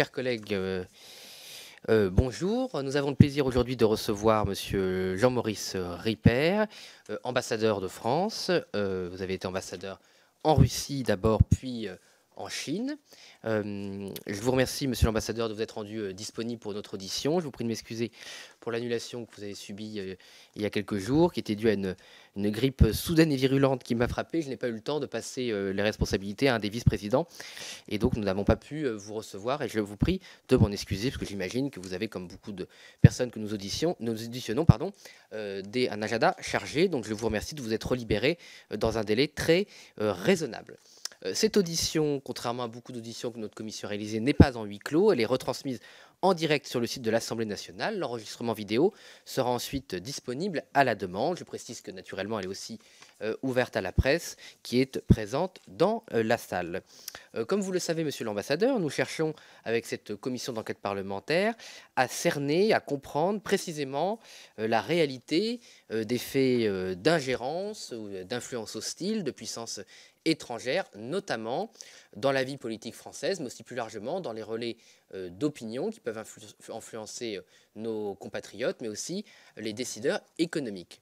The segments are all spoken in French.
chers collègues, euh, euh, bonjour. Nous avons le plaisir aujourd'hui de recevoir Monsieur Jean-Maurice Ripper, euh, ambassadeur de France. vous avez été ambassadeur en Russie d'abord, puis en Chine. Euh, je vous remercie, monsieur l'ambassadeur, de vous être rendu euh, disponible pour notre audition. Je vous prie de m'excuser pour l'annulation que vous avez subie euh, il y a quelques jours, qui était due à une, grippe soudaine et virulente qui m'a frappé. Je n'ai pas eu le temps de passer les responsabilités à un des vice-présidents. Et donc, nous n'avons pas pu vous recevoir. Et je vous prie de m'en excuser, parce que j'imagine que vous avez, comme beaucoup de personnes que nous, auditionnons, pardon, des, un agenda chargé. Donc, je vous remercie de vous être libéré dans un délai très raisonnable. Euh, cette audition, contrairement à beaucoup d'auditions que notre commission a réalisées, n'est pas en huis clos. Elle est retransmise en direct sur le site de l'Assemblée nationale. L'enregistrement vidéo sera ensuite disponible à la demande. Je précise que naturellement, elle est aussi euh, ouverte à la presse qui est présente dans euh, la salle. comme vous le savez, monsieur l'ambassadeur, nous cherchons avec cette commission d'enquête parlementaire à cerner, à comprendre précisément la réalité des faits d'ingérence ou d'influence hostile, de puissance étrangères, notamment dans la vie politique française, mais aussi plus largement dans les relais euh, d'opinion qui peuvent influencer euh, nos compatriotes, mais aussi les décideurs économiques.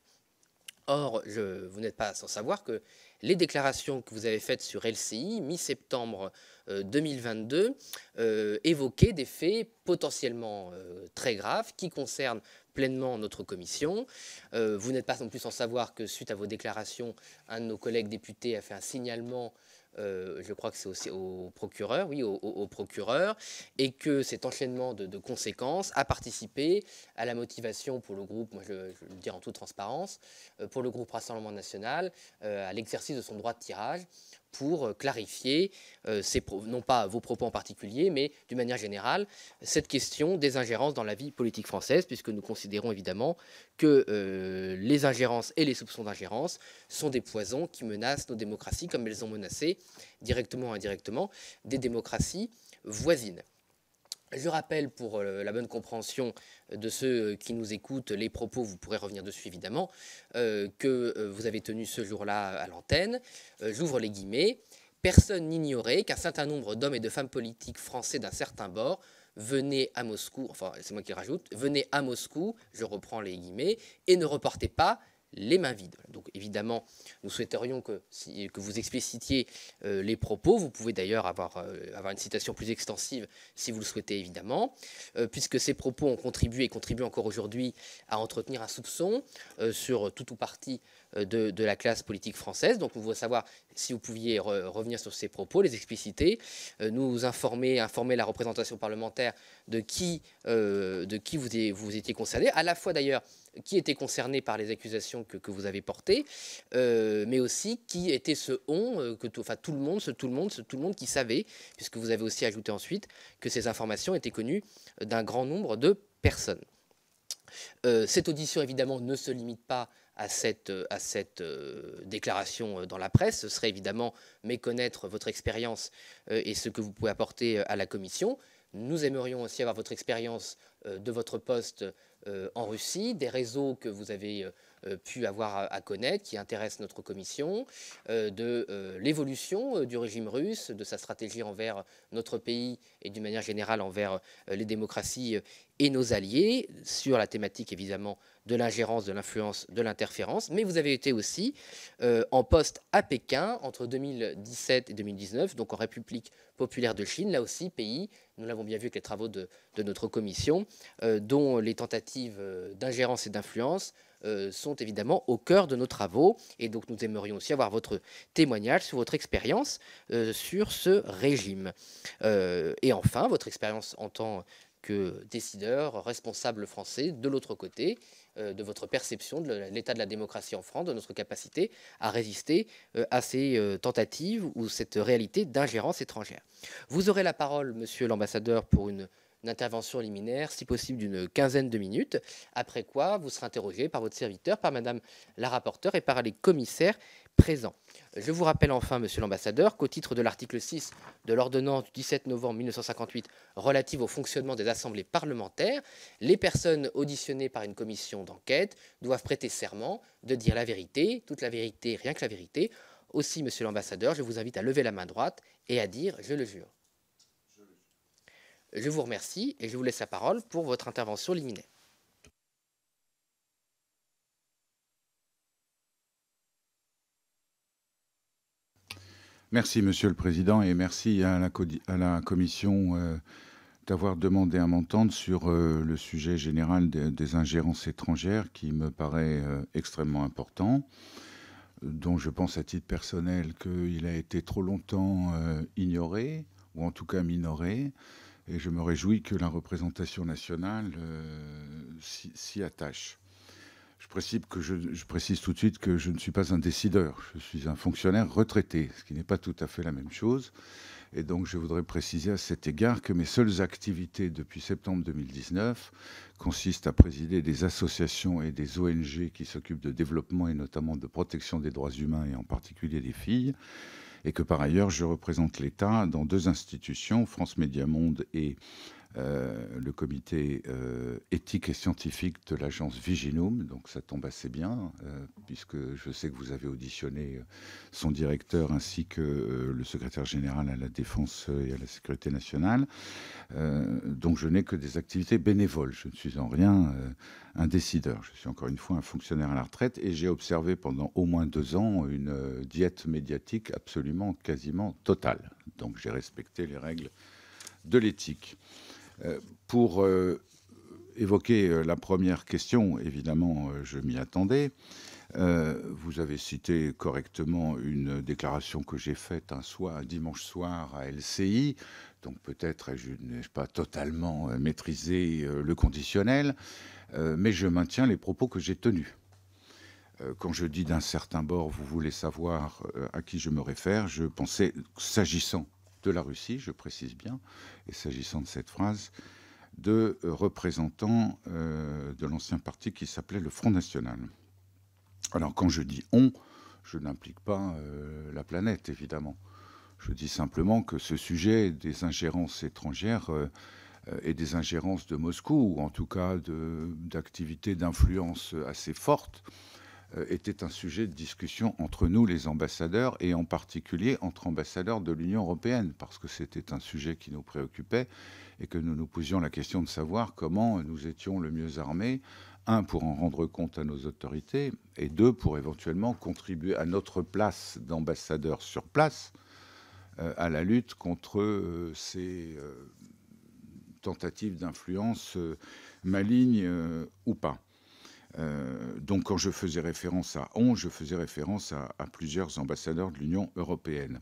Or, je, vous n'êtes pas sans savoir que les déclarations que vous avez faites sur LCI, mi-septembre 2022, euh, évoquaient des faits potentiellement très graves qui concernent pleinement notre commission. Euh, vous n'êtes pas non plus sans savoir que suite à vos déclarations, un de nos collègues députés a fait un signalement. Euh, je crois que c'est aussi au procureur, oui, au, procureur, et que cet enchaînement de, conséquences a participé à la motivation pour le groupe, moi je, le dis en toute transparence, euh, pour le groupe Rassemblement National, à l'exercice de son droit de tirage pour euh, clarifier, euh, non pas vos propos en particulier, mais d'une manière générale, cette question des ingérences dans la vie politique française, puisque nous considérons évidemment que euh, les ingérences et les soupçons d'ingérence sont des poisons qui menacent nos démocraties, comme elles ont menacé, directement ou indirectement, des démocraties voisines. Je rappelle pour euh, la bonne compréhension euh, de ceux euh, qui nous écoutent les propos, vous pourrez revenir dessus évidemment, que vous avez tenu ce jour-là à l'antenne. J'ouvre les guillemets. Personne n'ignorait qu'un certain nombre d'hommes et de femmes politiques français d'un certain bord venaient à Moscou, enfin c'est moi qui rajoute, venaient à Moscou, je reprends les guillemets, et ne reportaient pas les mains vides. Donc évidemment, nous souhaiterions que, vous explicitiez euh, les propos. Vous pouvez d'ailleurs euh, avoir, une citation plus extensive si vous le souhaitez évidemment, euh, puisque ces propos ont contribué et contribuent encore aujourd'hui à entretenir un soupçon sur tout ou partie euh, de, la classe politique française. Donc, on veut savoir si vous pouviez revenir sur ces propos, les expliciter, euh, nous informer, informer la représentation parlementaire de qui, euh, de qui vous, vous étiez concerné, à la fois d'ailleurs qui était concerné par les accusations que, vous avez portées, mais aussi qui était ce on, que tout, enfin tout le monde, ce tout le monde, tout le monde qui savait, puisque vous avez aussi ajouté ensuite que ces informations étaient connues d'un grand nombre de personnes. cette audition, évidemment, ne se limite pas à cette, euh, euh, déclaration euh, dans la presse, ce serait évidemment méconnaître votre expérience et ce que vous pouvez apporter à la Commission. Nous aimerions aussi avoir votre expérience de votre poste en Russie, des réseaux que vous avez pu avoir à, à, connaître, qui intéressent notre Commission, de l'évolution du régime russe, de sa stratégie envers notre pays et d'une manière générale envers les démocraties et nos alliés, sur la thématique évidemment de l'ingérence, de l'influence, de l'interférence, mais vous avez été aussi euh, en poste à Pékin entre 2017 et 2019, donc en République populaire de Chine, là aussi pays, nous l'avons bien vu avec les travaux de, notre commission, euh, dont les tentatives euh, d'ingérence et d'influence sont évidemment au cœur de nos travaux, et donc nous aimerions aussi avoir votre témoignage sur votre expérience sur ce régime. et enfin, votre expérience en tant que décideur responsable français de l'autre côté, euh, de votre perception de l'état de la démocratie en France, de notre capacité à résister euh, à ces euh, tentatives ou cette réalité d'ingérence étrangère. Vous aurez la parole, monsieur l'ambassadeur, pour une intervention liminaire, si possible d'une quinzaine de minutes, après quoi vous serez interrogé par votre serviteur, par Madame la rapporteure et par les commissaires présent. Je vous rappelle enfin, Monsieur l'Ambassadeur, qu'au titre de l'article 6 de l'ordonnance du 17 novembre 1958 relative au fonctionnement des assemblées parlementaires, les personnes auditionnées par une commission d'enquête doivent prêter serment de dire la vérité, toute la vérité, rien que la vérité. Aussi, Monsieur l'Ambassadeur, je vous invite à lever la main droite et à dire Je le jure. Je vous remercie et je vous laisse la parole pour votre intervention liminaire. Merci, Monsieur le Président, et merci à la, Commission euh, d'avoir demandé à m'entendre sur euh, le sujet général des ingérences étrangères qui me paraît euh, extrêmement important, dont je pense à titre personnel qu'il a été trop longtemps ignoré, ou en tout cas minoré, et je me réjouis que la représentation nationale s'y attache. Je précise, que je, précise tout de suite que je ne suis pas un décideur, je suis un fonctionnaire retraité, ce qui n'est pas tout à fait la même chose. Et donc je voudrais préciser à cet égard que mes seules activités depuis septembre 2019 consistent à présider des associations et des ONG qui s'occupent de développement et notamment de protection des droits humains et en particulier des filles. Et que par ailleurs, je représente l'État dans deux institutions, France Média Monde et euh, le comité euh, éthique et scientifique de l'agence Viginum, donc ça tombe assez bien, euh, puisque je sais que vous avez auditionné son directeur ainsi que le secrétaire général à la Défense et à la Sécurité nationale. donc je n'ai que des activités bénévoles, je ne suis en rien un décideur, je suis encore une fois un fonctionnaire à la retraite et j'ai observé pendant au moins deux ans une diète médiatique absolument quasiment totale. Donc j'ai respecté les règles de l'éthique. Euh, pour euh, évoquer euh, la première question, évidemment, je m'y attendais. vous avez cité correctement une déclaration que j'ai faite un, soir, dimanche soir à LCI. Donc peut-être je n'ai pas totalement maîtrisé le conditionnel, mais je maintiens les propos que j'ai tenus. quand je dis d'un certain bord, vous voulez savoir à qui je me réfère, je pensais, s'agissant de la Russie, je précise bien, et s'agissant de cette phrase, de représentants euh, de l'ancien parti qui s'appelait le Front National. Alors quand je dis on, je n'implique pas euh, la planète, évidemment. Je dis simplement que ce sujet des ingérences étrangères euh, et des ingérences de Moscou, ou en tout cas d'activités d'influence assez fortes, euh, était un sujet de discussion entre nous, les ambassadeurs, et en particulier entre ambassadeurs de l'Union européenne, parce que c'était un sujet qui nous préoccupait et que nous nous posions la question de savoir comment nous étions le mieux armés, un, pour en rendre compte à nos autorités, et deux, pour éventuellement contribuer à notre place d'ambassadeur sur place euh, à la lutte contre euh, ces tentatives d'influence malignes ou pas. Euh, donc quand je faisais référence à on, je faisais référence à, plusieurs ambassadeurs de l'Union européenne.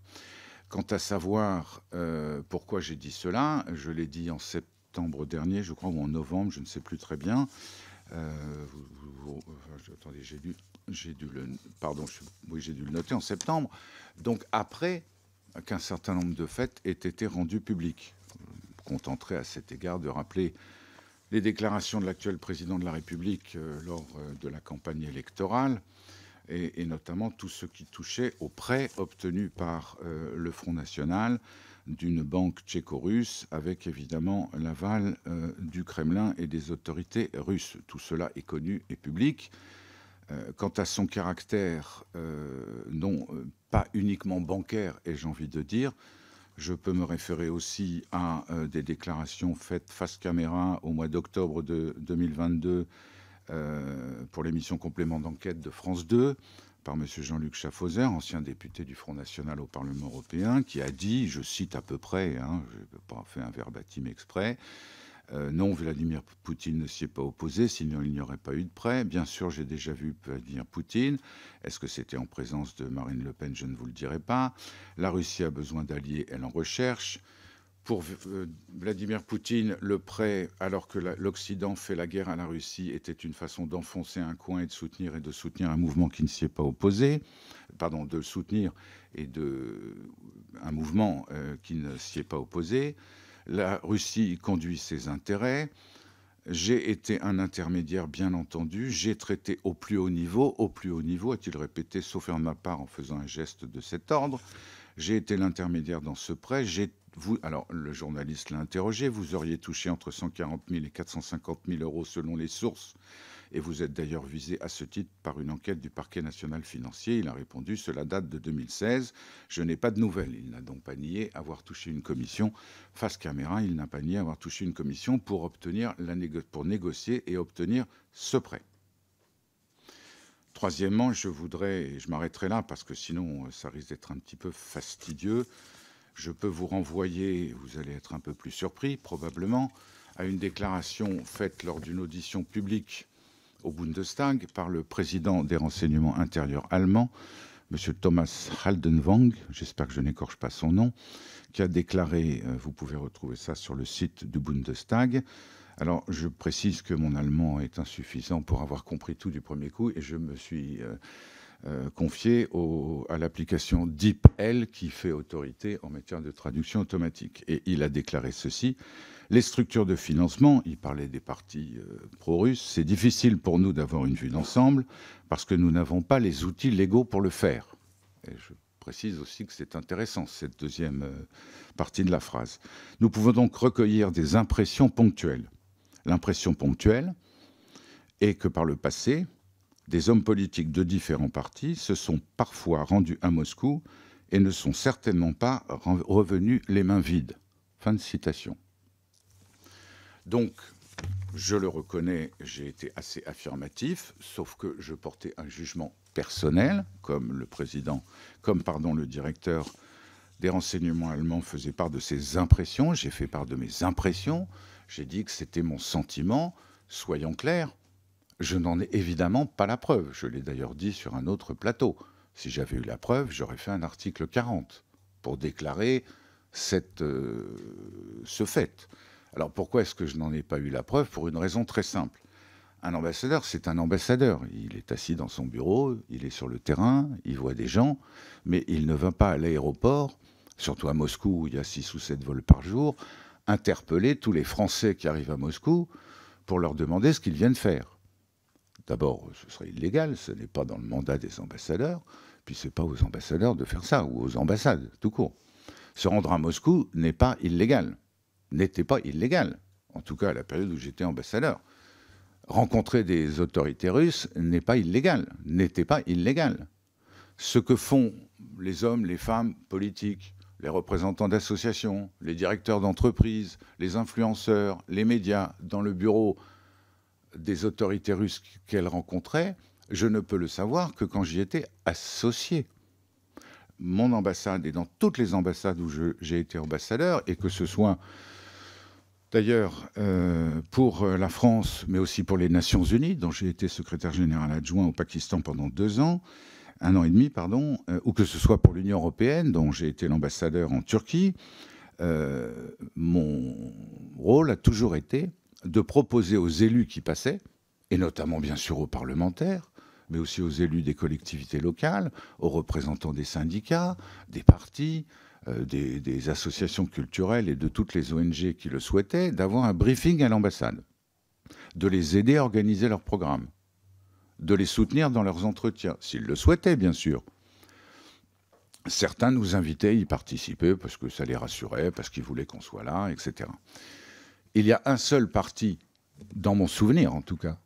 Quant à savoir euh, pourquoi j'ai dit cela, je l'ai dit en septembre dernier, je crois, ou en novembre, je ne sais plus très bien. Euh, attendez, j'ai dû, le, pardon, oui, j'ai dû le noter en septembre. Donc après qu'un certain nombre de faits aient été rendus publics, contenterai à cet égard de rappeler les déclarations de l'actuel président de la République euh, lors euh, de la campagne électorale, et, notamment tout ce qui touchait aux prêts obtenus par euh, le Front National d'une banque tchéco-russe, avec évidemment l'aval du Kremlin et des autorités russes. Tout cela est connu et public. quant à son caractère, non pas uniquement bancaire, et je envie de dire, je peux me référer aussi à euh, des déclarations faites face caméra au mois d'octobre de 2022 euh, pour l'émission complément d'enquête de France 2 par M. Jean-Luc Schaffhauser, ancien député du Front National au Parlement européen, qui a dit, je cite à peu près, hein, je n'ai pas fait un verbatim exprès, euh, non, Vladimir Poutine ne s'y est pas opposé, sinon il n'y aurait pas eu de prêt. Bien sûr, j'ai déjà vu Vladimir Poutine. Est-ce que c'était en présence de Marine Le Pen Je ne vous le dirai pas. La Russie a besoin d'alliés, elle en recherche. Pour euh, Vladimir Poutine, le prêt, alors que l'Occident fait la guerre à la Russie, était une façon d'enfoncer un coin et de soutenir et de soutenir un mouvement qui ne s'y est pas opposé, pardon, de soutenir et de un mouvement euh, qui ne s'y est pas opposé. La Russie conduit ses intérêts. J'ai été un intermédiaire, bien entendu. J'ai traité au plus haut niveau, au plus haut niveau, a-t-il répété, sauf en ma part en faisant un geste de cet ordre. J'ai été l'intermédiaire dans ce prêt. alors le journaliste l'a interrogé, vous auriez touché entre 140 000 et 450 000 euros selon les sources et vous êtes d'ailleurs visé à ce titre par une enquête du parquet national financier. Il a répondu Cela date de 2016, je n'ai pas de nouvelles. Il n'a donc pas nié avoir touché une commission. Face caméra, il n'a pas nié avoir touché une commission pour, négocier et obtenir ce prêt. Troisièmement, je voudrais, et je m'arrêterai là parce que sinon euh, ça risque d'être un petit peu fastidieux, je peux vous renvoyer, vous allez être un peu plus surpris probablement, à une déclaration faite lors d'une audition publique au Bundestag par le président des renseignements intérieurs allemands, M. Thomas Haldenwang, j'espère que je n'écorche pas son nom, qui a déclaré, euh, vous pouvez retrouver ça sur le site du Bundestag, alors, je précise que mon allemand est insuffisant pour avoir compris tout du premier coup et je me suis euh, euh, confié à l'application DeepL qui fait autorité en matière de traduction automatique. Et il a déclaré ceci. Les structures de financement, il parlait des partis euh, pro-russes, c'est difficile pour nous d'avoir une vue d'ensemble parce que nous n'avons pas les outils légaux pour le faire. Et je précise aussi que c'est intéressant, cette deuxième euh, partie de la phrase. Nous pouvons donc recueillir des impressions ponctuelles. L'impression ponctuelle est que par le passé, des hommes politiques de différents partis se sont parfois rendus à Moscou et ne sont certainement pas revenus les mains vides. Fin de citation. Donc, je le reconnais, j'ai été assez affirmatif, sauf que je portais un jugement personnel, comme le président, comme pardon, le directeur des renseignements allemands faisait part de ses impressions, j'ai fait part de mes impressions, j'ai dit que c'était mon sentiment, soyons clairs, je n'en ai évidemment pas la preuve. Je l'ai d'ailleurs dit sur un autre plateau. Si j'avais eu la preuve, j'aurais fait un article 40 pour déclarer cette, euh, ce fait. Alors pourquoi est-ce que je n'en ai pas eu la preuve Pour une raison très simple. Un ambassadeur, c'est un ambassadeur. Il est assis dans son bureau, il est sur le terrain, il voit des gens, mais il ne va pas à l'aéroport, surtout à Moscou où il y a 6 ou 7 vols par jour, interpeller tous les Français qui arrivent à Moscou pour leur demander ce qu'ils viennent faire d'abord, ce serait illégal, ce n'est pas dans le mandat des ambassadeurs, puis ce n'est pas aux ambassadeurs de faire ça, ou aux ambassades, tout court. Se rendre à Moscou n'est pas illégal, n'était pas illégal, en tout cas à la période où j'étais ambassadeur. Rencontrer des autorités russes n'est pas illégal, n'était pas illégal. Ce que font les hommes, les femmes politiques, les représentants d'associations, les directeurs d'entreprises, les influenceurs, les médias dans le bureau des autorités russes qu'elle rencontrait, je ne peux le savoir que quand j'y étais associé. Mon ambassade et dans toutes les ambassades où j'ai été ambassadeur, et que ce soit d'ailleurs euh, pour la France, mais aussi pour les Nations Unies, dont j'ai été secrétaire général adjoint au Pakistan pendant deux ans, un an et demi, pardon, euh, ou que ce soit pour l'Union européenne, dont j'ai été l'ambassadeur en Turquie, euh, mon rôle a toujours été de proposer aux élus qui passaient, et notamment bien sûr aux parlementaires, mais aussi aux élus des collectivités locales, aux représentants des syndicats, des partis, euh, des, des, associations culturelles et de toutes les ONG qui le souhaitaient, d'avoir un briefing à l'ambassade, de les aider à organiser leur programme, de les soutenir dans leurs entretiens, s'ils le souhaitaient bien sûr. Certains nous invitaient à y participer parce que ça les rassurait, parce qu'ils voulaient qu'on soit là, etc il y a un seul parti, dans mon souvenir en tout cas,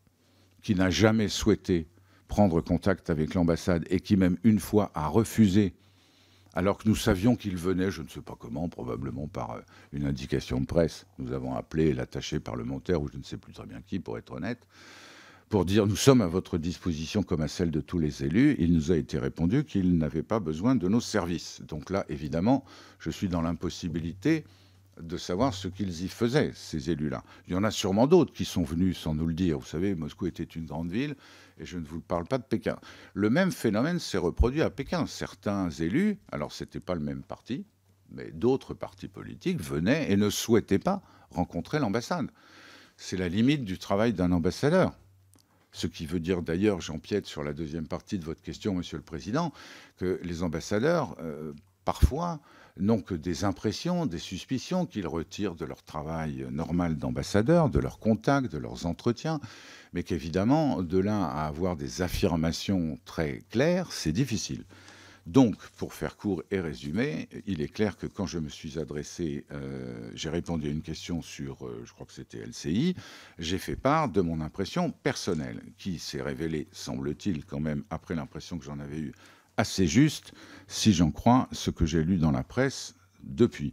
qui n'a jamais souhaité prendre contact avec l'ambassade et qui même une fois a refusé, alors que nous savions qu'il venait, je ne sais pas comment, probablement par euh, une indication de presse. Nous avons appelé l'attaché parlementaire ou je ne sais plus très bien qui, pour être honnête, pour dire nous sommes à votre disposition comme à celle de tous les élus. Il nous a été répondu qu'il n'avait pas besoin de nos services. Donc là, évidemment, je suis dans l'impossibilité de savoir ce qu'ils y faisaient, ces élus-là. Il y en a sûrement d'autres qui sont venus sans nous le dire. Vous savez, Moscou était une grande ville, et je ne vous parle pas de Pékin. Le même phénomène s'est reproduit à Pékin. Certains élus, alors ce n'était pas le même parti, mais d'autres partis politiques venaient et ne souhaitaient pas rencontrer l'ambassade. C'est la limite du travail d'un ambassadeur. Ce qui veut dire d'ailleurs, j'empiète sur la deuxième partie de votre question, Monsieur le Président, que les ambassadeurs, euh, parfois, n'ont que des impressions, des suspicions qu'ils retirent de leur travail normal d'ambassadeur, de leurs contacts, de leurs entretiens, mais qu'évidemment, de là à avoir des affirmations très claires, c'est difficile. Donc, pour faire court et résumer, il est clair que quand je me suis adressé, euh, j'ai répondu à une question sur, euh, je crois que c'était LCI, j'ai fait part de mon impression personnelle, qui s'est révélée, semble-t-il, quand même, après l'impression que j'en avais eue assez juste, si j'en crois ce que j'ai lu dans la presse depuis.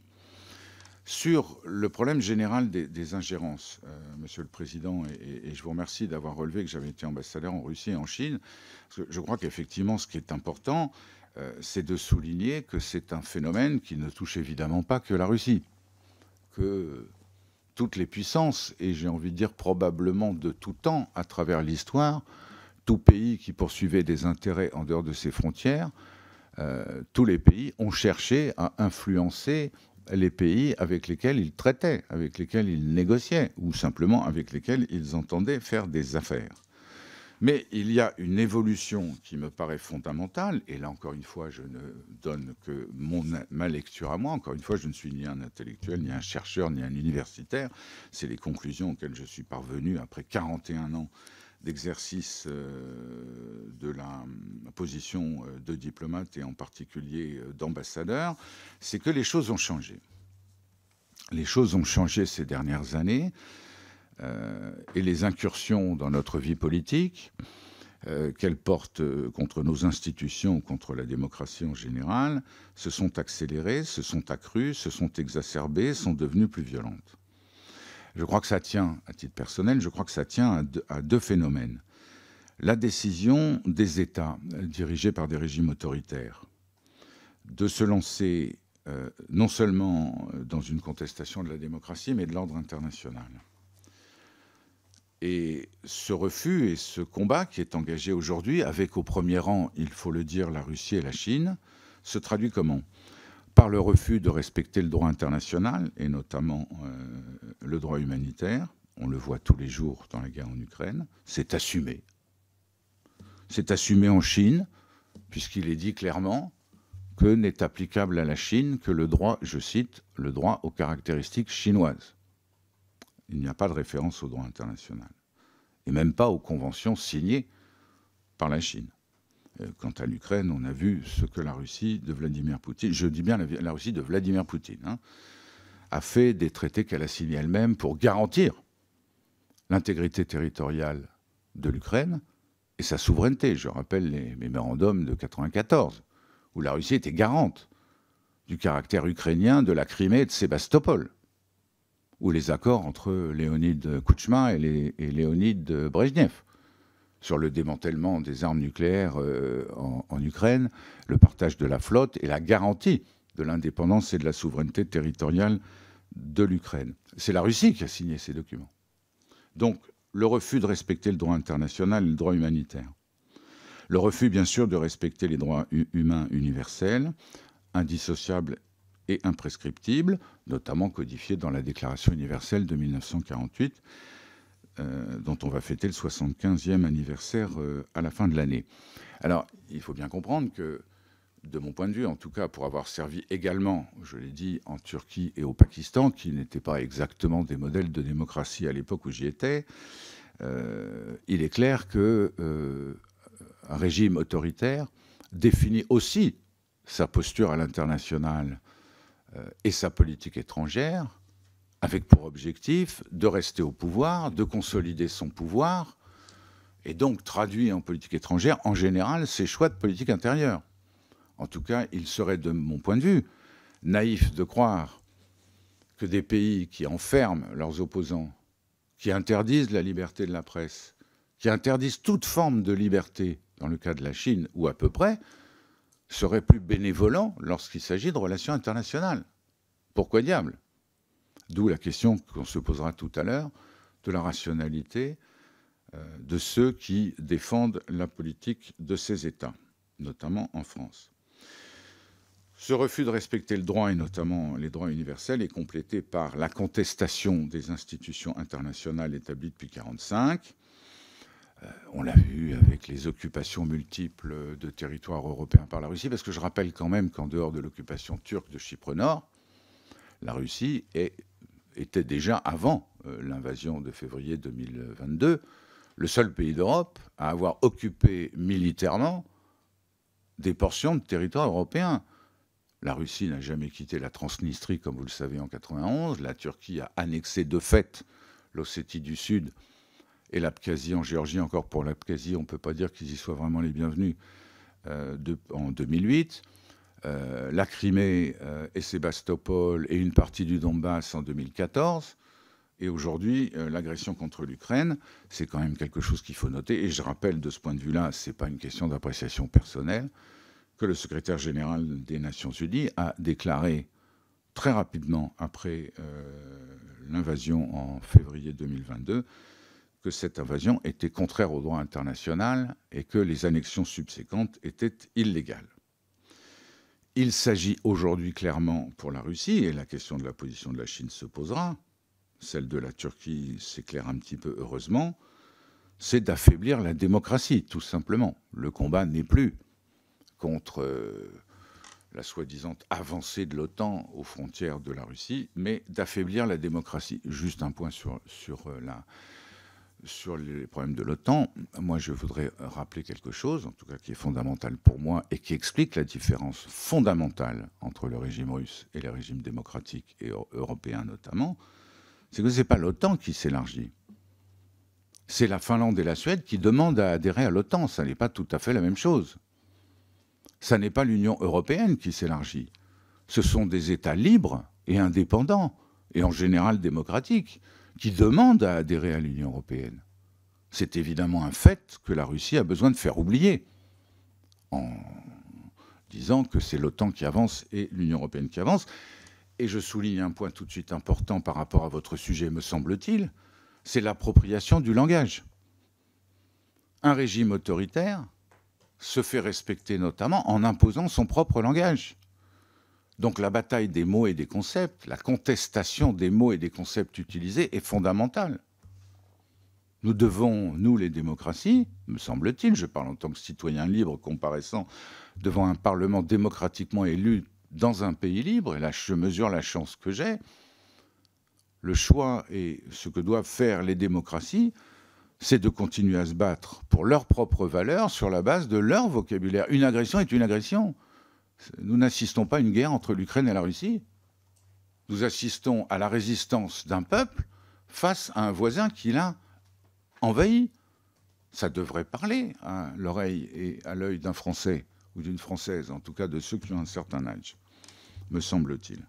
Sur le problème général des, ingérences, euh, Monsieur le Président, et, je vous remercie d'avoir relevé que j'avais été ambassadeur en Russie et en Chine, je crois qu'effectivement, ce qui est important, euh, c'est de souligner que c'est un phénomène qui ne touche évidemment pas que la Russie, que toutes les puissances, et j'ai envie de dire probablement de tout temps à travers l'histoire, tout pays qui poursuivait des intérêts en dehors de ses frontières, euh, tous les pays ont cherché à influencer les pays avec lesquels ils traitaient, avec lesquels ils négociaient, ou simplement avec lesquels ils entendaient faire des affaires. Mais il y a une évolution qui me paraît fondamentale, et là encore une fois, je ne donne que mon, ma lecture à moi, encore une fois, je ne suis ni un intellectuel, ni un chercheur, ni un universitaire, c'est les conclusions auxquelles je suis parvenu après 41 ans d'exercice euh, de la position euh, de diplomate et en particulier euh, d'ambassadeur, c'est que les choses ont changé. Les choses ont changé ces dernières années et les incursions dans notre vie politique qu'elles portent contre nos institutions, contre la démocratie en général, se sont accélérées, se sont accrues, se sont exacerbées, sont devenues plus violentes. Je crois que ça tient, à titre personnel, je crois que ça tient à deux, phénomènes. La décision des États euh, dirigés par des régimes autoritaires de se lancer euh, non seulement euh, dans une contestation de la démocratie, mais de l'ordre international. Et ce refus et ce combat qui est engagé aujourd'hui, avec au premier rang, il faut le dire, la Russie et la Chine, se traduit comment par le refus de respecter le droit international, et notamment euh, le droit humanitaire, on le voit tous les jours dans la guerre en Ukraine, c'est assumé. C'est assumé en Chine, puisqu'il est dit clairement que n'est applicable à la Chine que le droit, je cite, le droit aux caractéristiques chinoises. Il n'y a pas de référence au droit international, et même pas aux conventions signées par la Chine. Euh, quant à l'Ukraine, on a vu ce que la Russie de Vladimir Poutine, je dis bien la, Russie de Vladimir Poutine, hein, a fait des traités qu'elle a signés elle-même pour garantir l'intégrité territoriale de l'Ukraine et sa souveraineté. Je rappelle les mémorandums de 1994, où la Russie était garante du caractère ukrainien de la Crimée et de Sébastopol, ou les accords entre Léonide Kouchma et, Léonid et Brezhnev sur le démantèlement des armes nucléaires euh, en, en, Ukraine, le partage de la flotte et la garantie de l'indépendance et de la souveraineté territoriale de l'Ukraine. C'est la Russie qui a signé ces documents. Donc, le refus de respecter le droit international et le droit humanitaire. Le refus, bien sûr, de respecter les droits humains universels, indissociables et imprescriptibles, notamment codifiés dans la Déclaration universelle de 1948 euh, dont on va fêter le 75e anniversaire euh, à la fin de l'année. Alors, il faut bien comprendre que, de mon point de vue, en tout cas pour avoir servi également, je l'ai dit, en Turquie et au Pakistan, qui n'étaient pas exactement des modèles de démocratie à l'époque où j'y étais, euh, il est clair que un régime autoritaire définit aussi sa posture à l'international et sa politique étrangère avec pour objectif de rester au pouvoir, de consolider son pouvoir, et donc traduit en politique étrangère, en général, ses choix de politique intérieure. En tout cas, il serait, de mon point de vue, naïf de croire que des pays qui enferment leurs opposants, qui interdisent la liberté de la presse, qui interdisent toute forme de liberté, dans le cas de la Chine ou à peu près, seraient plus bénévolents lorsqu'il s'agit de relations internationales. Pourquoi diable D'où la question qu'on se posera tout à l'heure de la rationalité euh, de ceux qui défendent la politique de ces États, notamment en France. Ce refus de respecter le droit, et notamment les droits universels, est complété par la contestation des institutions internationales établies depuis 1945. Euh, on l'a vu avec les occupations multiples de territoires européens par la Russie, parce que je rappelle quand même qu'en dehors de l'occupation turque de Chypre Nord, la Russie est était déjà avant euh, l'invasion de février 2022 le seul pays d'Europe à avoir occupé militairement des portions de territoire européen. La Russie n'a jamais quitté la Transnistrie, comme vous le savez, en 1991. La Turquie a annexé de fait l'Ossétie du Sud et l'Abkhazie en Géorgie. Encore pour l'Abkhazie, on ne peut pas dire qu'ils y soient vraiment les bienvenus euh, en 2008. Euh, la Crimée euh, et Sébastopol et une partie du Donbass en 2014. Et aujourd'hui, euh, l'agression contre l'Ukraine, c'est quand même quelque chose qu'il faut noter. Et je rappelle de ce point de vue-là, ce n'est pas une question d'appréciation personnelle, que le secrétaire général des Nations Unies a déclaré très rapidement après l'invasion en février 2022 que cette invasion était contraire au droit international et que les annexions subséquentes étaient illégales. Il s'agit aujourd'hui clairement pour la Russie, et la question de la position de la Chine se posera, celle de la Turquie s'éclaire un petit peu heureusement, c'est d'affaiblir la démocratie, tout simplement. Le combat n'est plus contre euh, la soi-disant avancée de l'OTAN aux frontières de la Russie, mais d'affaiblir la démocratie. Juste un point sur, sur euh, la, sur les problèmes de l'OTAN, moi je voudrais rappeler quelque chose, en tout cas qui est fondamental pour moi et qui explique la différence fondamentale entre le régime russe et les régimes démocratiques et européens notamment, c'est que ce n'est pas l'OTAN qui s'élargit. C'est la Finlande et la Suède qui demandent à adhérer à l'OTAN. Ça n'est pas tout à fait la même chose. Ça n'est pas l'Union européenne qui s'élargit. Ce sont des États libres et indépendants, et en général démocratiques, qui demande à adhérer à l'Union européenne. C'est évidemment un fait que la Russie a besoin de faire oublier en disant que c'est l'OTAN qui avance et l'Union européenne qui avance. Et je souligne un point tout de suite important par rapport à votre sujet, me semble-t-il, c'est l'appropriation du langage. Un régime autoritaire se fait respecter notamment en imposant son propre langage. Donc la bataille des mots et des concepts, la contestation des mots et des concepts utilisés est fondamentale. Nous devons, nous les démocraties, me semble-t-il, je parle en tant que citoyen libre comparaissant devant un Parlement démocratiquement élu dans un pays libre, et là je mesure la chance que j'ai, le choix et ce que doivent faire les démocraties, c'est de continuer à se battre pour leurs propres valeurs sur la base de leur vocabulaire. Une agression est une agression. Nous n'assistons pas à une guerre entre l'Ukraine et la Russie. Nous assistons à la résistance d'un peuple face à un voisin qui l'a envahi. Ça devrait parler à hein, l'oreille et à l'œil d'un Français, ou d'une Française, en tout cas de ceux qui ont un certain âge, me semble-t-il.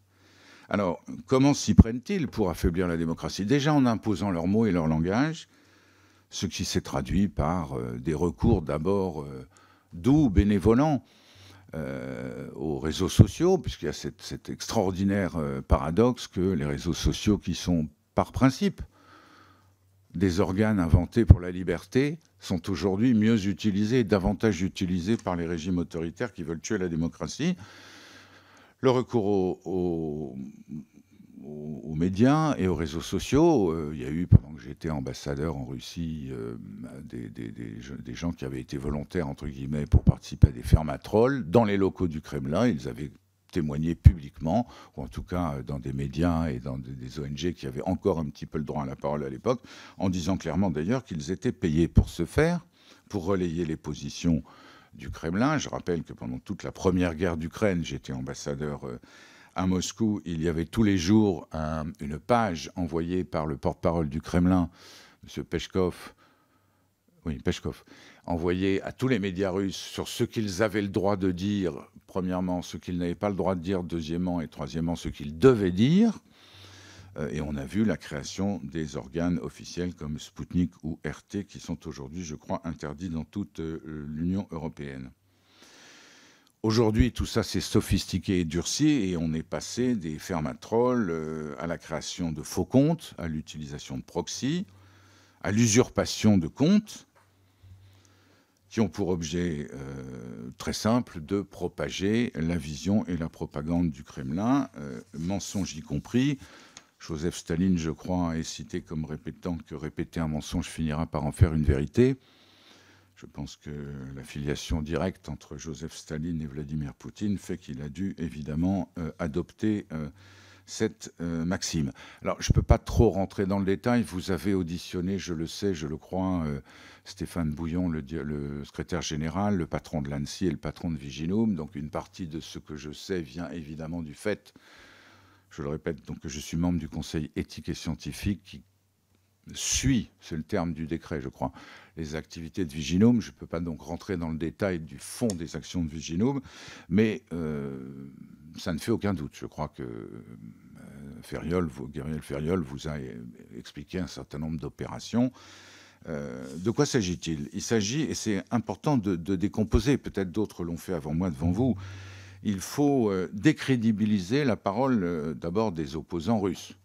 Alors, comment s'y prennent-ils pour affaiblir la démocratie Déjà en imposant leurs mots et leur langage, ce qui s'est traduit par euh, des recours d'abord euh, doux, bénévolents, euh, aux réseaux sociaux, puisqu'il y a cet, extraordinaire euh, paradoxe que les réseaux sociaux, qui sont par principe des organes inventés pour la liberté, sont aujourd'hui mieux utilisés, davantage utilisés par les régimes autoritaires qui veulent tuer la démocratie. Le recours aux, aux, médias et aux réseaux sociaux, euh, il y a eu j'étais ambassadeur en Russie euh, des, des, gens qui avaient été volontaires, entre guillemets, pour participer à des fermatrolles dans les locaux du Kremlin. Ils avaient témoigné publiquement, ou en tout cas euh, dans des médias et dans des ONG qui avaient encore un petit peu le droit à la parole à l'époque, en disant clairement d'ailleurs qu'ils étaient payés pour ce faire, pour relayer les positions du Kremlin. Je rappelle que pendant toute la première guerre d'Ukraine, j'étais ambassadeur. Euh, à Moscou, il y avait tous les jours une page envoyée par le porte-parole du Kremlin, M. Peshkov, oui, Peshkov, envoyée à tous les médias russes sur ce qu'ils avaient le droit de dire, premièrement, ce qu'ils n'avaient pas le droit de dire, deuxièmement, et troisièmement, ce qu'ils devaient dire. Euh, et on a vu la création des organes officiels comme Sputnik ou RT, qui sont aujourd'hui, je crois, interdits dans toute euh, l'Union européenne. Aujourd'hui, tout ça s'est sophistiqué et durci et on est passé des fermes à euh, à la création de faux comptes, à l'utilisation de proxy, à l'usurpation de comptes qui ont pour objet euh, très simple de propager la vision et la propagande du Kremlin, euh, mensonges y compris. Joseph Staline, je crois, est cité comme répétant que répéter un mensonge finira par en faire une vérité. Je pense que la filiation directe entre Joseph Staline et Vladimir Poutine fait qu'il a dû évidemment euh, adopter euh, cette euh, maxime. Alors, je ne peux pas trop rentrer dans le détail. Vous avez auditionné, je le sais, je le crois, Stéphane Bouillon, le, secrétaire général, le patron de l'ANSI et le patron de Viginum. Donc, une partie de ce que je sais vient évidemment du fait, je le répète, donc, que je suis membre du Conseil éthique et scientifique qui suit, c'est le terme du décret, je crois, les activités de Viginome. Je ne peux pas donc rentrer dans le détail du fond des actions de Viginome, mais euh, ça ne fait aucun doute. Je crois que euh, Ferriol, Gabriel Ferriol vous a euh, expliqué un certain nombre d'opérations. de quoi s'agit-il Il s'agit, et c'est important de, décomposer, peut-être d'autres l'ont fait avant moi, devant vous, il faut décrédibiliser la parole d'abord des opposants russes.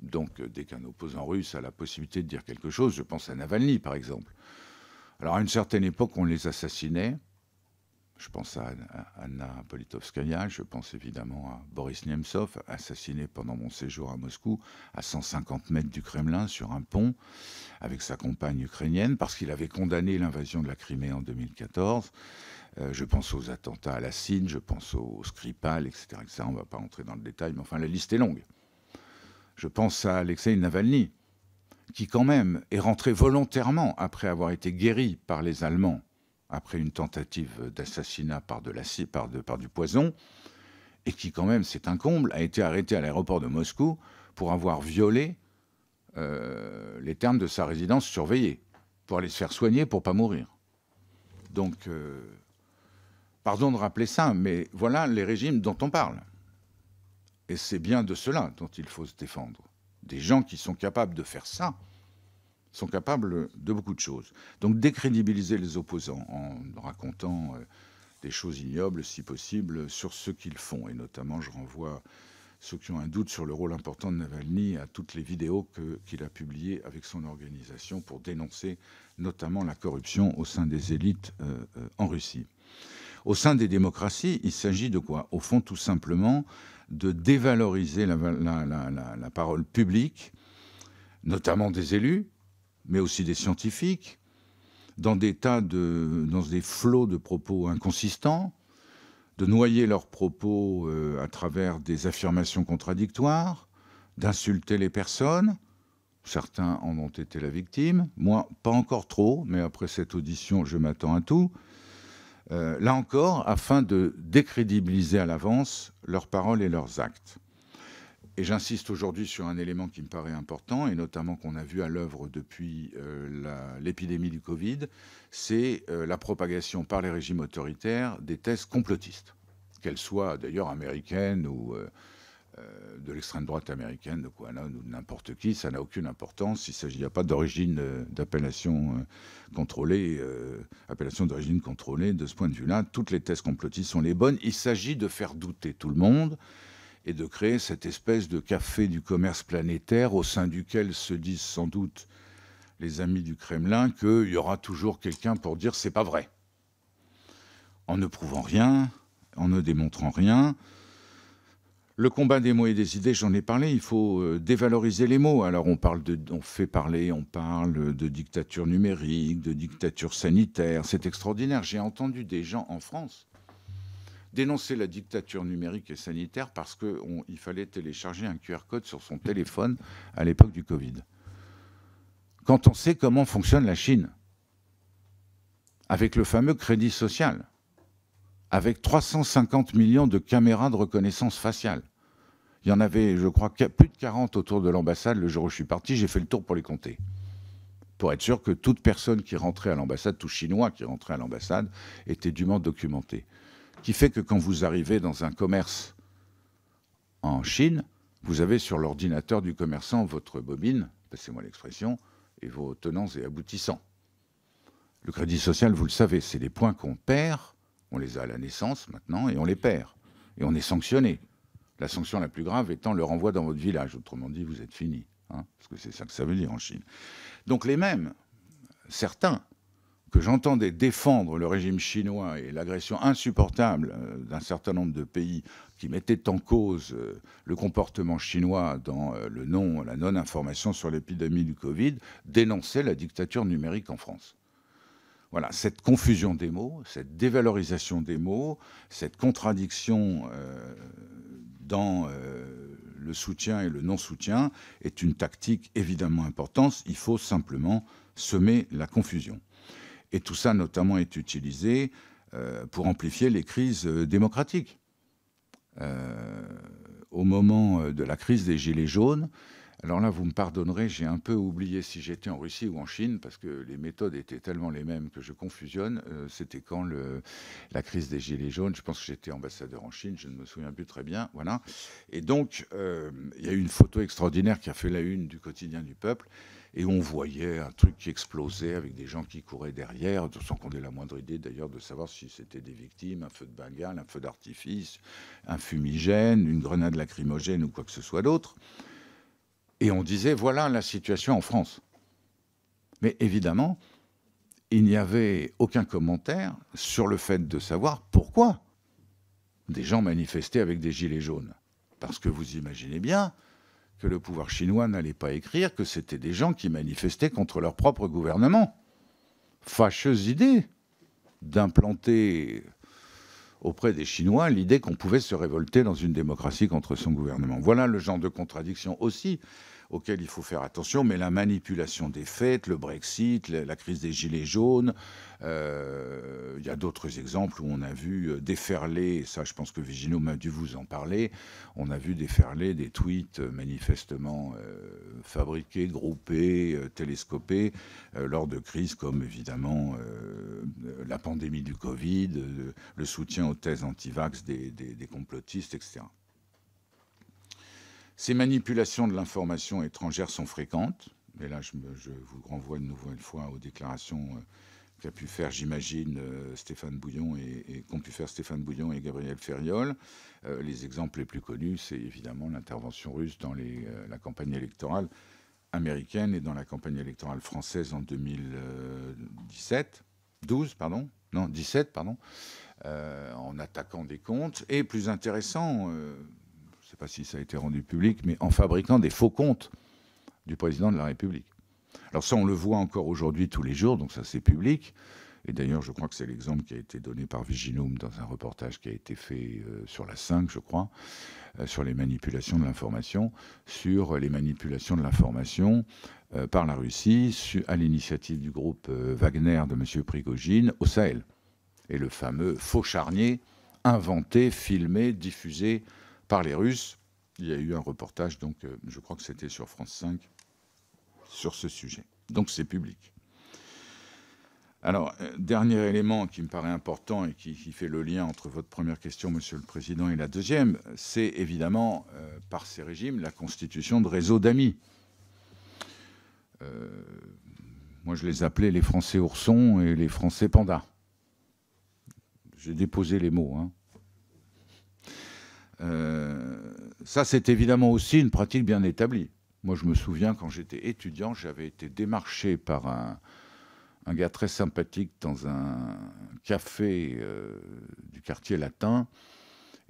Donc dès qu'un opposant russe a la possibilité de dire quelque chose, je pense à Navalny par exemple, alors à une certaine époque, on les assassinait. Je pense à Anna Politkovskaya, je pense évidemment à Boris Nemtsov, assassiné pendant mon séjour à Moscou, à 150 mètres du Kremlin, sur un pont, avec sa compagne ukrainienne, parce qu'il avait condamné l'invasion de la Crimée en 2014. Euh, je pense aux attentats à la Cine, je pense aux, Skripal, etc., On ne va pas entrer dans le détail, mais enfin, la liste est longue. Je pense à Alexei Navalny, qui quand même est rentré volontairement après avoir été guéri par les Allemands, après une tentative d'assassinat par, de par, par du poison, et qui quand même, c'est un comble, a été arrêté à l'aéroport de Moscou pour avoir violé euh, les termes de sa résidence surveillée, pour aller se faire soigner pour pas mourir. Donc, euh, pardon de rappeler ça, mais voilà les régimes dont on parle. Et c'est bien de cela dont il faut se défendre des gens qui sont capables de faire ça sont capables de beaucoup de choses. Donc décrédibiliser les opposants en racontant euh, des choses ignobles, si possible, sur ce qu'ils font. Et notamment, je renvoie ceux qui ont un doute sur le rôle important de Navalny à toutes les vidéos qu'il a publiées avec son organisation pour dénoncer notamment la corruption au sein des élites euh, euh, en Russie. Au sein des démocraties, il s'agit de quoi Au fond, tout simplement, de dévaloriser la, parole publique, notamment des élus, mais aussi des scientifiques, dans des tas de, dans des flots de propos inconsistants, de noyer leurs propos euh, à travers des affirmations contradictoires, d'insulter les personnes. Certains en ont été la victime, moi pas encore trop, mais après cette audition, je m'attends à tout. Euh, là encore, afin de décrédibiliser à l'avance leurs paroles et leurs actes. Et j'insiste aujourd'hui sur un élément qui me paraît important, et notamment qu'on a vu à l'œuvre depuis euh, l'épidémie du Covid, c'est euh, la propagation par les régimes autoritaires des thèses complotistes, qu'elles soient d'ailleurs américaines ou euh, de l'extrême droite américaine, de Quanon ou n'importe qui, ça n'a aucune importance. Il n'y a pas d'origine euh, d'appellation euh, contrôlée, appellation d'origine contrôlée. De ce point de vue-là, toutes les thèses complotistes sont les bonnes. Il s'agit de faire douter tout le monde et de créer cette espèce de café du commerce planétaire au sein duquel se disent sans doute les amis du Kremlin qu'il y aura toujours quelqu'un pour dire c'est pas vrai. En ne prouvant rien, en ne démontrant rien, le combat des mots et des idées, j'en ai parlé, il faut euh, dévaloriser les mots. Alors on parle de, on fait parler, on parle de dictature numérique, de dictature sanitaire. C'est extraordinaire. J'ai entendu des gens en France dénoncer la dictature numérique et sanitaire parce qu'il fallait télécharger un QR code sur son téléphone à l'époque du Covid. Quand on sait comment fonctionne la Chine, avec le fameux crédit social, avec 350 millions de caméras de reconnaissance faciale. Il y en avait, je crois, plus de 40 autour de l'ambassade le jour où je suis parti. J'ai fait le tour pour les compter. Pour être sûr que toute personne qui rentrait à l'ambassade, tout Chinois qui rentrait à l'ambassade, était dûment documenté. Qui fait que quand vous arrivez dans un commerce en Chine, vous avez sur l'ordinateur du commerçant votre bobine, passez-moi l'expression, et vos tenants et aboutissants. Le crédit social, vous le savez, c'est les points qu'on perd on les a à la naissance maintenant et on les perd. Et on est sanctionné. La sanction la plus grave étant le renvoi dans votre village. Autrement dit, vous êtes fini. Hein, parce que c'est ça que ça veut dire en Chine. Donc les mêmes, certains, que j'entendais défendre le régime chinois et l'agression insupportable euh, d'un certain nombre de pays qui mettaient en cause euh, le comportement chinois dans euh, le non, la non-information sur l'épidémie du Covid, dénonçaient la dictature numérique en France. Voilà, cette confusion des mots, cette dévalorisation des mots, cette contradiction euh, dans euh, le soutien et le non-soutien est une tactique évidemment importante. Il faut simplement semer la confusion. Et tout ça notamment est utilisé euh, pour amplifier les crises démocratiques. au moment de la crise des Gilets jaunes, alors là, vous me pardonnerez, j'ai un peu oublié si j'étais en Russie ou en Chine, parce que les méthodes étaient tellement les mêmes que je confusionne. Euh, c'était quand la crise des Gilets jaunes, je pense que j'étais ambassadeur en Chine, je ne me souviens plus très bien. Voilà. Et donc, euh, il y a eu une photo extraordinaire qui a fait la une du quotidien du peuple, et on voyait un truc qui explosait avec des gens qui couraient derrière, sans qu'on ait la moindre idée d'ailleurs de savoir si c'était des victimes, un feu de bengale, un feu d'artifice, un fumigène, une grenade lacrymogène ou quoi que ce soit d'autre et on disait voilà la situation en France. Mais évidemment, il n'y avait aucun commentaire sur le fait de savoir pourquoi des gens manifestaient avec des gilets jaunes. Parce que vous imaginez bien que le pouvoir chinois n'allait pas écrire que c'était des gens qui manifestaient contre leur propre gouvernement. Fâcheuse idée d'implanter auprès des Chinois l'idée qu'on pouvait se révolter dans une démocratie contre son gouvernement. Voilà le genre de contradiction aussi auxquels il faut faire attention, mais la manipulation des fêtes, le Brexit, la crise des Gilets jaunes, euh, il y a d'autres exemples où on a vu euh, déferler, ça je pense que Vigino m'a dû vous en parler, on a vu déferler des tweets euh, manifestement fabriqués, groupés, télescopés, lors de crises comme évidemment la pandémie du Covid, le soutien aux thèses anti-vax des, des, des complotistes, etc. Ces manipulations de l'information étrangère sont fréquentes. Mais là, je, vous renvoie vous renvoie une fois aux déclarations euh, qu'a pu faire, j'imagine, euh, Stéphane Bouillon et, qu'ont pu faire Stéphane Bouillon et Gabriel Ferriol. Euh, les exemples les plus connus, c'est évidemment l'intervention russe dans la campagne électorale américaine et dans la campagne électorale française en 2017, 12, pardon, non, 17, pardon, en attaquant des comptes. Et plus intéressant, si ça a été rendu public, mais en fabriquant des faux comptes du président de la République. Alors ça, on le voit encore aujourd'hui tous les jours, donc ça c'est public. Et d'ailleurs, je crois que c'est l'exemple qui a été donné par Viginum dans un reportage qui a été fait euh, sur la 5, je crois, euh, sur les manipulations de l'information, sur les manipulations de l'information euh, par la Russie à l'initiative du groupe Wagner de M. Prigogine au Sahel. Et le fameux faux charnier inventé, filmé, diffusé par les Russes. Il y a eu un reportage, donc euh, je crois que c'était sur France 5, sur ce sujet. Donc c'est public. Alors, euh, dernier élément qui me paraît important et qui, fait le lien entre votre première question, Monsieur le Président, et la deuxième, c'est évidemment, euh, par ces régimes, la constitution de réseaux d'amis. moi, je les appelais les Français oursons et les Français pandas. J'ai déposé les mots. Hein. Euh, ça, c'est évidemment aussi une pratique bien établie. Moi, je me souviens, quand j'étais étudiant, j'avais été démarché par un, gars très sympathique dans un café euh, du quartier latin.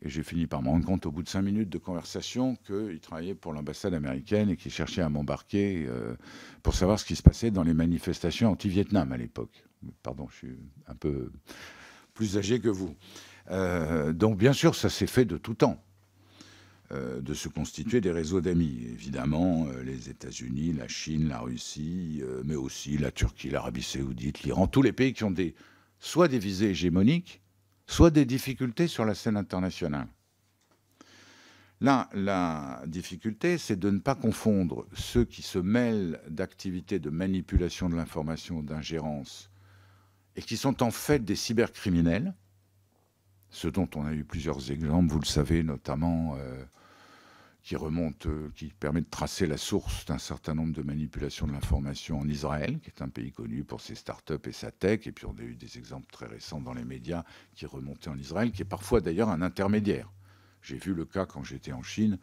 Et j'ai fini par me rendre compte, au bout de cinq minutes de conversation, qu'il travaillait pour l'ambassade américaine et qu'il cherchait à m'embarquer euh, pour savoir ce qui se passait dans les manifestations anti-Vietnam à l'époque. Pardon, je suis un peu plus âgé que vous. Euh, donc bien sûr, ça s'est fait de tout temps euh, de se constituer des réseaux d'amis. Évidemment, euh, les États-Unis, la Chine, la Russie, mais aussi la Turquie, l'Arabie saoudite, l'Iran, tous les pays qui ont des, soit des visées hégémoniques, soit des difficultés sur la scène internationale. Là, la difficulté, c'est de ne pas confondre ceux qui se mêlent d'activités de manipulation de l'information, d'ingérence, et qui sont en fait des cybercriminels, ce dont on a eu plusieurs exemples, vous le savez, notamment euh, qui remonte, euh, qui permet de tracer la source d'un certain nombre de manipulations de l'information en Israël, qui est un pays connu pour ses start-up et sa tech, et puis on a eu des exemples très récents dans les médias qui remontaient en Israël, qui est parfois d'ailleurs un intermédiaire. J'ai vu le cas quand j'étais en Chine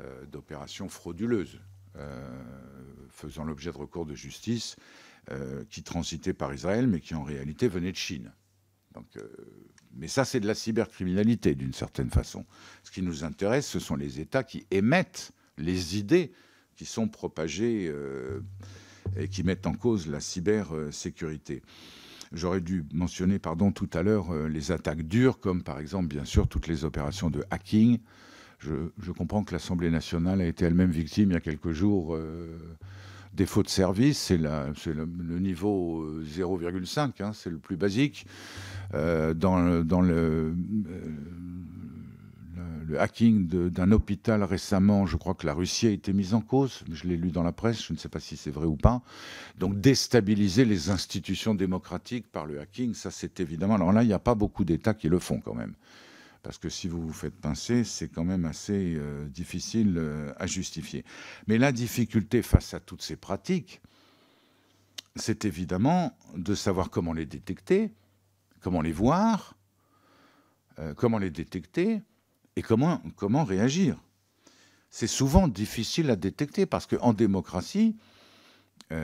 euh, d'opérations frauduleuses faisant l'objet de recours de justice qui transitaient par Israël, mais qui en réalité venaient de Chine. Donc mais ça, c'est de la cybercriminalité, d'une certaine façon. Ce qui nous intéresse, ce sont les États qui émettent les idées qui sont propagées euh, et qui mettent en cause la cybersécurité. J'aurais dû mentionner, pardon, tout à l'heure, euh, les attaques dures, comme par exemple, bien sûr, toutes les opérations de hacking. Je, comprends que l'Assemblée nationale a été elle-même victime il y a quelques jours. Euh, défaut de service, c'est le, niveau 0,5, euh, hein, c'est le plus basique. Euh, dans, euh, le, le hacking d'un hôpital récemment, je crois que la Russie a été mise en cause. Je l'ai lu dans la presse, je ne sais pas si c'est vrai ou pas. Donc déstabiliser les institutions démocratiques par le hacking, ça c'est évidemment. Alors là, il n'y a pas beaucoup d'États qui le font quand même parce que si vous vous faites pincer, c'est quand même assez euh, difficile euh, à justifier. Mais la difficulté face à toutes ces pratiques, c'est évidemment de savoir comment les détecter, comment les voir, euh, comment les détecter et comment, comment réagir. C'est souvent difficile à détecter parce qu'en démocratie, bah,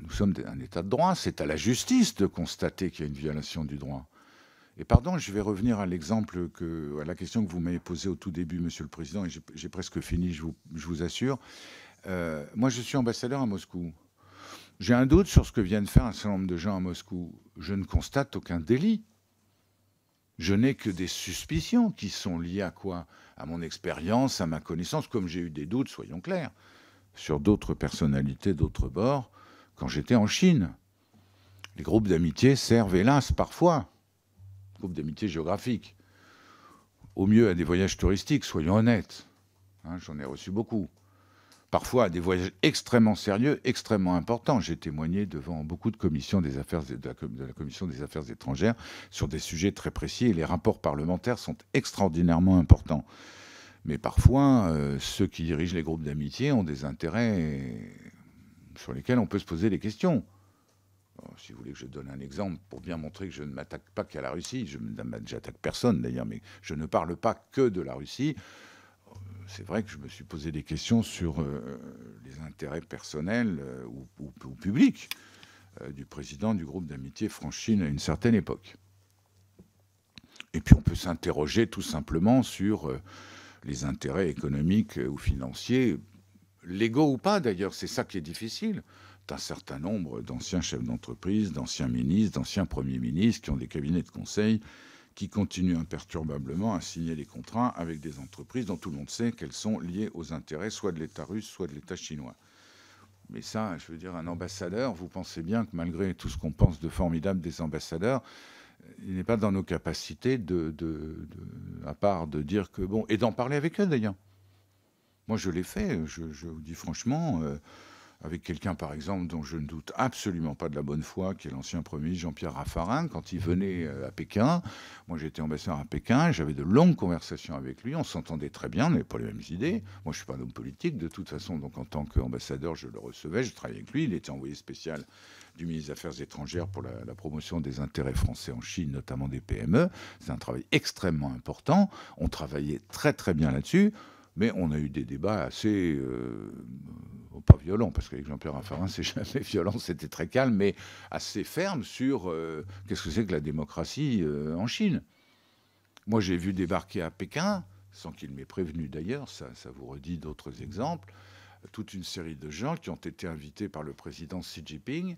nous sommes un État de droit, c'est à la justice de constater qu'il y a une violation du droit. Et pardon, je vais revenir à l'exemple que, à la question que vous m'avez posée au tout début, Monsieur le Président, et j'ai presque fini, je vous, assure. Euh, moi, je suis ambassadeur à Moscou. J'ai un doute sur ce que viennent faire un certain nombre de gens à Moscou. Je ne constate aucun délit. Je n'ai que des suspicions qui sont liées à quoi À mon expérience, à ma connaissance, comme j'ai eu des doutes, soyons clairs, sur d'autres personnalités d'autres bords quand j'étais en Chine. Les groupes d'amitié servent, hélas, parfois Groupes d'amitié Au mieux, à des voyages touristiques, soyons honnêtes. Hein, j'en ai reçu beaucoup. Parfois, à des voyages extrêmement sérieux, extrêmement importants. J'ai témoigné devant beaucoup de commissions des affaires, de la, commission des affaires étrangères sur des sujets très précis et les rapports parlementaires sont extraordinairement importants. Mais parfois, euh, ceux qui dirigent les groupes d'amitié ont des intérêts euh, sur lesquels on peut se poser des questions si vous voulez que je donne un exemple pour bien montrer que je ne m'attaque pas qu'à la Russie, je n'attaque personne d'ailleurs, mais je ne parle pas que de la Russie. Euh, c'est vrai que je me suis posé des questions sur euh, les intérêts personnels euh, ou, publics du président du groupe d'amitié France-Chine à une certaine époque. Et puis on peut s'interroger tout simplement sur les intérêts économiques ou financiers, légaux ou pas d'ailleurs, c'est ça qui est difficile d'un certain nombre d'anciens chefs d'entreprise, d'anciens ministres, d'anciens premiers ministres qui ont des cabinets de conseil qui continuent imperturbablement à signer les contrats avec des entreprises dont tout le monde sait qu'elles sont liées aux intérêts soit de l'État russe, soit de l'État chinois. Mais ça, je veux dire, un ambassadeur, vous pensez bien que malgré tout ce qu'on pense de formidable des ambassadeurs, il n'est pas dans nos capacités de, à part de dire que bon, et d'en parler avec eux d'ailleurs. Moi, je l'ai fait, je, vous dis franchement. Euh, avec quelqu'un, par exemple, dont je ne doute absolument pas de la bonne foi, qui est l'ancien Premier ministre Jean-Pierre Raffarin, quand il venait euh, à Pékin. Moi, j'étais ambassadeur à Pékin, j'avais de longues conversations avec lui, on s'entendait très bien, on n'avait pas les mêmes idées. Moi, je ne suis pas un homme politique, de toute façon, donc en tant qu'ambassadeur, je le recevais, je travaillais avec lui, il était envoyé spécial du ministre des Affaires étrangères pour la, la promotion des intérêts français en Chine, notamment des PME. C'est un travail extrêmement important, on travaillait très très bien là-dessus. Mais on a eu des débats assez. Euh, pas violents, parce qu'avec Jean-Pierre Raffarin, c'est jamais violent, c'était très calme, mais assez ferme sur euh, qu'est-ce que c'est que la démocratie euh, en Chine. Moi, j'ai vu débarquer à Pékin, sans qu'il m'ait prévenu d'ailleurs, ça, ça vous redit d'autres exemples, toute une série de gens qui ont été invités par le président Xi Jinping,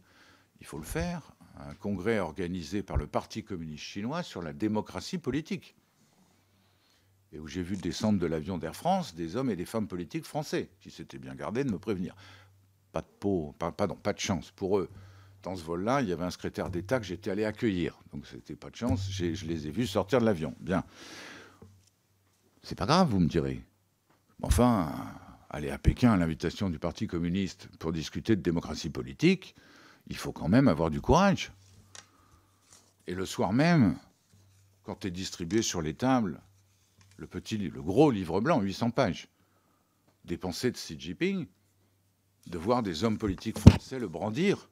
il faut le faire, à un congrès organisé par le Parti communiste chinois sur la démocratie politique et où j'ai vu descendre de l'avion d'Air France des hommes et des femmes politiques français qui s'étaient bien gardés de me prévenir. Pas de peau, pardon, pas de chance pour eux. Dans ce vol-là, il y avait un secrétaire d'État que j'étais allé accueillir. Donc c'était pas de chance, je les ai vus sortir de l'avion. Bien. C'est pas grave, vous me direz. Enfin, aller à Pékin à l'invitation du Parti communiste pour discuter de démocratie politique, il faut quand même avoir du courage. Et le soir même, quand tu es distribué sur les tables le petit, le gros livre blanc, 800 pages, des pensées de Xi Jinping, de voir des hommes politiques français le brandir,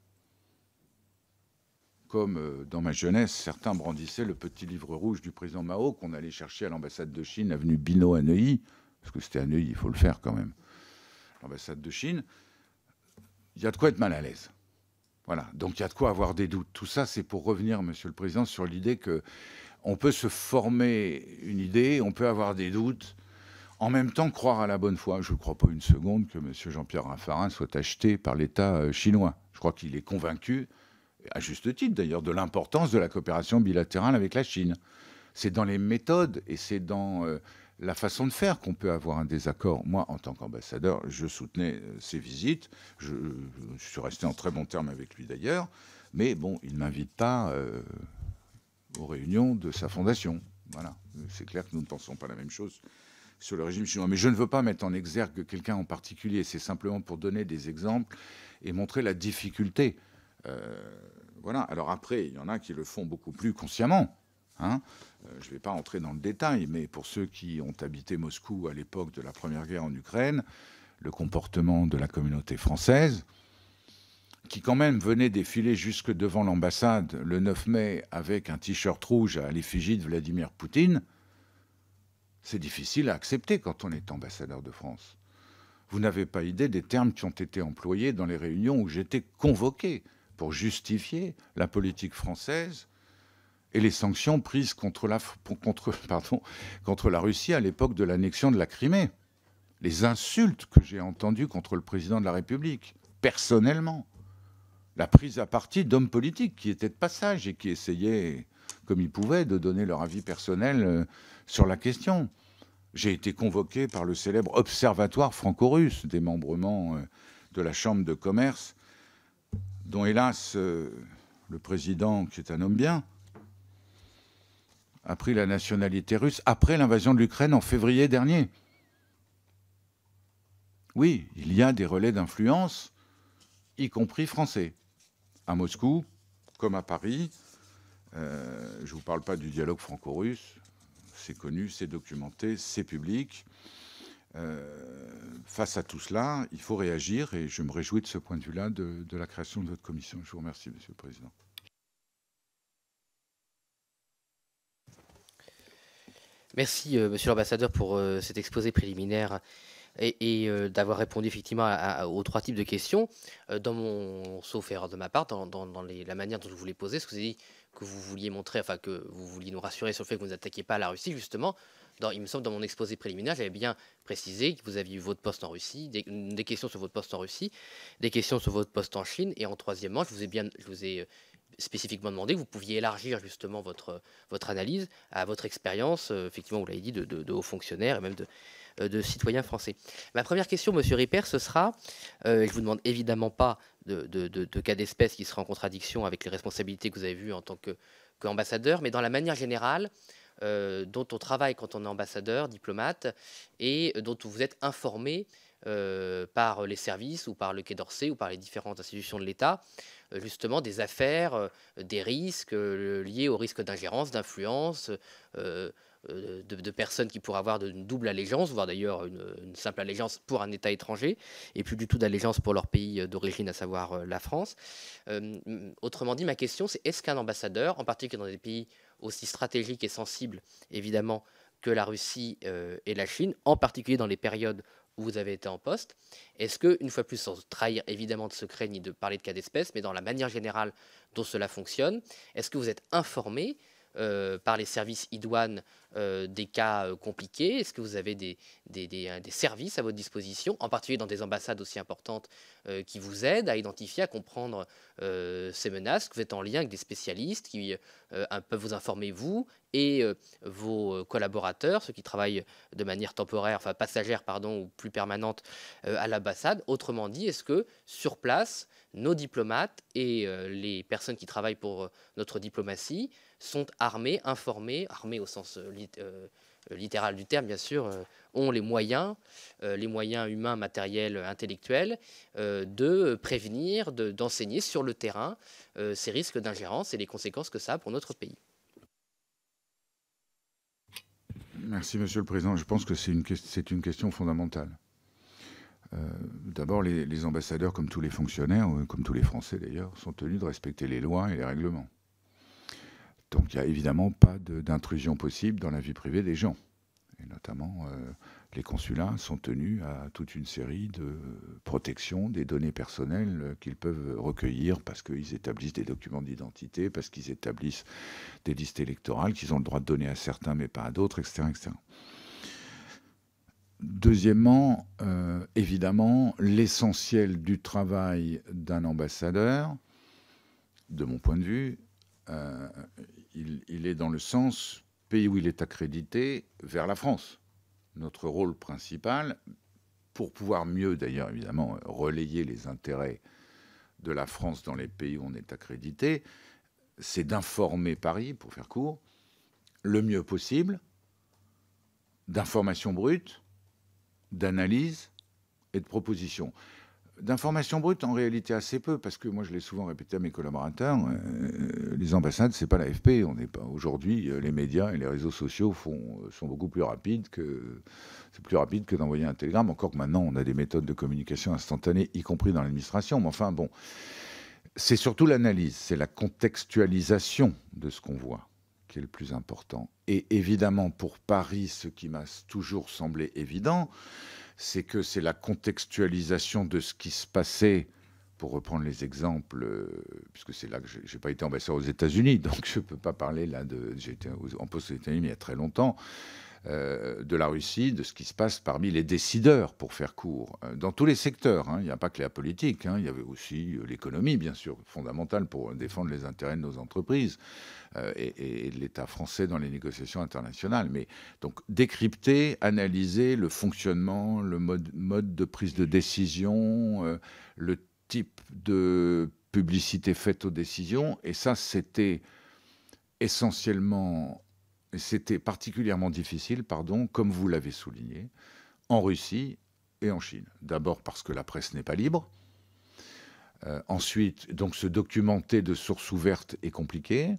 comme euh, dans ma jeunesse, certains brandissaient le petit livre rouge du président Mao qu'on allait chercher à l'ambassade de Chine, avenue Binot à Neuilly, parce que c'était à Neuilly, il faut le faire quand même, l'ambassade de Chine. Il y a de quoi être mal à l'aise. Voilà, donc il y a de quoi avoir des doutes. Tout ça, c'est pour revenir, Monsieur le Président, sur l'idée que on peut se former une idée, on peut avoir des doutes, en même temps croire à la bonne foi. Je ne crois pas une seconde que M. Jean-Pierre Raffarin soit acheté par l'État euh, chinois. Je crois qu'il est convaincu, à juste titre d'ailleurs, de l'importance de la coopération bilatérale avec la Chine. C'est dans les méthodes et c'est dans euh, la façon de faire qu'on peut avoir un désaccord. Moi, en tant qu'ambassadeur, je soutenais euh, ses visites. Je, suis resté en très bons termes avec lui d'ailleurs. Mais bon, il ne m'invite pas aux réunions de sa fondation. Voilà, c'est clair que nous ne pensons pas la même chose sur le régime chinois. Mais je ne veux pas mettre en exergue quelqu'un en particulier, c'est simplement pour donner des exemples et montrer la difficulté. Euh, voilà, alors après, il y en a qui le font beaucoup plus consciemment. Hein. Euh, je ne vais pas entrer dans le détail, mais pour ceux qui ont habité Moscou à l'époque de la Première Guerre en Ukraine, le comportement de la communauté française, qui quand même venait défiler jusque devant l'ambassade le 9 mai avec un t-shirt rouge à l'effigie de Vladimir Poutine, c'est difficile à accepter quand on est ambassadeur de France. Vous n'avez pas idée des termes qui ont été employés dans les réunions où j'étais convoqué pour justifier la politique française et les sanctions prises contre la, contre la Russie à l'époque de l'annexion de la Crimée. Les insultes que j'ai entendues contre le président de la République, personnellement la prise à partie d'hommes politiques qui étaient de passage et qui essayaient, comme ils pouvaient, de donner leur avis personnel euh, sur la question. J'ai été convoqué par le célèbre Observatoire franco-russe, démembrement euh, de la Chambre de commerce, dont hélas euh, le président, qui est un homme bien, a pris la nationalité russe après l'invasion de l'Ukraine en février dernier. Oui, il y a des relais d'influence, y compris français à Moscou comme à Paris. Euh, je ne vous parle pas du dialogue franco-russe, c'est connu, c'est documenté, c'est public. Euh, face à tout cela, il faut réagir et je me réjouis de ce point de vue-là de, la création de votre commission. Je vous remercie, Monsieur le Président. Merci, euh, Monsieur l'Ambassadeur, pour cet exposé préliminaire et, euh, d'avoir répondu effectivement aux trois types de questions. Euh, dans mon sauf erreur de ma part, dans, la manière dont vous les posez ce que vous avez dit que vous vouliez montrer, enfin que vous vouliez nous rassurer sur le fait que vous n'attaquiez pas la Russie, justement, dans, il me semble dans mon exposé préliminaire, j'avais bien précisé que vous aviez eu votre poste en Russie, des, questions sur votre poste en Russie, des questions sur votre poste en Chine, et en troisièmement, je vous ai bien, je vous ai euh, spécifiquement demandé que vous pouviez élargir justement votre, votre analyse à votre expérience, effectivement, vous l'avez dit, de, de, de hauts fonctionnaires et même de, euh, de citoyens français. Ma première question, Monsieur Ripper, ce sera, euh, je vous demande évidemment pas de, cas d'espèce qui sera en contradiction avec les responsabilités que vous avez vues en tant qu'ambassadeur, mais dans la manière générale euh, dont on travaille quand on est ambassadeur, diplomate, et dont vous êtes informé euh, par les services ou par le Quai d'Orsay ou par les différentes institutions de l'État, justement des affaires, des risques liés aux risques d'ingérence, d'influence, euh, de, personnes qui pourraient avoir une double allégeance, voire d'ailleurs une, simple allégeance pour un État étranger, et plus du tout d'allégeance pour leur pays euh, d'origine, à savoir euh, la France. autrement dit, ma question, c'est est-ce qu'un ambassadeur, en particulier dans des pays aussi stratégiques et sensibles, évidemment, que la Russie et la Chine, en particulier dans les périodes où vous avez été en poste, est-ce que, une fois plus, sans trahir évidemment de secret ni de parler de cas d'espèce, mais dans la manière générale dont cela fonctionne, est-ce que vous êtes informé par les services idoines euh, des cas euh, compliqués Est-ce que vous avez des, euh, des, services à votre disposition, en particulier dans des ambassades aussi importantes qui vous aident à identifier, à comprendre ces menaces que Vous êtes en lien avec des spécialistes qui peuvent vous informer, vous et vos collaborateurs, ceux qui travaillent de manière temporaire, enfin passagère, pardon, ou plus permanente à l'ambassade. Autrement dit, est-ce que sur place, nos diplomates et les personnes qui travaillent pour notre diplomatie sont armés, informés, armés au sens euh, littéral du terme, bien sûr, euh, ont les moyens, euh, les moyens humains, matériels, intellectuels, de prévenir, d'enseigner sur le terrain ces risques d'ingérence et les conséquences que ça a pour notre pays. Merci, Monsieur le Président. Je pense que c'est une, question fondamentale. D'abord, les, ambassadeurs, comme tous les fonctionnaires, comme tous les Français d'ailleurs, sont tenus de respecter les lois et les règlements. Donc il n'y a évidemment pas d'intrusion possible dans la vie privée des gens. Et notamment, euh, les consulats sont tenus à toute une série de protections des données personnelles euh, qu'ils peuvent recueillir parce qu'ils établissent des documents d'identité, parce qu'ils établissent des listes électorales qu'ils ont le droit de donner à certains mais pas à d'autres, etc., Deuxièmement, euh, évidemment, l'essentiel du travail d'un ambassadeur, de mon point de vue, il, est dans le sens pays où il est accrédité vers la France. Notre rôle principal, pour pouvoir mieux d'ailleurs évidemment relayer les intérêts de la France dans les pays où on est accrédité, c'est d'informer Paris, pour faire court, le mieux possible, d'informations brutes, d'analyses et de propositions d'informations brutes, en réalité, assez peu, parce que moi, je l'ai souvent répété à mes collaborateurs, euh, euh, les ambassades, c'est pas l'AFP. On pas aujourd'hui. Euh, les médias et les réseaux sociaux font, sont beaucoup plus rapides que c'est plus rapide que d'envoyer un télégramme. Encore que maintenant, on a des méthodes de communication instantanée, y compris dans l'administration. Mais enfin, bon, c'est surtout l'analyse, c'est la contextualisation de ce qu'on voit qui est le plus important. Et évidemment, pour Paris, ce qui m'a toujours semblé évident, c'est que c'est la contextualisation de ce qui se passait pour reprendre les exemples, euh, puisque c'est là que j'ai pas été ambassadeur aux États-Unis, donc je ne peux pas parler là de. J'étais en poste aux États-Unis il y a très longtemps, euh, de la Russie, de ce qui se passe parmi les décideurs, pour faire court, euh, dans tous les secteurs. Hein. Il n'y a pas que la politique, hein. il y avait aussi euh, l'économie, bien sûr, fondamentale pour défendre les intérêts de nos entreprises et, de l'État français dans les négociations internationales. Mais donc décrypter, analyser le fonctionnement, le mode, mode de prise de décision, le type de publicité faite aux décisions. Et ça, c'était essentiellement c'était particulièrement difficile, pardon, comme vous l'avez souligné, en Russie et en Chine. D'abord parce que la presse n'est pas libre. Euh, ensuite, donc se documenter de sources ouvertes est compliqué.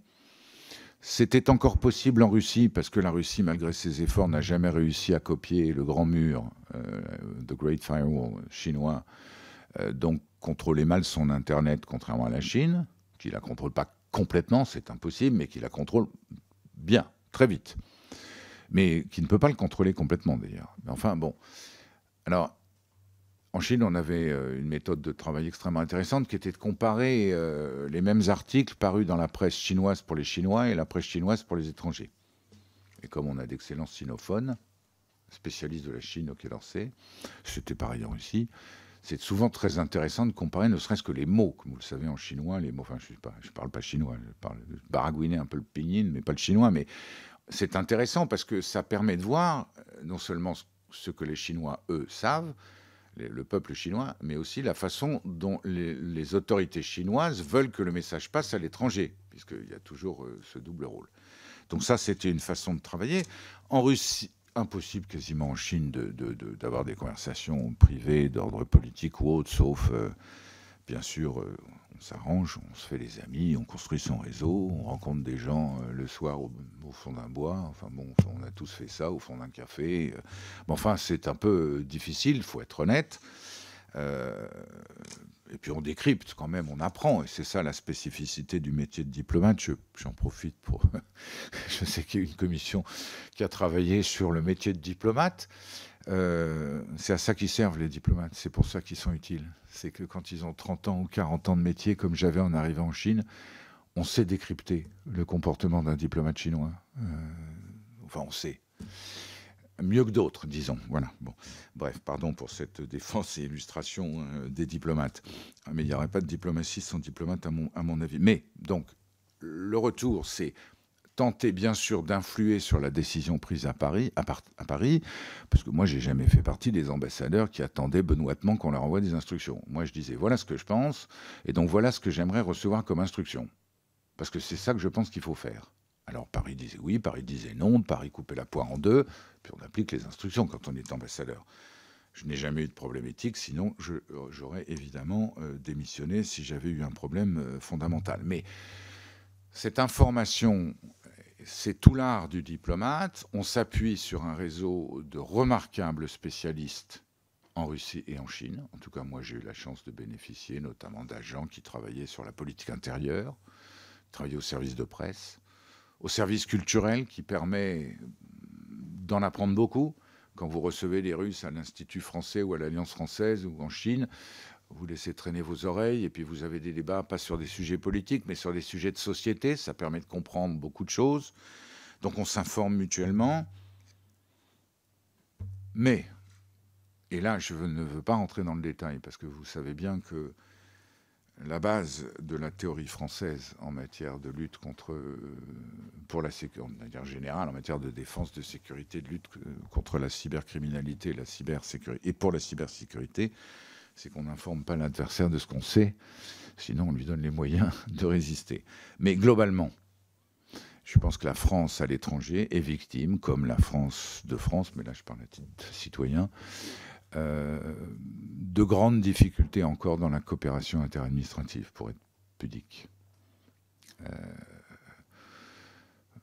C'était encore possible en Russie parce que la Russie, malgré ses efforts, n'a jamais réussi à copier le grand mur, le euh, The Great Firewall chinois, euh, donc contrôler mal son Internet, contrairement à la Chine, qui la contrôle pas complètement, c'est impossible, mais qui la contrôle bien, très vite, mais qui ne peut pas le contrôler complètement d'ailleurs. Mais Enfin bon, alors en Chine, on avait euh, une méthode de travail extrêmement intéressante qui était de comparer euh, les mêmes articles parus dans la presse chinoise pour les Chinois et la presse chinoise pour les étrangers. Et comme on a d'excellents sinophones, spécialistes de la Chine au on sait, c'était pareil en Russie, c'est souvent très intéressant de comparer ne serait-ce que les mots, comme vous le savez en chinois, les mots, enfin je ne parle pas chinois, je parle baragouiné un peu le pinyin, mais pas le chinois, mais c'est intéressant parce que ça permet de voir euh, non seulement ce que les Chinois, eux, savent, le peuple chinois, mais aussi la façon dont les, les autorités chinoises veulent que le message passe à l'étranger, puisqu'il y a toujours euh, ce double rôle. Donc ça, c'était une façon de travailler. En Russie, impossible quasiment en Chine d'avoir des conversations privées d'ordre politique ou autre, sauf, euh, bien sûr, euh, on s'arrange, on se fait des amis, on construit son réseau, on rencontre des gens euh, le soir au, fond d'un bois. Enfin bon, on a tous fait ça au fond d'un café. Mais enfin, c'est un peu difficile, faut être honnête. Et puis on décrypte quand même, on apprend, et c'est ça la spécificité du métier de diplomate. J'en profite pour... je sais qu'il y a une commission qui a travaillé sur le métier de diplomate. Euh, c'est à ça qu'ils servent les diplomates, c'est pour ça qu'ils sont utiles. C'est que quand ils ont 30 ans ou 40 ans de métier, comme j'avais en arrivant en Chine, on sait décrypter le comportement d'un diplomate chinois. Euh, enfin, on sait mieux que d'autres, disons. Voilà. Bon. Bref, pardon pour cette défense et illustration hein, des diplomates. Ah, mais il n'y aurait pas de diplomatie sans diplomate, à mon, avis. Mais, donc, le retour, c'est tenter bien sûr d'influer sur la décision prise à Paris, Paris parce que moi je n'ai jamais fait partie des ambassadeurs qui attendaient benoîtement qu'on leur envoie des instructions. Moi je disais voilà ce que je pense et donc voilà ce que j'aimerais recevoir comme instruction. Parce que c'est ça que je pense qu'il faut faire. Alors Paris disait oui, Paris disait non, Paris coupait la poire en deux, puis on applique les instructions quand on est ambassadeur. Je n'ai jamais eu de problème éthique, sinon euh, j'aurais évidemment euh, démissionné si j'avais eu un problème euh, fondamental. Mais cette information, c'est tout l'art du diplomate. On s'appuie sur un réseau de remarquables spécialistes en Russie et en Chine. En tout cas, moi, j'ai eu la chance de bénéficier notamment d'agents qui travaillaient sur la politique intérieure, travaillaient au service de presse, au service culturel qui permet d'en apprendre beaucoup. Quand vous recevez des Russes à l'Institut français ou à l'Alliance française ou en Chine, vous laissez traîner vos oreilles et puis vous avez des débats, pas sur des sujets politiques, mais sur des sujets de société. Ça permet de comprendre beaucoup de choses. Donc on s'informe mutuellement. Mais, et là je ne veux pas rentrer dans le détail, parce que vous savez bien que la base de la théorie française en matière de lutte contre, euh, pour la sécurité, de manière générale, en matière de défense, de sécurité, de lutte euh, contre la cybercriminalité, la cybersécurité, et pour la cybersécurité, c'est qu'on n'informe pas l'adversaire de ce qu'on sait, sinon on lui donne les moyens de résister. Mais globalement, je pense que la France à l'étranger est victime, comme la France de France, mais là je parle à titre citoyen, euh, de grandes difficultés encore dans la coopération interadministrative, pour être pudique. Euh,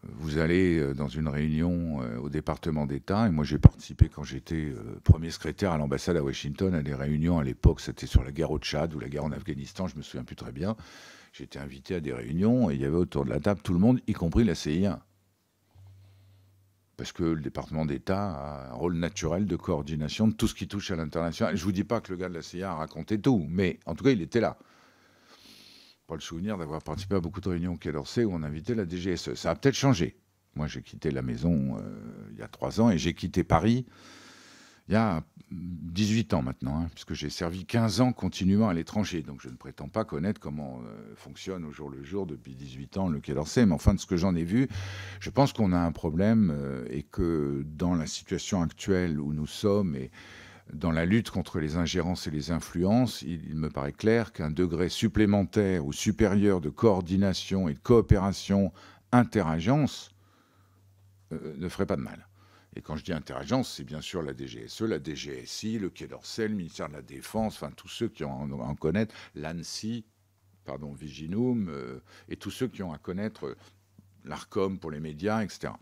vous allez euh, dans une réunion au département d'État, et moi j'ai participé quand j'étais premier secrétaire à l'ambassade à Washington à des réunions à l'époque, c'était sur la guerre au Tchad ou la guerre en Afghanistan, je me souviens plus très bien. J'étais invité à des réunions et il y avait autour de la table tout le monde, y compris la CIA parce que le département d'État a un rôle naturel de coordination de tout ce qui touche à l'international. Je ne vous dis pas que le gars de la CIA a raconté tout, mais en tout cas, il était là. Pas le souvenir d'avoir participé à beaucoup de réunions au Quai d'Orsay où on invitait la DGSE. Ça a peut-être changé. Moi, j'ai quitté la maison euh, il y a trois ans et j'ai quitté Paris il y a 18 ans maintenant, hein, puisque j'ai servi 15 ans continuellement à l'étranger. Donc je ne prétends pas connaître comment euh, fonctionne au jour le jour depuis 18 ans le Quai d'Orsay. Mais enfin, de ce que j'en ai vu, je pense qu'on a un problème euh, et que dans la situation actuelle où nous sommes et dans la lutte contre les ingérences et les influences, il, me paraît clair qu'un degré supplémentaire ou supérieur de coordination et de coopération interagence, euh, ne ferait pas de mal. Et quand je dis interagence, c'est bien sûr la DGSE, la DGSI, le Quai d'Orsay, le ministère de la Défense, enfin tous ceux qui ont en connaître, l'ANSI, pardon, Viginum, euh, et tous ceux qui ont à connaître euh, l'ARCOM pour les médias, etc.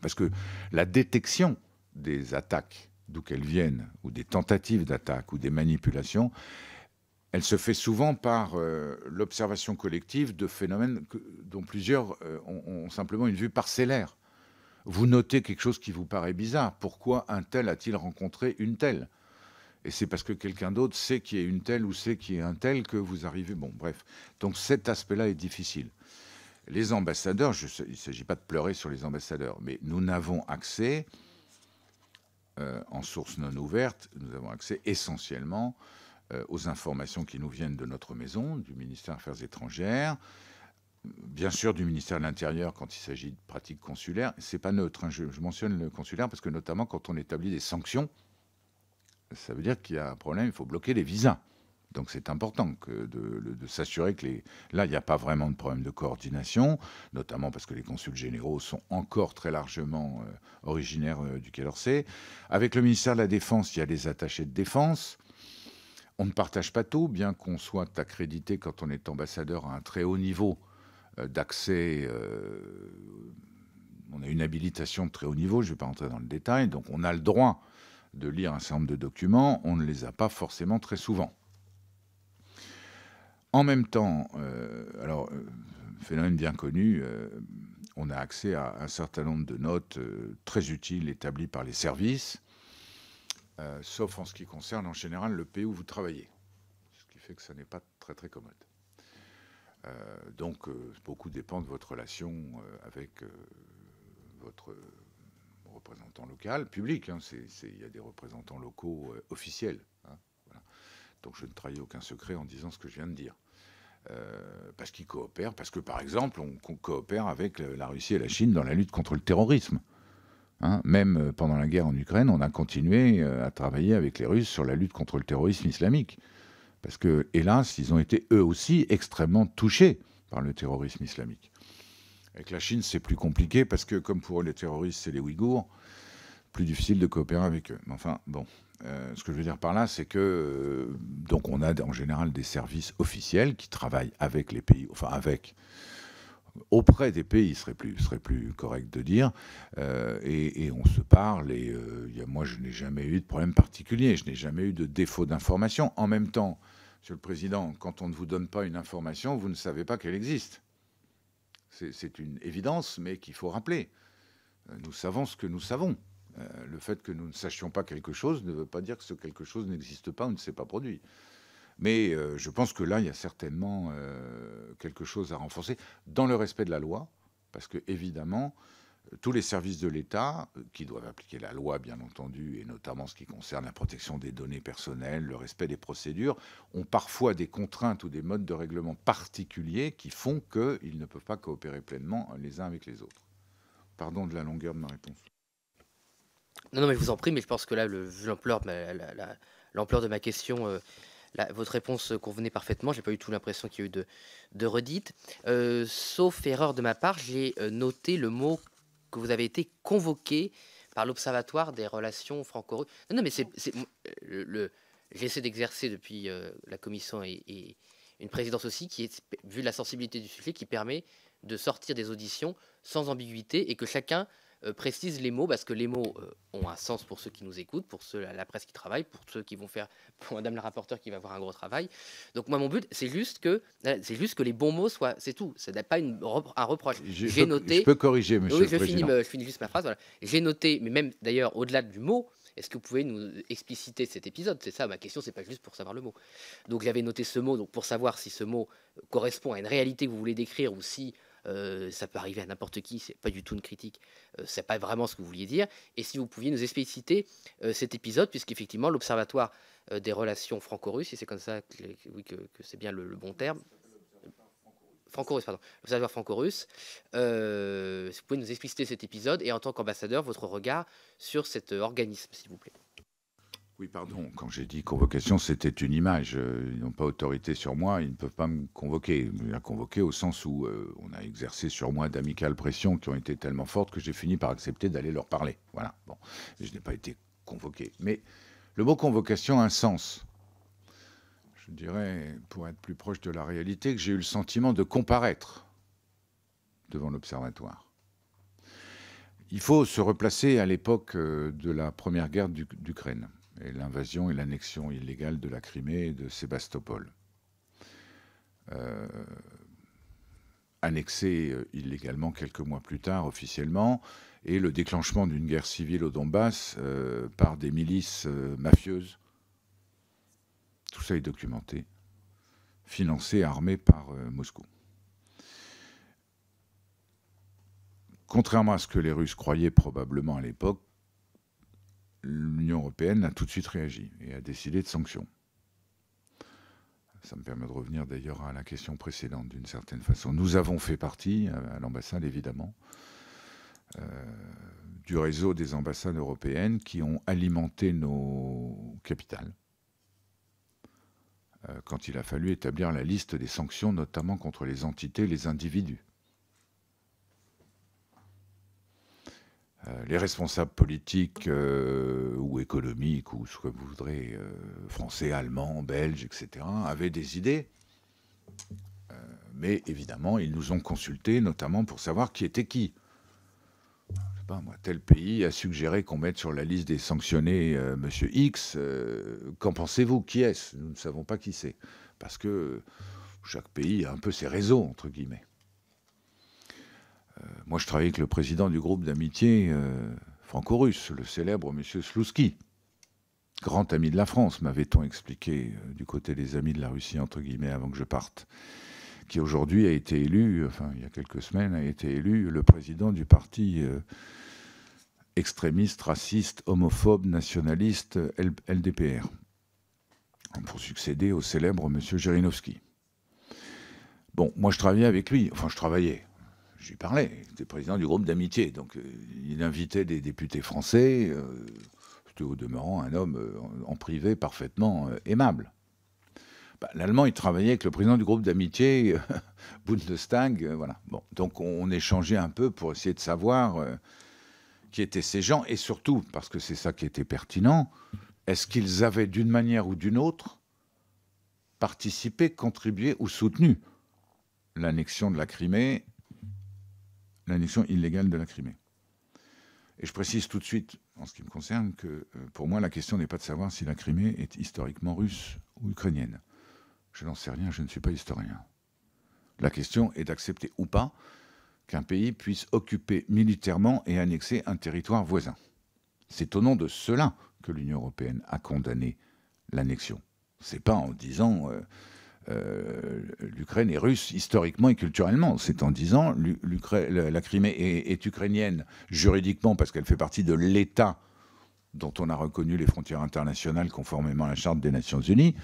Parce que la détection des attaques, d'où qu'elles viennent, ou des tentatives d'attaque, ou des manipulations, elle se fait souvent par euh, l'observation collective de phénomènes dont plusieurs ont simplement une vue parcellaire vous notez quelque chose qui vous paraît bizarre. Pourquoi un tel a-t-il rencontré une telle Et c'est parce que quelqu'un d'autre sait qui est une telle ou sait qui est un tel que vous arrivez. Bon, bref. Donc cet aspect-là est difficile. Les ambassadeurs, il ne s'agit pas de pleurer sur les ambassadeurs, mais nous n'avons accès, euh, en source non ouverte, nous avons accès essentiellement euh, aux informations qui nous viennent de notre maison, du ministère des Affaires étrangères, bien sûr du ministère de l'Intérieur quand il s'agit de pratiques consulaires. C'est pas neutre. Hein. Je, mentionne le consulaire parce que notamment quand on établit des sanctions, ça veut dire qu'il y a un problème. Il faut bloquer les visas. Donc c'est important de, s'assurer que les... là, il n'y a pas vraiment de problème de coordination, notamment parce que les consuls généraux sont encore très largement euh, originaires euh, du Quai d'Orsay. Avec le ministère de la Défense, il y a les attachés de défense. On ne partage pas tout, bien qu'on soit accrédité quand on est ambassadeur à un très haut niveau euh, d'accès. Euh, on a une habilitation de très haut niveau, je ne vais pas entrer dans le détail, donc on a le droit de lire un certain nombre de documents, on ne les a pas forcément très souvent. En même temps, euh, alors, phénomène bien connu, on a accès à un certain nombre de notes très utiles établies par les services, sauf en ce qui concerne en général le pays où vous travaillez, ce qui fait que ça n'est pas très très commode. Euh, donc, euh, beaucoup dépend de votre relation euh, avec votre représentant local, public. Hein. Il y a des représentants locaux officiels. Hein, donc, je ne trahis aucun secret en disant ce que je viens de dire. parce qu'ils coopèrent, parce que par exemple, on coopère avec la Russie et la Chine dans la lutte contre le terrorisme. Hein. même pendant la guerre en Ukraine, on a continué à travailler avec les Russes sur la lutte contre le terrorisme islamique. Parce que, hélas, ils ont été eux aussi extrêmement touchés par le terrorisme islamique. Avec la Chine, c'est plus compliqué parce que, comme pour eux, les terroristes, c'est les Ouïghours, plus difficile de coopérer avec eux. Mais enfin, bon, euh, ce que je veux dire par là, c'est que euh, donc on a en général des services officiels qui travaillent avec les pays, enfin avec auprès des pays, serait plus, serait plus correct de dire. Euh, et, on se parle. Et euh, moi, je n'ai jamais eu de problème particulier. Je n'ai jamais eu de défaut d'information. En même temps, Monsieur le Président, quand on ne vous donne pas une information, vous ne savez pas qu'elle existe. C'est une évidence, mais qu'il faut rappeler. Euh, nous savons ce que nous savons. le fait que nous ne sachions pas quelque chose ne veut pas dire que ce quelque chose n'existe pas ou ne s'est pas produit. Mais euh, je pense que là, il y a certainement euh, quelque chose à renforcer dans le respect de la loi, parce que évidemment, euh, tous les services de l'État, qui doivent appliquer la loi, bien entendu, et notamment ce qui concerne la protection des données personnelles, le respect des procédures, ont parfois des contraintes ou des modes de règlement particuliers qui font qu'ils ne peuvent pas coopérer pleinement les uns avec les autres. Pardon de la longueur de ma réponse. Non, non, mais je vous en prie, mais je pense que là, l'ampleur de ma question votre réponse convenait parfaitement. J'ai pas eu tout l'impression qu'il y a eu de, redites, euh, sauf erreur de ma part, j'ai euh, noté le mot que vous avez été convoqué par l'Observatoire des relations franco-russes. Non, mais c'est le, j'essaie d'exercer depuis euh, la commission et, une présidence aussi qui est vu la sensibilité du sujet qui permet de sortir des auditions sans ambiguïté et que chacun euh, précise les mots, parce que les mots euh, ont un sens pour ceux qui nous écoutent, pour ceux la presse qui travaille, pour ceux qui vont faire, pour Madame la rapporteure qui va avoir un gros travail. Donc moi, mon but, c'est juste que, euh, c'est juste que les bons mots soient, c'est tout. Ça n'a pas une, un reproche. J'ai noté. Je peux corriger, Monsieur le Président. je finis juste ma phrase. J'ai noté, mais même d'ailleurs au-delà du mot. Est-ce que vous pouvez nous expliciter cet épisode C'est ça ma question, c'est pas juste pour savoir le mot. Donc j'avais noté ce mot donc pour savoir si ce mot correspond à une réalité que vous voulez décrire ou si euh, ça peut arriver à n'importe qui, c'est pas du tout une critique, euh, c'est pas vraiment ce que vous vouliez dire. Et si vous pouviez nous expliciter euh, cet épisode, puisqu'effectivement l'Observatoire des relations franco-russes, et c'est comme ça que, oui, que, c'est bien le, bon terme, franco-russe, pardon, l'Observatoire franco-russe, si vous pouvez nous expliciter cet épisode et en tant qu'ambassadeur, votre regard sur cet organisme, s'il vous plaît. Oui, pardon. Quand j'ai dit convocation, c'était une image. Euh, ils n'ont pas autorité sur moi, ils ne peuvent pas me convoquer. me convoqué au sens où euh, on a exercé sur moi d'amicales pressions qui ont été tellement fortes que j'ai fini par accepter d'aller leur parler. Voilà. Bon, je n'ai pas été convoqué. Mais le mot convocation a un sens. Je dirais, pour être plus proche de la réalité, que j'ai eu le sentiment de comparaître devant l'observatoire. Il faut se replacer à l'époque euh, de la première guerre d'Ukraine et l'invasion et l'annexion illégale de la Crimée et de Sébastopol. Euh, euh, illégalement quelques mois plus tard officiellement, et le déclenchement d'une guerre civile au Donbass euh, par des milices euh, mafieuses. Tout ça est documenté, financé, armé par Moscou. Contrairement à ce que les Russes croyaient probablement à l'époque, l'Union européenne a tout de suite réagi et a décidé de sanctions. Ça me permet de revenir d'ailleurs à la question précédente d'une certaine façon. Nous avons fait partie, euh, à l'ambassade évidemment, euh, du réseau des ambassades européennes qui ont alimenté nos capitales euh, quand il a fallu établir la liste des sanctions, notamment contre les entités les individus. Euh, les responsables politiques euh, ou économiques, ou ce que vous voudrez, euh, français, allemands, belges, etc., avaient des idées. mais évidemment, ils nous ont consultés, notamment pour savoir qui était qui. Je sais pas, moi, tel pays a suggéré qu'on mette sur la liste des sanctionnés Monsieur X. Qu'en pensez-vous Qui est-ce Nous ne savons pas qui c'est. Parce que chaque pays a un peu ses réseaux, entre guillemets. Euh, moi, je travaillais avec le président du groupe d'amitié euh, franco-russe, le célèbre monsieur Slouski. Grand ami de la France, m'avait-on expliqué, euh, du côté des amis de la Russie, entre guillemets, avant que je parte, qui aujourd'hui a été élu, enfin, il y a quelques semaines, a été élu le président du parti extrémiste, raciste, homophobe, nationaliste, LDPR, pour succéder au célèbre monsieur Jirinovski. Bon, moi je travaillais avec lui, enfin je travaillais, je lui parlais. Il était président du groupe d'amitié. Donc, euh, il invitait des députés français. Euh, c'était au demeurant un homme euh, en privé parfaitement aimable. Bah, L'Allemand, il travaillait avec le président du groupe d'amitié, Bundestag. voilà. donc, on, échangeait un peu pour essayer de savoir qui étaient ces gens. Et surtout, parce que c'est ça qui était pertinent, est-ce qu'ils avaient d'une manière ou d'une autre participé, contribué ou soutenu l'annexion de la Crimée l'annexion illégale de la Crimée. Et je précise tout de suite, en ce qui me concerne, que euh, pour moi, la question n'est pas de savoir si la Crimée est historiquement russe ou ukrainienne. Je n'en sais rien, je ne suis pas historien. La question est d'accepter ou pas qu'un pays puisse occuper militairement et annexer un territoire voisin. C'est au nom de cela que l'Union européenne a condamné l'annexion. C'est pas en disant euh, euh, l'Ukraine est russe historiquement et culturellement. C'est en disant la Crimée est, est, ukrainienne juridiquement parce qu'elle fait partie de l'État dont on a reconnu les frontières internationales conformément à la Charte des Nations Unies.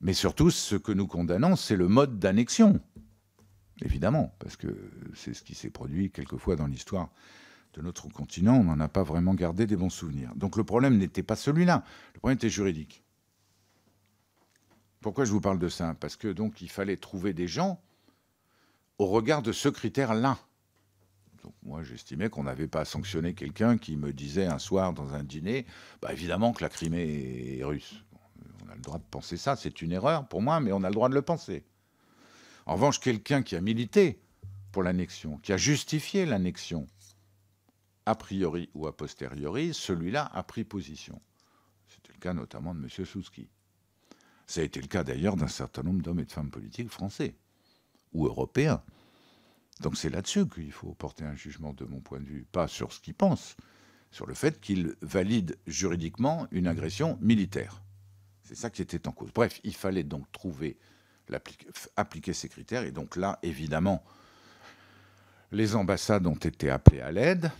Mais surtout, ce que nous condamnons, c'est le mode d'annexion. Évidemment, parce que c'est ce qui s'est produit quelquefois dans l'histoire de notre continent. On n'en a pas vraiment gardé des bons souvenirs. Donc le problème n'était pas celui-là. Le problème était juridique. Pourquoi je vous parle de ça Parce que donc il fallait trouver des gens au regard de ce critère-là. Donc moi j'estimais qu'on n'avait pas sanctionné quelqu'un qui me disait un soir dans un dîner, bah, évidemment que la Crimée est russe. On a le droit de penser ça, c'est une erreur pour moi, mais on a le droit de le penser. En revanche, quelqu'un qui a milité pour l'annexion, qui a justifié l'annexion, a priori ou a posteriori, celui-là a pris position. C'était le cas notamment de M. Souski. Ça a été le cas d'ailleurs d'un certain nombre d'hommes et de femmes politiques français ou européens. Donc c'est là-dessus qu'il faut porter un jugement de mon point de vue, pas sur ce qu'ils pensent, sur le fait qu'ils valident juridiquement une agression militaire. C'est ça qui était en cause. Bref, il fallait donc trouver, appliquer, appliquer ces critères. Et donc là, évidemment, les ambassades ont été appelées à l'aide.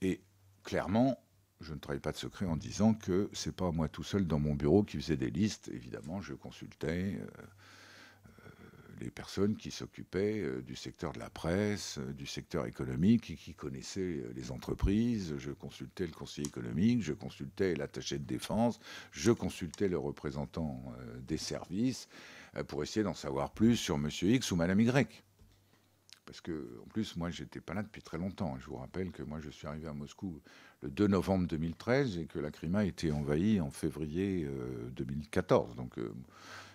Et clairement, je ne travaille pas de secret en disant que c'est pas moi tout seul dans mon bureau qui faisait des listes. Évidemment, je consultais euh, euh, les personnes qui s'occupaient euh, du secteur de la presse, du secteur économique, et qui connaissaient les entreprises. Je consultais le conseiller économique, je consultais l'attaché de défense, je consultais le représentant des services pour essayer d'en savoir plus sur Monsieur X ou Madame Y. Parce que, en plus, moi, j'étais pas là depuis très longtemps. Je vous rappelle que moi, je suis arrivé à Moscou le 2 novembre 2013 et que la Crimée a été envahie en février 2014. Euh, Donc euh,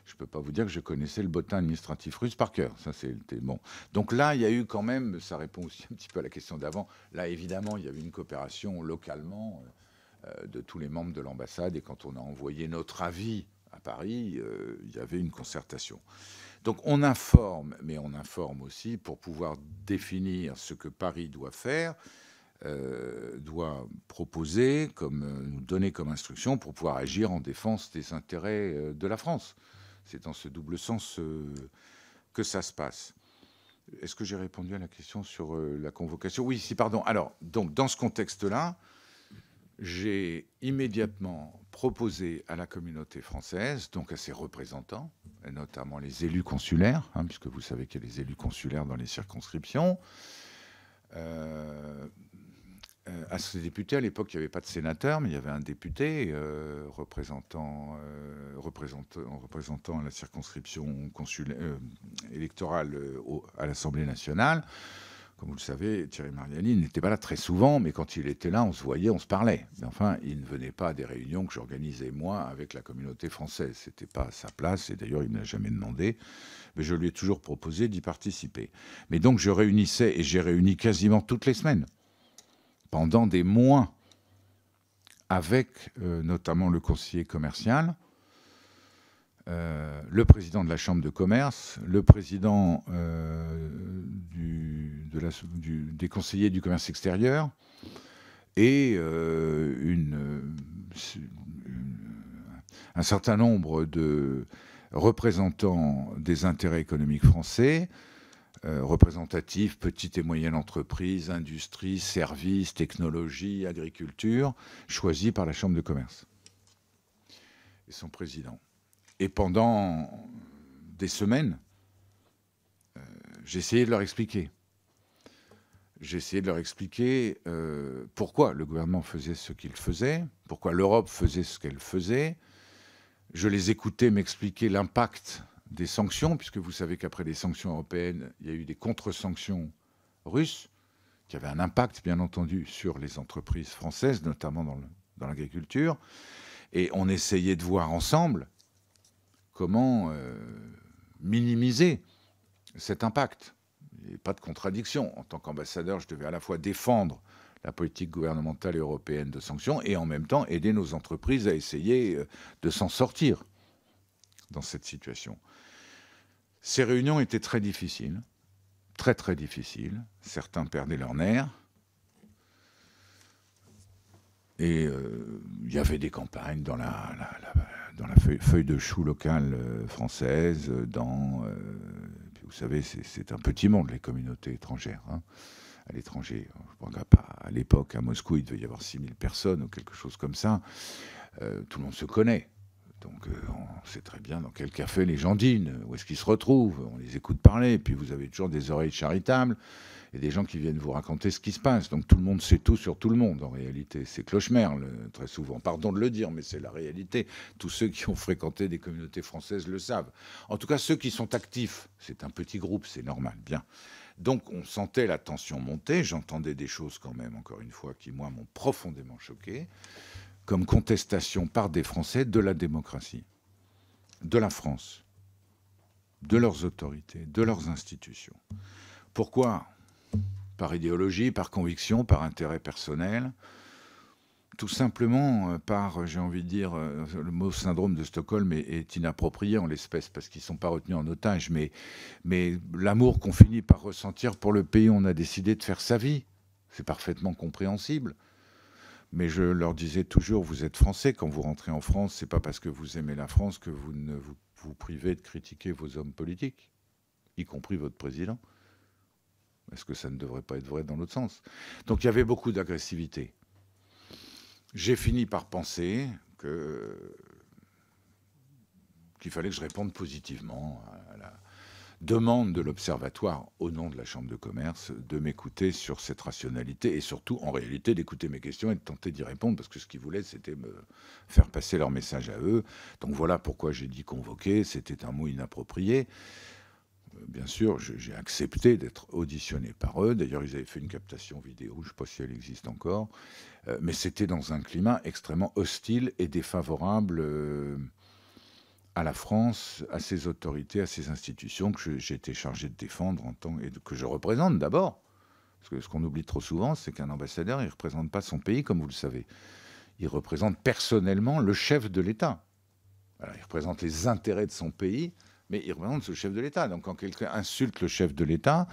je ne peux pas vous dire que je connaissais le botin administratif russe par cœur. Ça, bon. Donc là, il y a eu quand même, ça répond aussi un petit peu à la question d'avant. Là, évidemment, il y a eu une coopération localement euh, de tous les membres de l'ambassade. Et quand on a envoyé notre avis à Paris, il y avait une concertation. Donc on informe, mais on informe aussi pour pouvoir définir ce que Paris doit faire euh, doit proposer, comme euh, nous donner comme instruction pour pouvoir agir en défense des intérêts euh, de la France. C'est dans ce double sens que ça se passe. Est-ce que j'ai répondu à la question sur la convocation Oui, si, pardon. Alors, donc, dans ce contexte-là, j'ai immédiatement proposé à la communauté française, donc à ses représentants, et notamment les élus consulaires, hein, puisque vous savez qu'il y a les élus consulaires dans les circonscriptions, euh, euh, à ces députés, à l'époque, il n'y avait pas de sénateur, mais il y avait un député euh, euh, représentant, la circonscription électorale à l'Assemblée nationale. Comme vous le savez, Thierry Mariani n'était pas là très souvent, mais quand il était là, on se voyait, on se parlait. enfin, il ne venait pas à des réunions que j'organisais moi avec la communauté française. Ce n'était pas à sa place, et d'ailleurs, il ne l'a jamais demandé. Mais je lui ai toujours proposé d'y participer. Mais donc, je réunissais, et j'ai réuni quasiment toutes les semaines pendant des mois avec euh, notamment le conseiller commercial, euh, le président de la Chambre de commerce, le président euh, des conseillers du commerce extérieur et un certain nombre de représentants des intérêts économiques français représentatives, euh, représentatifs, petites et moyennes entreprises, industrie, services, technologies, agriculture, choisis par la Chambre de commerce et son président. Et pendant des semaines, euh, j'ai essayé de leur expliquer. J'ai essayé de leur expliquer euh, pourquoi le gouvernement faisait ce qu'il faisait, pourquoi l'Europe faisait ce qu'elle faisait. Je les écoutais m'expliquer l'impact des sanctions, puisque vous savez qu'après les sanctions européennes, il y a eu des contre-sanctions russes, qui avaient un impact, bien entendu, sur les entreprises françaises, notamment dans l'agriculture. Et on essayait de voir ensemble comment euh, minimiser cet impact. Il n'y a pas de contradiction. En tant qu'ambassadeur, je devais à la fois défendre la politique gouvernementale européenne de sanctions et en même temps aider nos entreprises à essayer euh, de s'en sortir dans cette situation. Ces réunions étaient très difficiles, très très difficiles. Certains perdaient leur nerf. Et euh, il y avait des campagnes dans la, dans la feuille, de chou locale euh, française, dans... Euh, vous savez, c'est un petit monde, les communautés étrangères. Hein. à l'étranger, je pas, à l'époque, à Moscou, il devait y avoir 6000 personnes ou quelque chose comme ça. tout le monde se connaît. Donc euh, on sait très bien dans quel café les gens dînent, où est-ce qu'ils se retrouvent, on les écoute parler, puis vous avez toujours des oreilles charitables et des gens qui viennent vous raconter ce qui se passe. Donc tout le monde sait tout sur tout le monde en réalité. C'est cloche très souvent. Pardon de le dire, mais c'est la réalité. Tous ceux qui ont fréquenté des communautés françaises le savent. En tout cas, ceux qui sont actifs, c'est un petit groupe, c'est normal, bien. Donc on sentait la tension monter, j'entendais des choses quand même, encore une fois, qui moi m'ont profondément choqué comme contestation par des Français de la démocratie, de la France, de leurs autorités, de leurs institutions. Pourquoi Par idéologie, par conviction, par intérêt personnel, tout simplement euh, par, euh, j'ai envie de dire, euh, le mot syndrome de Stockholm est, inapproprié en l'espèce parce qu'ils ne sont pas retenus en otage, mais, mais l'amour qu'on finit par ressentir pour le pays où on a décidé de faire sa vie, c'est parfaitement compréhensible. Mais je leur disais toujours, vous êtes français, quand vous rentrez en France, c'est pas parce que vous aimez la France que vous ne vous, privez de critiquer vos hommes politiques, y compris votre président. Est-ce que ça ne devrait pas être vrai dans l'autre sens Donc il y avait beaucoup d'agressivité. J'ai fini par penser que qu'il fallait que je réponde positivement à la, demande de l'Observatoire, au nom de la Chambre de commerce, de m'écouter sur cette rationalité et surtout, en réalité, d'écouter mes questions et de tenter d'y répondre parce que ce qu'ils voulaient, c'était me faire passer leur message à eux. Donc voilà pourquoi j'ai dit convoquer », c'était un mot inapproprié euh, bien sûr, j'ai accepté d'être auditionné par eux. D'ailleurs, ils avaient fait une captation vidéo, je ne sais pas si elle existe encore. Euh, mais c'était dans un climat extrêmement hostile et défavorable euh, à la France, à ses autorités, à ses institutions que j'ai été chargé de défendre en tant et que je représente d'abord. Parce que ce qu'on oublie trop souvent, c'est qu'un ambassadeur, il ne représente pas son pays, comme vous le savez. Il représente personnellement le chef de l'État. il représente les intérêts de son pays, mais il représente le chef de l'État. Donc quand quelqu'un insulte le chef de l'État,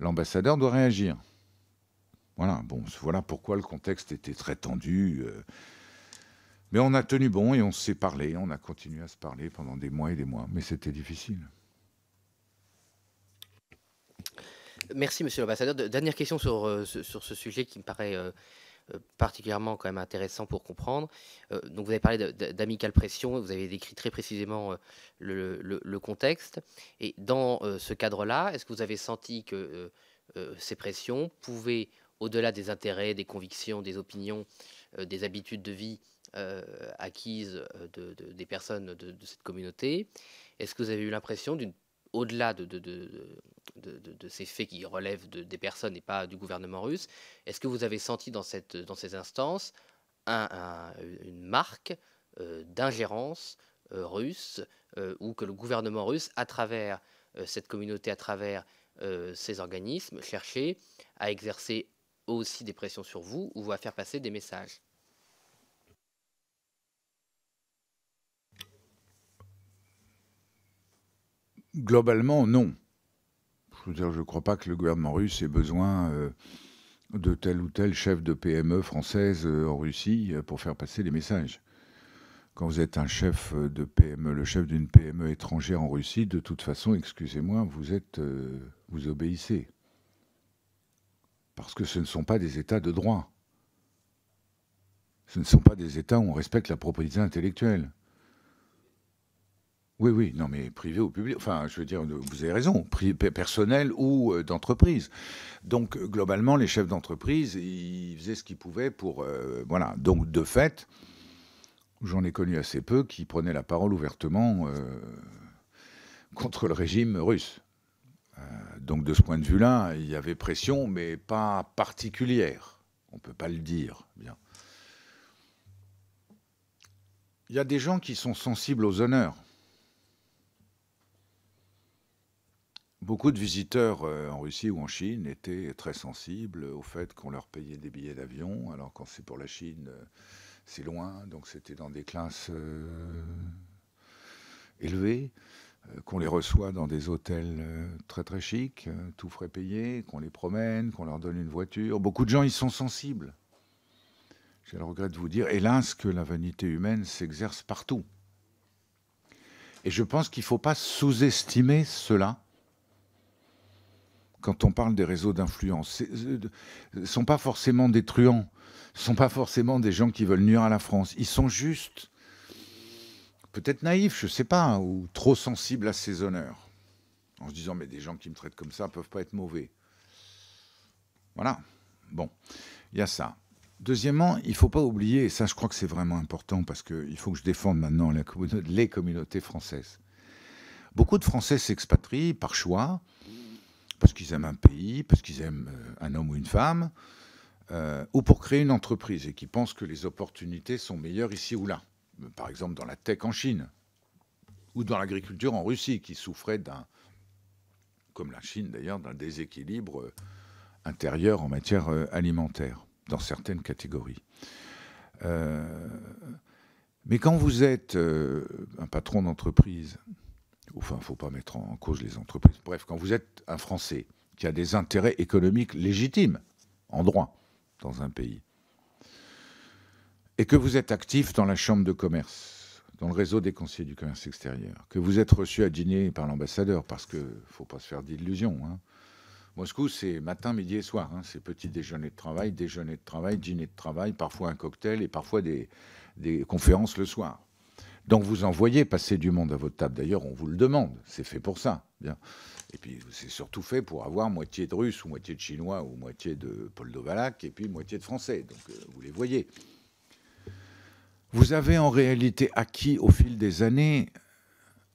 l'ambassadeur doit réagir. Voilà, bon, voilà pourquoi le contexte était très tendu. Euh, mais on a tenu bon et on s'est parlé, on a continué à se parler pendant des mois et des mois, mais c'était difficile. Merci, monsieur l'ambassadeur. Dernière question sur, euh, sur ce sujet qui me paraît euh, euh, particulièrement quand même intéressant pour comprendre. donc, vous avez parlé d'amicale pression, vous avez décrit très précisément le, le, le, contexte. Et dans ce cadre-là, est-ce que vous avez senti que ces pressions pouvaient, au-delà des intérêts, des convictions, des opinions, des habitudes de vie, euh, acquises euh, des personnes de, cette communauté Est-ce que vous avez eu l'impression au-delà de, de, ces faits qui relèvent des personnes et pas du gouvernement russe, est-ce que vous avez senti dans, cette, dans ces instances une marque euh, d'ingérence russe ou que le gouvernement russe, à travers cette communauté, à travers ces organismes, cherchait à exercer aussi des pressions sur vous ou à faire passer des messages Globalement, non. Je ne crois pas que le gouvernement russe ait besoin euh, de tel ou tel chef de PME française euh, en Russie euh, pour faire passer les messages. Quand vous êtes un chef de PME, le chef d'une PME étrangère en Russie, de toute façon, excusez-moi, vous êtes, vous obéissez, parce que ce ne sont pas des États de droit. Ce ne sont pas des États où on respecte la propriété intellectuelle. Oui, oui, non, mais privé ou public, enfin, je veux dire, vous avez raison, personnel ou euh, d'entreprise. Donc, globalement, les chefs d'entreprise, ils faisaient ce qu'ils pouvaient pour. Euh, voilà. Donc, de fait, j'en ai connu assez peu qui prenaient la parole ouvertement euh, contre le régime russe. donc, de ce point de vue-là, il y avait pression, mais pas particulière. On ne peut pas le dire, bien. Il y a des gens qui sont sensibles aux honneurs. Beaucoup de visiteurs euh, en Russie ou en Chine étaient très sensibles au fait qu'on leur payait des billets d'avion, alors quand c'est pour la Chine, euh, c'est loin, donc c'était dans des classes euh, élevées, qu'on les reçoit dans des hôtels très très chics, tout frais payé, qu'on les promène, qu'on leur donne une voiture. Beaucoup de gens y sont sensibles. J'ai le regret de vous dire, hélas, que la vanité humaine s'exerce partout. Et je pense qu'il ne faut pas sous-estimer cela quand on parle des réseaux d'influence. Ce ne euh, euh, sont pas forcément des truands, ce ne sont pas forcément des gens qui veulent nuire à la France. Ils sont juste peut-être naïfs, je ne sais pas, hein, ou trop sensibles à ces honneurs. En se disant, mais des gens qui me traitent comme ça ne peuvent pas être mauvais. Voilà. Bon, il y a ça. Deuxièmement, il ne faut pas oublier, et ça je crois que c'est vraiment important parce qu'il faut que je défende maintenant les communautés françaises. Beaucoup de Français s'expatrient par choix, parce qu'ils aiment un pays, parce qu'ils aiment euh, un homme ou une femme, euh, ou pour créer une entreprise et qui pensent que les opportunités sont meilleures ici ou là. Par exemple, dans la tech en Chine, ou dans l'agriculture en Russie, qui souffrait d'un, comme la Chine d'ailleurs, d'un déséquilibre euh, intérieur en matière alimentaire, dans certaines catégories. mais quand vous êtes un patron d'entreprise, Enfin, il ne faut pas mettre en cause les entreprises. Bref, quand vous êtes un Français qui a des intérêts économiques légitimes en droit dans un pays, et que vous êtes actif dans la Chambre de commerce, dans le réseau des conseillers du commerce extérieur, que vous êtes reçu à dîner par l'ambassadeur, parce qu'il ne faut pas se faire d'illusions. Hein. Moscou, c'est matin, midi et soir. Hein. C'est petit déjeuner de travail, déjeuner de travail, dîner de travail, parfois un cocktail et parfois des conférences le soir. Donc vous envoyez passer du monde à votre table. D'ailleurs, on vous le demande. C'est fait pour ça. Et puis c'est surtout fait pour avoir moitié de Russes ou moitié de Chinois ou moitié de Poldovalak et puis moitié de Français. Donc euh, vous les voyez. Vous avez en réalité acquis au fil des années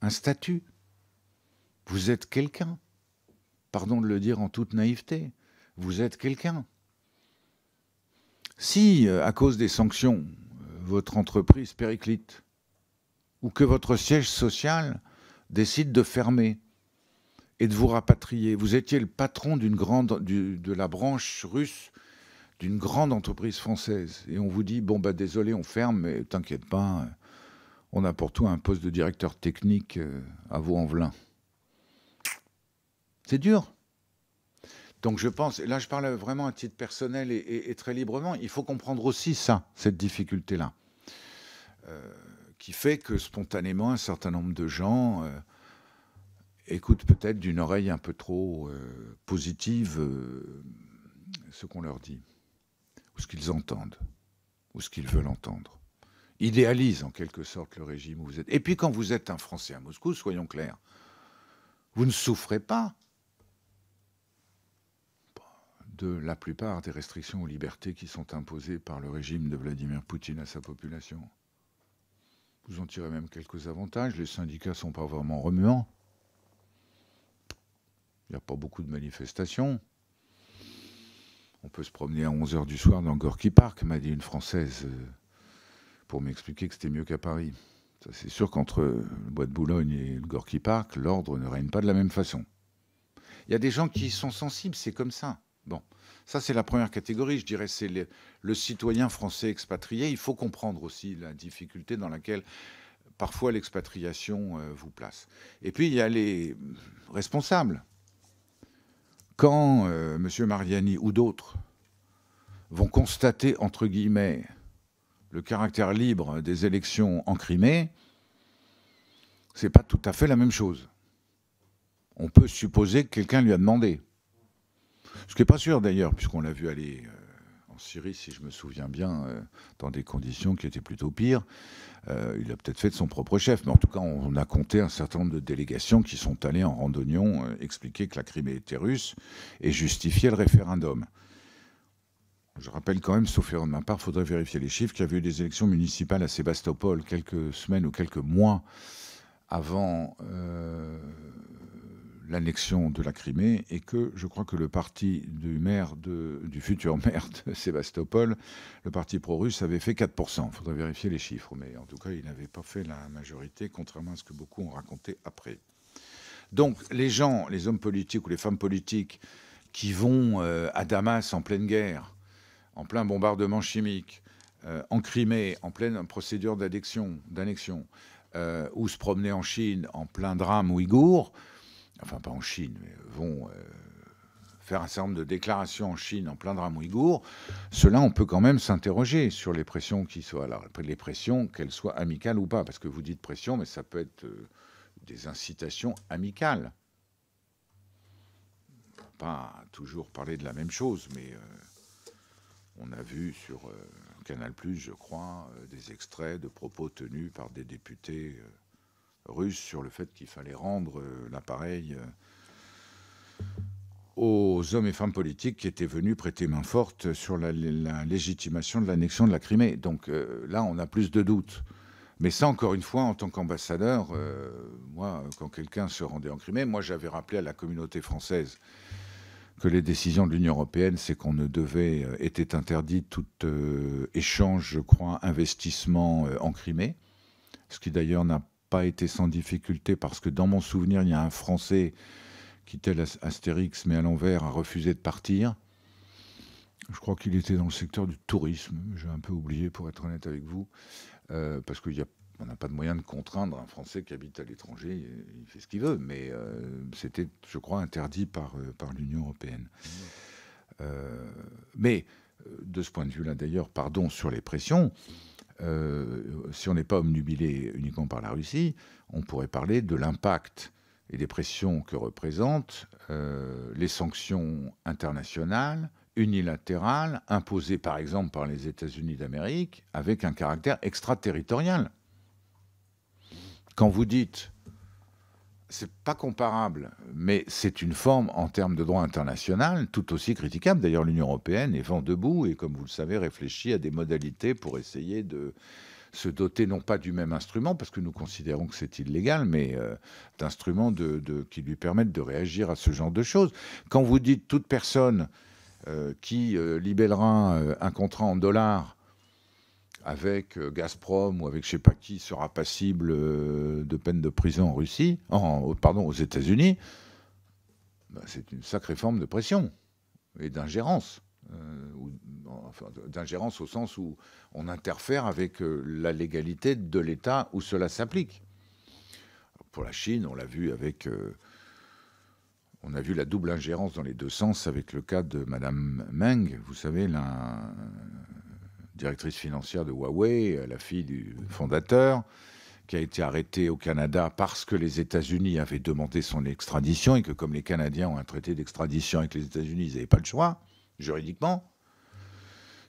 un statut. Vous êtes quelqu'un. Pardon de le dire en toute naïveté. Vous êtes quelqu'un. Si, euh, à cause des sanctions, euh, votre entreprise périclite, ou que votre siège social décide de fermer et de vous rapatrier. Vous étiez le patron d'une grande, de la branche russe d'une grande entreprise française. Et on vous dit, bon, bah, désolé, on ferme, mais t'inquiète pas, on a pour toi un poste de directeur technique euh, à vous en velin C'est dur. Donc je pense, et là je parle vraiment à titre personnel et, très librement, il faut comprendre aussi ça, cette difficulté-là. Euh, qui fait que spontanément, un certain nombre de gens euh, écoutent peut-être d'une oreille un peu trop euh, positive euh, ce qu'on leur dit, ou ce qu'ils entendent, ou ce qu'ils veulent entendre. Idéalisent en quelque sorte le régime où vous êtes. Et puis quand vous êtes un Français à Moscou, soyons clairs, vous ne souffrez pas de la plupart des restrictions aux libertés qui sont imposées par le régime de Vladimir Poutine à sa population. Vous en tirez même quelques avantages. Les syndicats ne sont pas vraiment remuants. Il n'y a pas beaucoup de manifestations. On peut se promener à 11h du soir dans Gorky Park, m'a dit une Française, euh, pour m'expliquer que c'était mieux qu'à Paris. C'est sûr qu'entre le Bois de Boulogne et le Gorky Park, l'ordre ne règne pas de la même façon. Il y a des gens qui sont sensibles, c'est comme ça. Bon, ça c'est la première catégorie, je dirais, c'est le, citoyen français expatrié. Il faut comprendre aussi la difficulté dans laquelle parfois l'expatriation euh, vous place. Et puis il y a les responsables. Quand euh, M. Mariani ou d'autres vont constater, entre guillemets, le caractère libre des élections en Crimée, c'est pas tout à fait la même chose. On peut supposer que quelqu'un lui a demandé. Ce qui n'est pas sûr d'ailleurs, puisqu'on l'a vu aller euh, en Syrie, si je me souviens bien, euh, dans des conditions qui étaient plutôt pires. Euh, il a peut-être fait de son propre chef, mais en tout cas, on, a compté un certain nombre de délégations qui sont allées en randonnion expliquer que la Crimée était russe et justifier le référendum. Je rappelle quand même, sauf erreur de ma part, il faudrait vérifier les chiffres, qu'il y avait eu des élections municipales à Sébastopol quelques semaines ou quelques mois avant l'annexion de la Crimée et que je crois que le parti du maire du futur maire de Sébastopol, le parti pro-russe, avait fait 4%. Il faudrait vérifier les chiffres, mais en tout cas, il n'avait pas fait la majorité, contrairement à ce que beaucoup ont raconté après. Donc les gens, les hommes politiques ou les femmes politiques qui vont euh, à Damas en pleine guerre, en plein bombardement chimique, euh, en Crimée, en pleine procédure d'annexion, euh, ou se promener en Chine en plein drame ouïghour, enfin pas en Chine, mais vont euh, faire un certain nombre de déclarations en Chine en plein drame ouïghour, cela, on peut quand même s'interroger sur les pressions qui soient Les pressions, qu'elles soient amicales ou pas, parce que vous dites pression, mais ça peut être euh, des incitations amicales. On peut pas toujours parler de la même chose, mais euh, on a vu sur Canal Canal+, je crois, des extraits de propos tenus par des députés russe sur le fait qu'il fallait rendre euh, l'appareil euh, aux hommes et femmes politiques qui étaient venus prêter main forte sur la, légitimation de l'annexion de la Crimée. Donc euh, là, on a plus de doutes. Mais ça, encore une fois, en tant qu'ambassadeur, moi, quand quelqu'un se rendait en Crimée, moi, j'avais rappelé à la communauté française que les décisions de l'Union européenne, c'est qu'on ne devait, était interdit tout échange, je crois, investissement en Crimée, ce qui d'ailleurs n'a pas été sans difficulté parce que dans mon souvenir, il y a un Français qui, tel Astérix, mais à l'envers, a refusé de partir. Je crois qu'il était dans le secteur du tourisme. J'ai un peu oublié, pour être honnête avec vous, euh, parce qu'on n'a pas de moyen de contraindre un Français qui habite à l'étranger. Il fait ce qu'il veut, mais euh, c'était, je crois, interdit par, euh, par l'Union européenne. mais de ce point de vue-là, d'ailleurs, pardon sur les pressions, euh, si on n'est pas omnubilé uniquement par la Russie, on pourrait parler de l'impact et des pressions que représentent euh, les sanctions internationales, unilatérales, imposées par exemple par les États-Unis d'Amérique, avec un caractère extraterritorial. Quand vous dites c'est pas comparable, mais c'est une forme en termes de droit international tout aussi critiquable. D'ailleurs, l'Union européenne est vent debout et, comme vous le savez, réfléchit à des modalités pour essayer de se doter non pas du même instrument, parce que nous considérons que c'est illégal, mais euh, d'instruments qui lui permettent de réagir à ce genre de choses. Quand vous dites toute personne euh, qui euh, libellera un contrat en dollars avec euh, Gazprom ou avec je ne sais pas qui sera passible euh, de peine de prison en Russie, pardon, aux États-Unis, bah, c'est une sacrée forme de pression et d'ingérence. Euh, d'ingérence au sens où on interfère avec la légalité de l'État où cela s'applique. Pour la Chine, on l'a vu avec. on a vu la double ingérence dans les deux sens avec le cas de Madame Meng, vous savez, la, directrice financière de Huawei, euh, la fille du fondateur, qui a été arrêtée au Canada parce que les États-Unis avaient demandé son extradition et que comme les Canadiens ont un traité d'extradition avec les États-Unis, ils n'avaient pas le choix, juridiquement.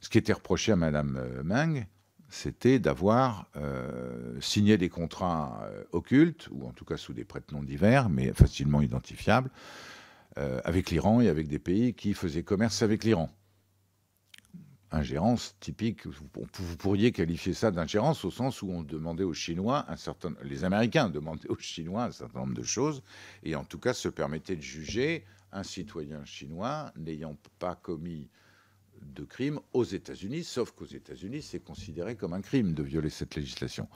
Ce qui était reproché à Mme euh, Meng, c'était d'avoir euh, signé des contrats occultes, ou en tout cas sous des prête-noms divers, mais facilement identifiables, avec l'Iran et avec des pays qui faisaient commerce avec l'Iran ingérence typique. Vous pourriez qualifier ça d'ingérence au sens où on demandait aux Chinois un certain, les Américains demandaient aux Chinois un certain nombre de choses et en tout cas se permettaient de juger un citoyen chinois n'ayant pas commis de crime aux États-Unis, sauf qu'aux États-Unis, c'est considéré comme un crime de violer cette législation.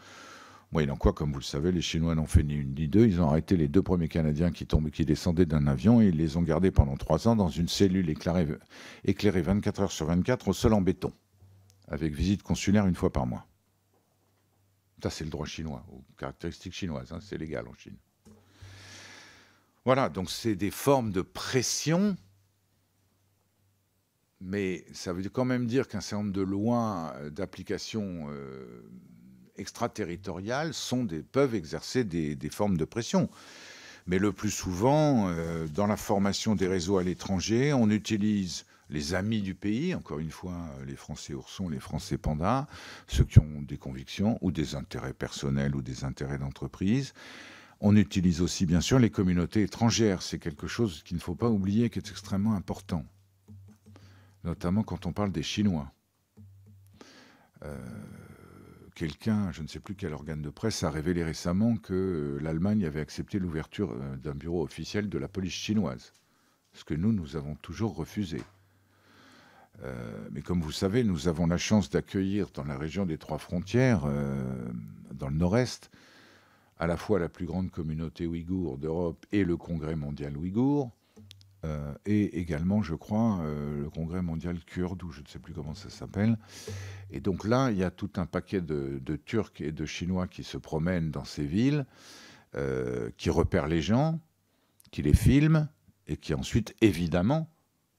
Oui, quoi, comme vous le savez, les Chinois n'ont fait ni une ni deux. Ils ont arrêté les deux premiers Canadiens qui, qui descendaient d'un avion et ils les ont gardés pendant trois ans dans une cellule éclairée, éclairée 24 heures sur 24 au sol en béton, avec visite consulaire une fois par mois. Ça, c'est le droit chinois, aux caractéristiques chinoises. Hein, c'est légal en Chine. Voilà, donc c'est des formes de pression, mais ça veut quand même dire qu'un certain nombre de lois d'application euh, extraterritoriales sont des, peuvent exercer des, formes de pression. Mais le plus souvent, euh, dans la formation des réseaux à l'étranger, on utilise les amis du pays, encore une fois, les Français oursons, les Français pandas, ceux qui ont des convictions ou des intérêts personnels ou des intérêts d'entreprise. On utilise aussi, bien sûr, les communautés étrangères. C'est quelque chose qu'il ne faut pas oublier, qui est extrêmement important, notamment quand on parle des Chinois. Euh, quelqu'un, je ne sais plus quel organe de presse, a révélé récemment que euh, l'Allemagne avait accepté l'ouverture euh, d'un bureau officiel de la police chinoise, ce que nous, nous avons toujours refusé. Euh, mais comme vous savez, nous avons la chance d'accueillir dans la région des trois frontières, dans le nord-est, à la fois la plus grande communauté ouïghour d'Europe et le Congrès mondial ouïghour. Euh, et également, je crois, euh, le Congrès mondial kurde, ou je ne sais plus comment ça s'appelle. Et donc là, il y a tout un paquet de, Turcs et de Chinois qui se promènent dans ces villes, euh, qui repèrent les gens, qui les filment, et qui ensuite, évidemment,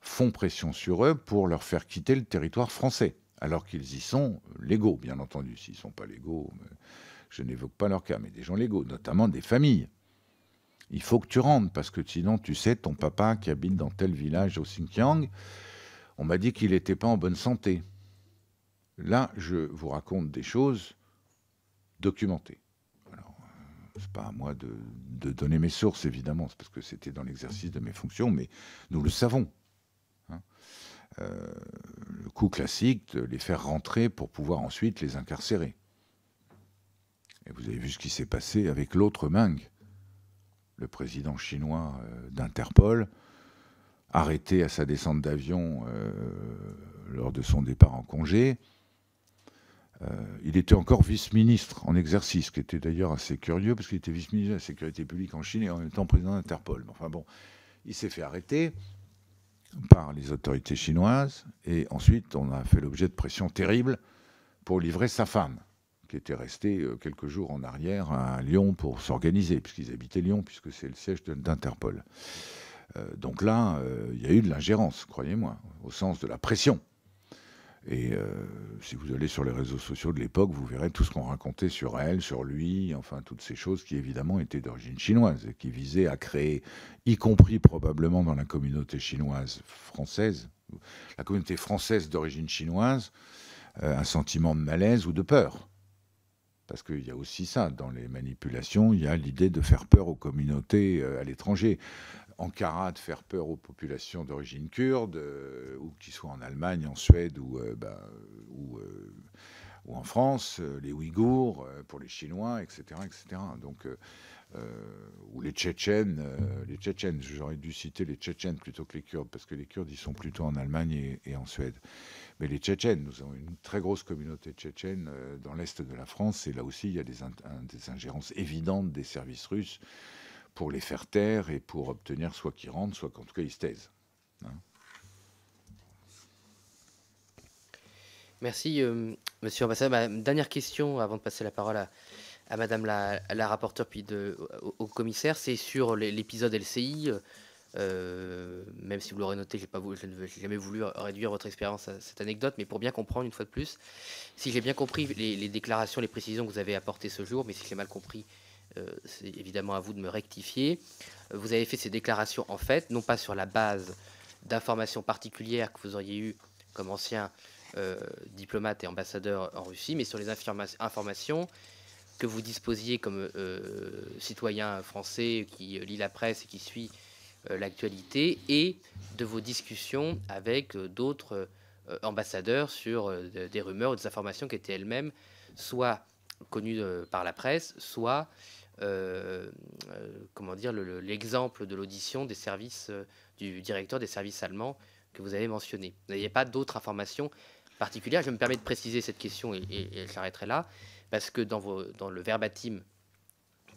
font pression sur eux pour leur faire quitter le territoire français, alors qu'ils y sont légaux, bien entendu. S'ils ne sont pas légaux, je n'évoque pas leur cas, mais des gens légaux, notamment des familles il faut que tu rentres, parce que sinon, tu sais, ton papa qui habite dans tel village au Xinjiang, on m'a dit qu'il n'était pas en bonne santé. Là, je vous raconte des choses documentées. Alors, n'est euh, pas à moi de, donner mes sources, évidemment, parce que c'était dans l'exercice de mes fonctions, mais nous le savons. Hein. Euh, le coup classique de les faire rentrer pour pouvoir ensuite les incarcérer. Et vous avez vu ce qui s'est passé avec l'autre Ming le président chinois euh, d'Interpol, arrêté à sa descente d'avion euh, lors de son départ en congé. Euh, il était encore vice-ministre en exercice, ce qui était d'ailleurs assez curieux, parce qu'il était vice-ministre de la Sécurité publique en Chine et en même temps président d'Interpol. Enfin bon, il s'est fait arrêter par les autorités chinoises, et ensuite on a fait l'objet de pressions terribles pour livrer sa femme était étaient restés euh, quelques jours en arrière à Lyon pour s'organiser, puisqu'ils habitaient Lyon, puisque c'est le siège d'Interpol. Euh, donc là, euh, il y a eu de l'ingérence, croyez-moi, au sens de la pression. Et si vous allez sur les réseaux sociaux de l'époque, vous verrez tout ce qu'on racontait sur elle, sur lui, enfin toutes ces choses qui évidemment étaient d'origine chinoise et qui visaient à créer, y compris probablement dans la communauté chinoise française, la communauté française d'origine chinoise, un sentiment de malaise ou de peur. Parce qu'il y a aussi ça, dans les manipulations, il y a l'idée de faire peur aux communautés euh, à l'étranger. Ankara de faire peur aux populations d'origine kurde, euh, ou qu'ils soient en Allemagne, en Suède ou, euh, ben, en France, les Ouïghours pour les Chinois, etc. etc. Donc, ou les Tchétchènes, les j'aurais dû citer les Tchétchènes plutôt que les Kurdes, parce que les Kurdes, ils sont plutôt en Allemagne et en Suède. Mais les Tchétchènes, nous avons une très grosse communauté tchétchène euh, dans l'est de la France, et là aussi, il y a des, ingérences évidentes des services russes pour les faire taire et pour obtenir soit qu'ils rentrent, soit qu'en tout cas ils se taisent. Hein. Merci, euh, monsieur l'ambassadeur. Bah, dernière question avant de passer la parole à, madame la, rapporteure puis de, au, commissaire c'est sur l'épisode LCI. Euh, euh, même si vous l'aurez noté, pas je n'ai jamais voulu réduire votre expérience à cette anecdote, mais pour bien comprendre, une fois de plus, si j'ai bien compris les, déclarations, les précisions que vous avez apportées ce jour, mais si j'ai mal compris, euh, c'est évidemment à vous de me rectifier. Vous avez fait ces déclarations, en fait, non pas sur la base d'informations particulières que vous auriez eues comme ancien euh, diplomate et ambassadeur en Russie, mais sur les informations que vous disposiez comme citoyen français qui lit la presse et qui suit euh, l'actualité et de vos discussions avec euh, d'autres euh, ambassadeurs sur des rumeurs ou des informations qui étaient elles-mêmes soit connues par la presse, soit comment dire l'exemple de l'audition des services du directeur des services allemands que vous avez mentionné. Vous n'avez pas d'autres informations particulières. Je me permets de préciser cette question et, j'arrêterai là parce que dans, vos, dans le verbatim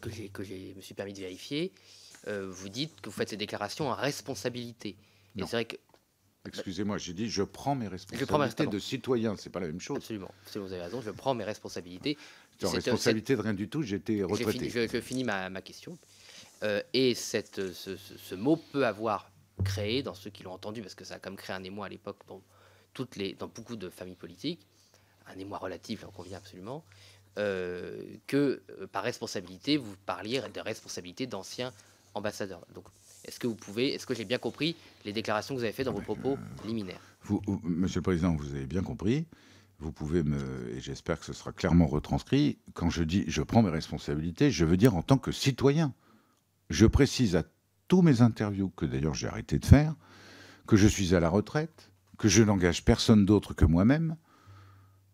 que que je me suis permis de vérifier, euh, vous dites que vous faites ces déclarations en responsabilité. Et c'est vrai que. Excusez-moi, j'ai dit je prends mes responsabilités je prends mes... de citoyen, c'est pas la même chose. Absolument, vous avez raison, je prends mes responsabilités. C'est en euh, responsabilité de rien du tout, j'étais retraité. je, finis ma, question. Euh, et cette, ce, mot peut avoir créé, dans ceux qui l'ont entendu, parce que ça a comme créé un émoi à l'époque dans, toutes les, dans beaucoup de familles politiques, un émoi relatif, on convient absolument, que par responsabilité, vous parliez de responsabilité d'anciens ambassadeur. Donc, est-ce que vous pouvez, est-ce que j'ai bien compris les déclarations que vous avez faites dans vos ah, ben, propos euh, liminaires vous, Monsieur le Président, vous avez bien compris. Vous pouvez me, et j'espère que ce sera clairement retranscrit, quand je dis je prends mes responsabilités, je veux dire en tant que citoyen. Je précise à tous mes interviews, que d'ailleurs j'ai arrêté de faire, que je suis à la retraite, que je n'engage personne d'autre que moi-même,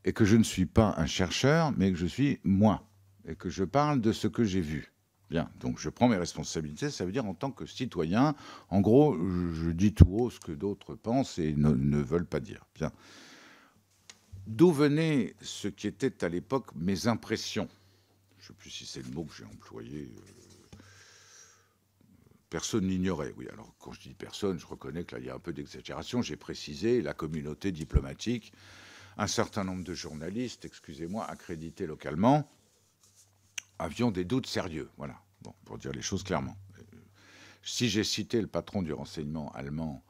et que je ne suis pas un chercheur, mais que je suis moi, et que je parle de ce que j'ai vu donc je prends mes responsabilités, ça veut dire en tant que citoyen, en gros, je dis tout haut ce que d'autres pensent et ne, veulent pas dire. Bien. D'où venaient ce qui était à l'époque mes impressions Je ne sais plus si c'est le mot que j'ai employé. Euh, personne n'ignorait. Oui, alors quand je dis personne, je reconnais que là, il y a un peu d'exagération. J'ai précisé la communauté diplomatique, un certain nombre de journalistes, excusez-moi, accrédités localement, avions des doutes sérieux. Voilà, pour dire les choses clairement. Euh, si j'ai cité le patron du renseignement allemand,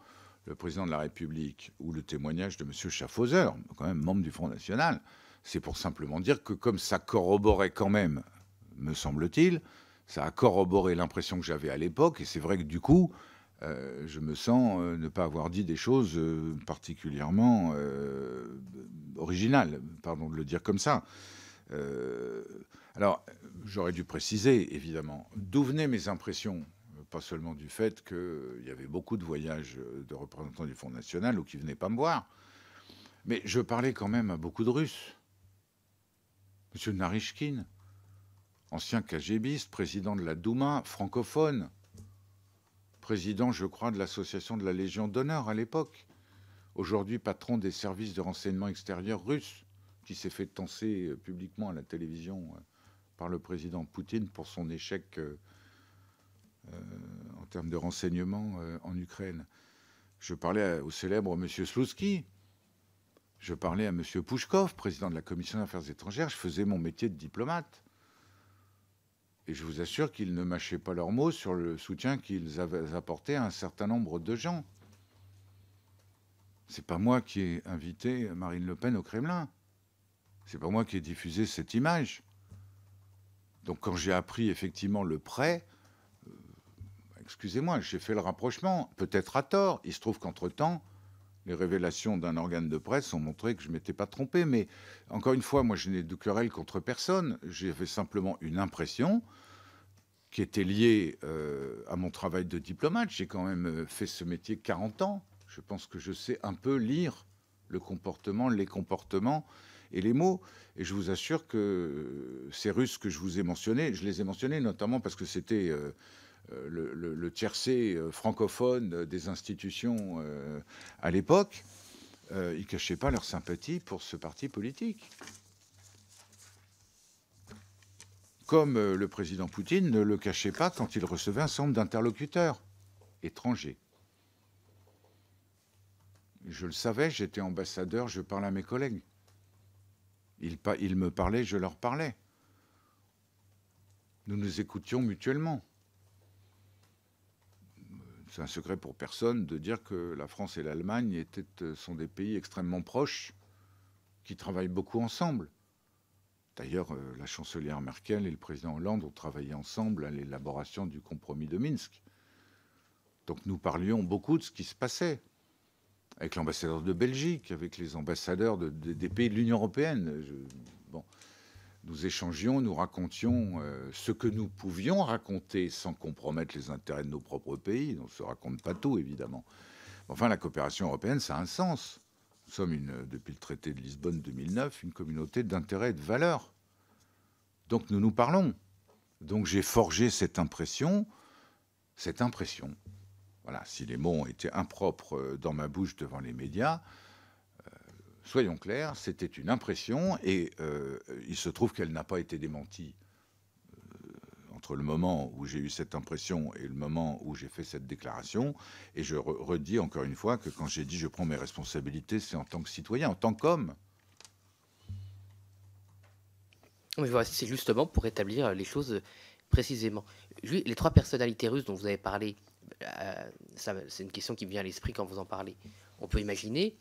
le président de la République ou le témoignage de M. Schaffhauser, quand même membre du Front National, c'est pour simplement dire que comme ça corroborait quand même, me semble-t-il, ça a corroboré l'impression que j'avais à l'époque, et c'est vrai que du coup, euh, je me sens euh, ne pas avoir dit des choses particulièrement originales, pardon de le dire comme ça. Alors, j'aurais dû préciser, évidemment, d'où venaient mes impressions pas seulement du fait qu'il y avait beaucoup de voyages de représentants du Fonds National ou qui venaient pas me voir, mais je parlais quand même à beaucoup de Russes. Monsieur Narishkin, ancien KGBiste, président de la Douma, francophone, président, je crois, de l'association de la Légion d'honneur à l'époque, aujourd'hui patron des services de renseignement extérieur russes, qui s'est fait tancer publiquement à la télévision euh, le président Poutine pour son échec euh, euh, en termes de renseignement euh, en Ukraine. Je parlais au célèbre monsieur Slouski. Je parlais à monsieur Pouchkov, président de la Commission des Affaires étrangères. Je faisais mon métier de diplomate. Et je vous assure qu'ils ne mâchaient pas leurs mots sur le soutien qu'ils avaient apporté à un certain nombre de gens. C'est pas moi qui ai invité Marine Le Pen au Kremlin. C'est pas moi qui ai diffusé cette image. Donc quand j'ai appris effectivement le prêt, euh, excusez-moi, j'ai fait le rapprochement, peut-être à tort. Il se trouve qu'entre-temps, les révélations d'un organe de presse ont montré que je ne m'étais pas trompé. Mais encore une fois, moi, je n'ai de querelle contre personne. J'avais simplement une impression qui était liée euh, à mon travail de diplomate. J'ai quand même euh, fait ce métier 40 ans. Je pense que je sais un peu lire le comportement, les comportements et les mots. Et je vous assure que ces Russes que je vous ai mentionnés, je les ai mentionnés notamment parce que c'était euh, euh, le, le, tiercé euh, francophone des institutions à l'époque. ils ne cachaient pas leur sympathie pour ce parti politique. Comme le président Poutine ne le cachait pas quand il recevait un certain nombre d'interlocuteurs étrangers. Je le savais, j'étais ambassadeur, je parle à mes collègues. Ils, me parlaient, je leur parlais. Nous nous écoutions mutuellement. C'est un secret pour personne de dire que la France et l'Allemagne euh, sont des pays extrêmement proches, qui travaillent beaucoup ensemble. D'ailleurs, euh, la chancelière Merkel et le président Hollande ont travaillé ensemble à l'élaboration du compromis de Minsk. Donc nous parlions beaucoup de ce qui se passait avec l'ambassadeur de Belgique, avec les ambassadeurs des pays de l'Union européenne. bon, nous échangions, nous racontions euh, ce que nous pouvions raconter sans compromettre les intérêts de nos propres pays. On ne se raconte pas tout, évidemment. Enfin, la coopération européenne, ça a un sens. Nous sommes, depuis le traité de Lisbonne 2009, une communauté d'intérêts et de valeurs. Donc nous nous parlons. Donc j'ai forgé cette impression, cette impression voilà, si les mots étaient impropres euh, dans ma bouche devant les médias, euh, soyons clairs, c'était une impression et euh, il se trouve qu'elle n'a pas été démentie. entre le moment où j'ai eu cette impression et le moment où j'ai fait cette déclaration. Et je redis encore une fois que quand j'ai dit je prends mes responsabilités, c'est en tant que citoyen, en tant qu'homme. c'est justement pour établir les choses précisément. Les trois personnalités russes dont vous avez parlé, euh, c'est une question qui me vient à l'esprit quand vous en parlez. On peut imaginer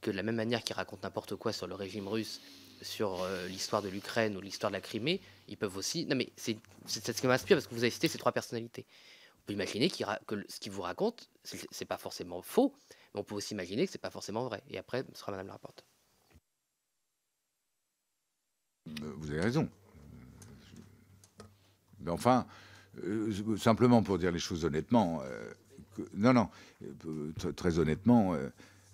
que de la même manière qu'ils racontent n'importe quoi sur le régime russe, sur euh, l'histoire de l'Ukraine ou l'histoire de la Crimée, ils peuvent aussi. Non, mais c'est ce qui m'inspire parce que vous avez cité ces trois personnalités. On peut imaginer que ce qu'ils vous racontent, c'est pas forcément faux, mais on peut aussi imaginer que c'est pas forcément vrai. Et après, ce sera Madame la rapporte. Euh, vous avez raison. Mais enfin, euh, simplement pour dire les choses honnêtement, euh, non, non, euh, très honnêtement,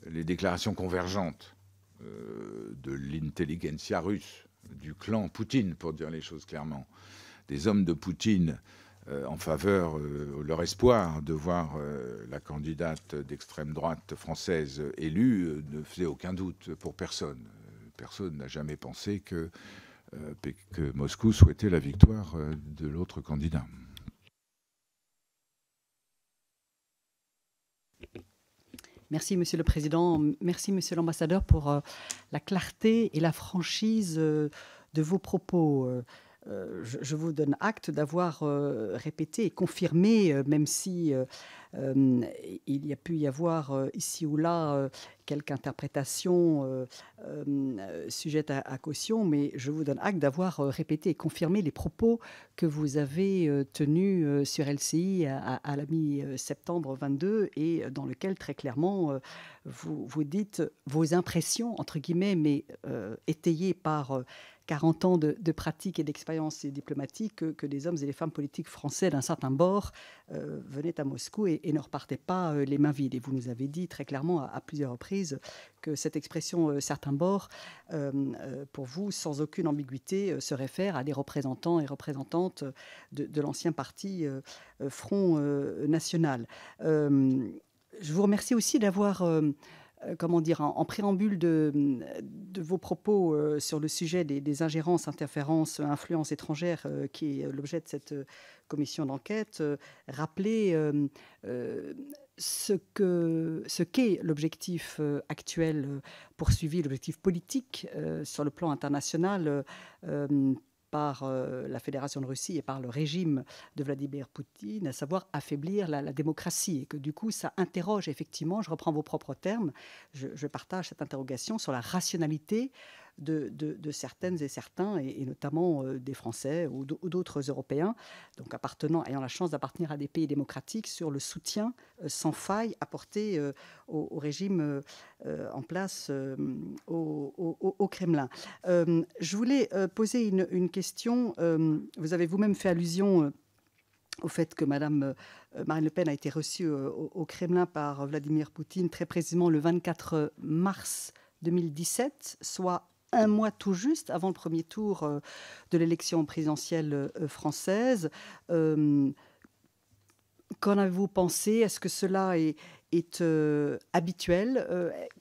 les déclarations convergentes de l'intelligentsia russe, du clan Poutine, pour dire les choses clairement, des hommes de Poutine en faveur, leur espoir de voir la candidate d'extrême droite française élue ne faisait aucun doute pour personne. Personne n'a jamais pensé que Moscou souhaitait la victoire de l'autre candidat. Merci, Monsieur le Président. Merci, Monsieur l'Ambassadeur, pour euh, la clarté et la franchise euh, de vos propos. Euh, je, vous donne acte d'avoir répété et confirmé, même si euh, il y a pu y avoir euh, ici ou là euh, quelques interprétations sujettes à, caution, mais je vous donne acte d'avoir répété et confirmé les propos que vous avez tenus sur LCI à, la mi-septembre 22 et dans lequel très clairement vous, vous dites vos impressions, entre guillemets, mais étayées par... 40 ans de, pratique et d'expérience diplomatique que, des hommes et des femmes politiques français d'un certain bord venaient à Moscou et, et, ne repartez pas euh, les mains vides. Et vous nous avez dit très clairement à, plusieurs reprises que cette expression euh, certains bords, euh, pour vous, sans aucune ambiguïté, se réfère à des représentants et représentantes de l'ancien parti Front National. je vous remercie aussi d'avoir euh, comment dire, en, préambule de, vos propos euh, sur le sujet des, ingérences, interférences, influences étrangères, euh, qui est l'objet de cette commission d'enquête, rappeler ce ce qu'est l'objectif actuel poursuivi, l'objectif politique sur le plan international par euh, la Fédération de Russie et par le régime de Vladimir Poutine, à savoir affaiblir la, démocratie. Et que du coup, ça interroge effectivement, je reprends vos propres termes, je partage cette interrogation sur la rationalité de, certaines et certains, et, notamment euh, des Français ou d'autres Européens, donc appartenant, ayant la chance d'appartenir à des pays démocratiques, sur le soutien euh, sans faille apporté euh, au, régime en place au, Kremlin. je voulais poser une, question. vous avez vous-même fait allusion au fait que Madame Marine Le Pen a été reçue au, Kremlin par Vladimir Poutine très précisément le 24 mars 2017, soit un mois tout juste avant le premier tour euh, de l'élection présidentielle euh, française. Euh, qu'en avez-vous pensé Est-ce que cela est, habituel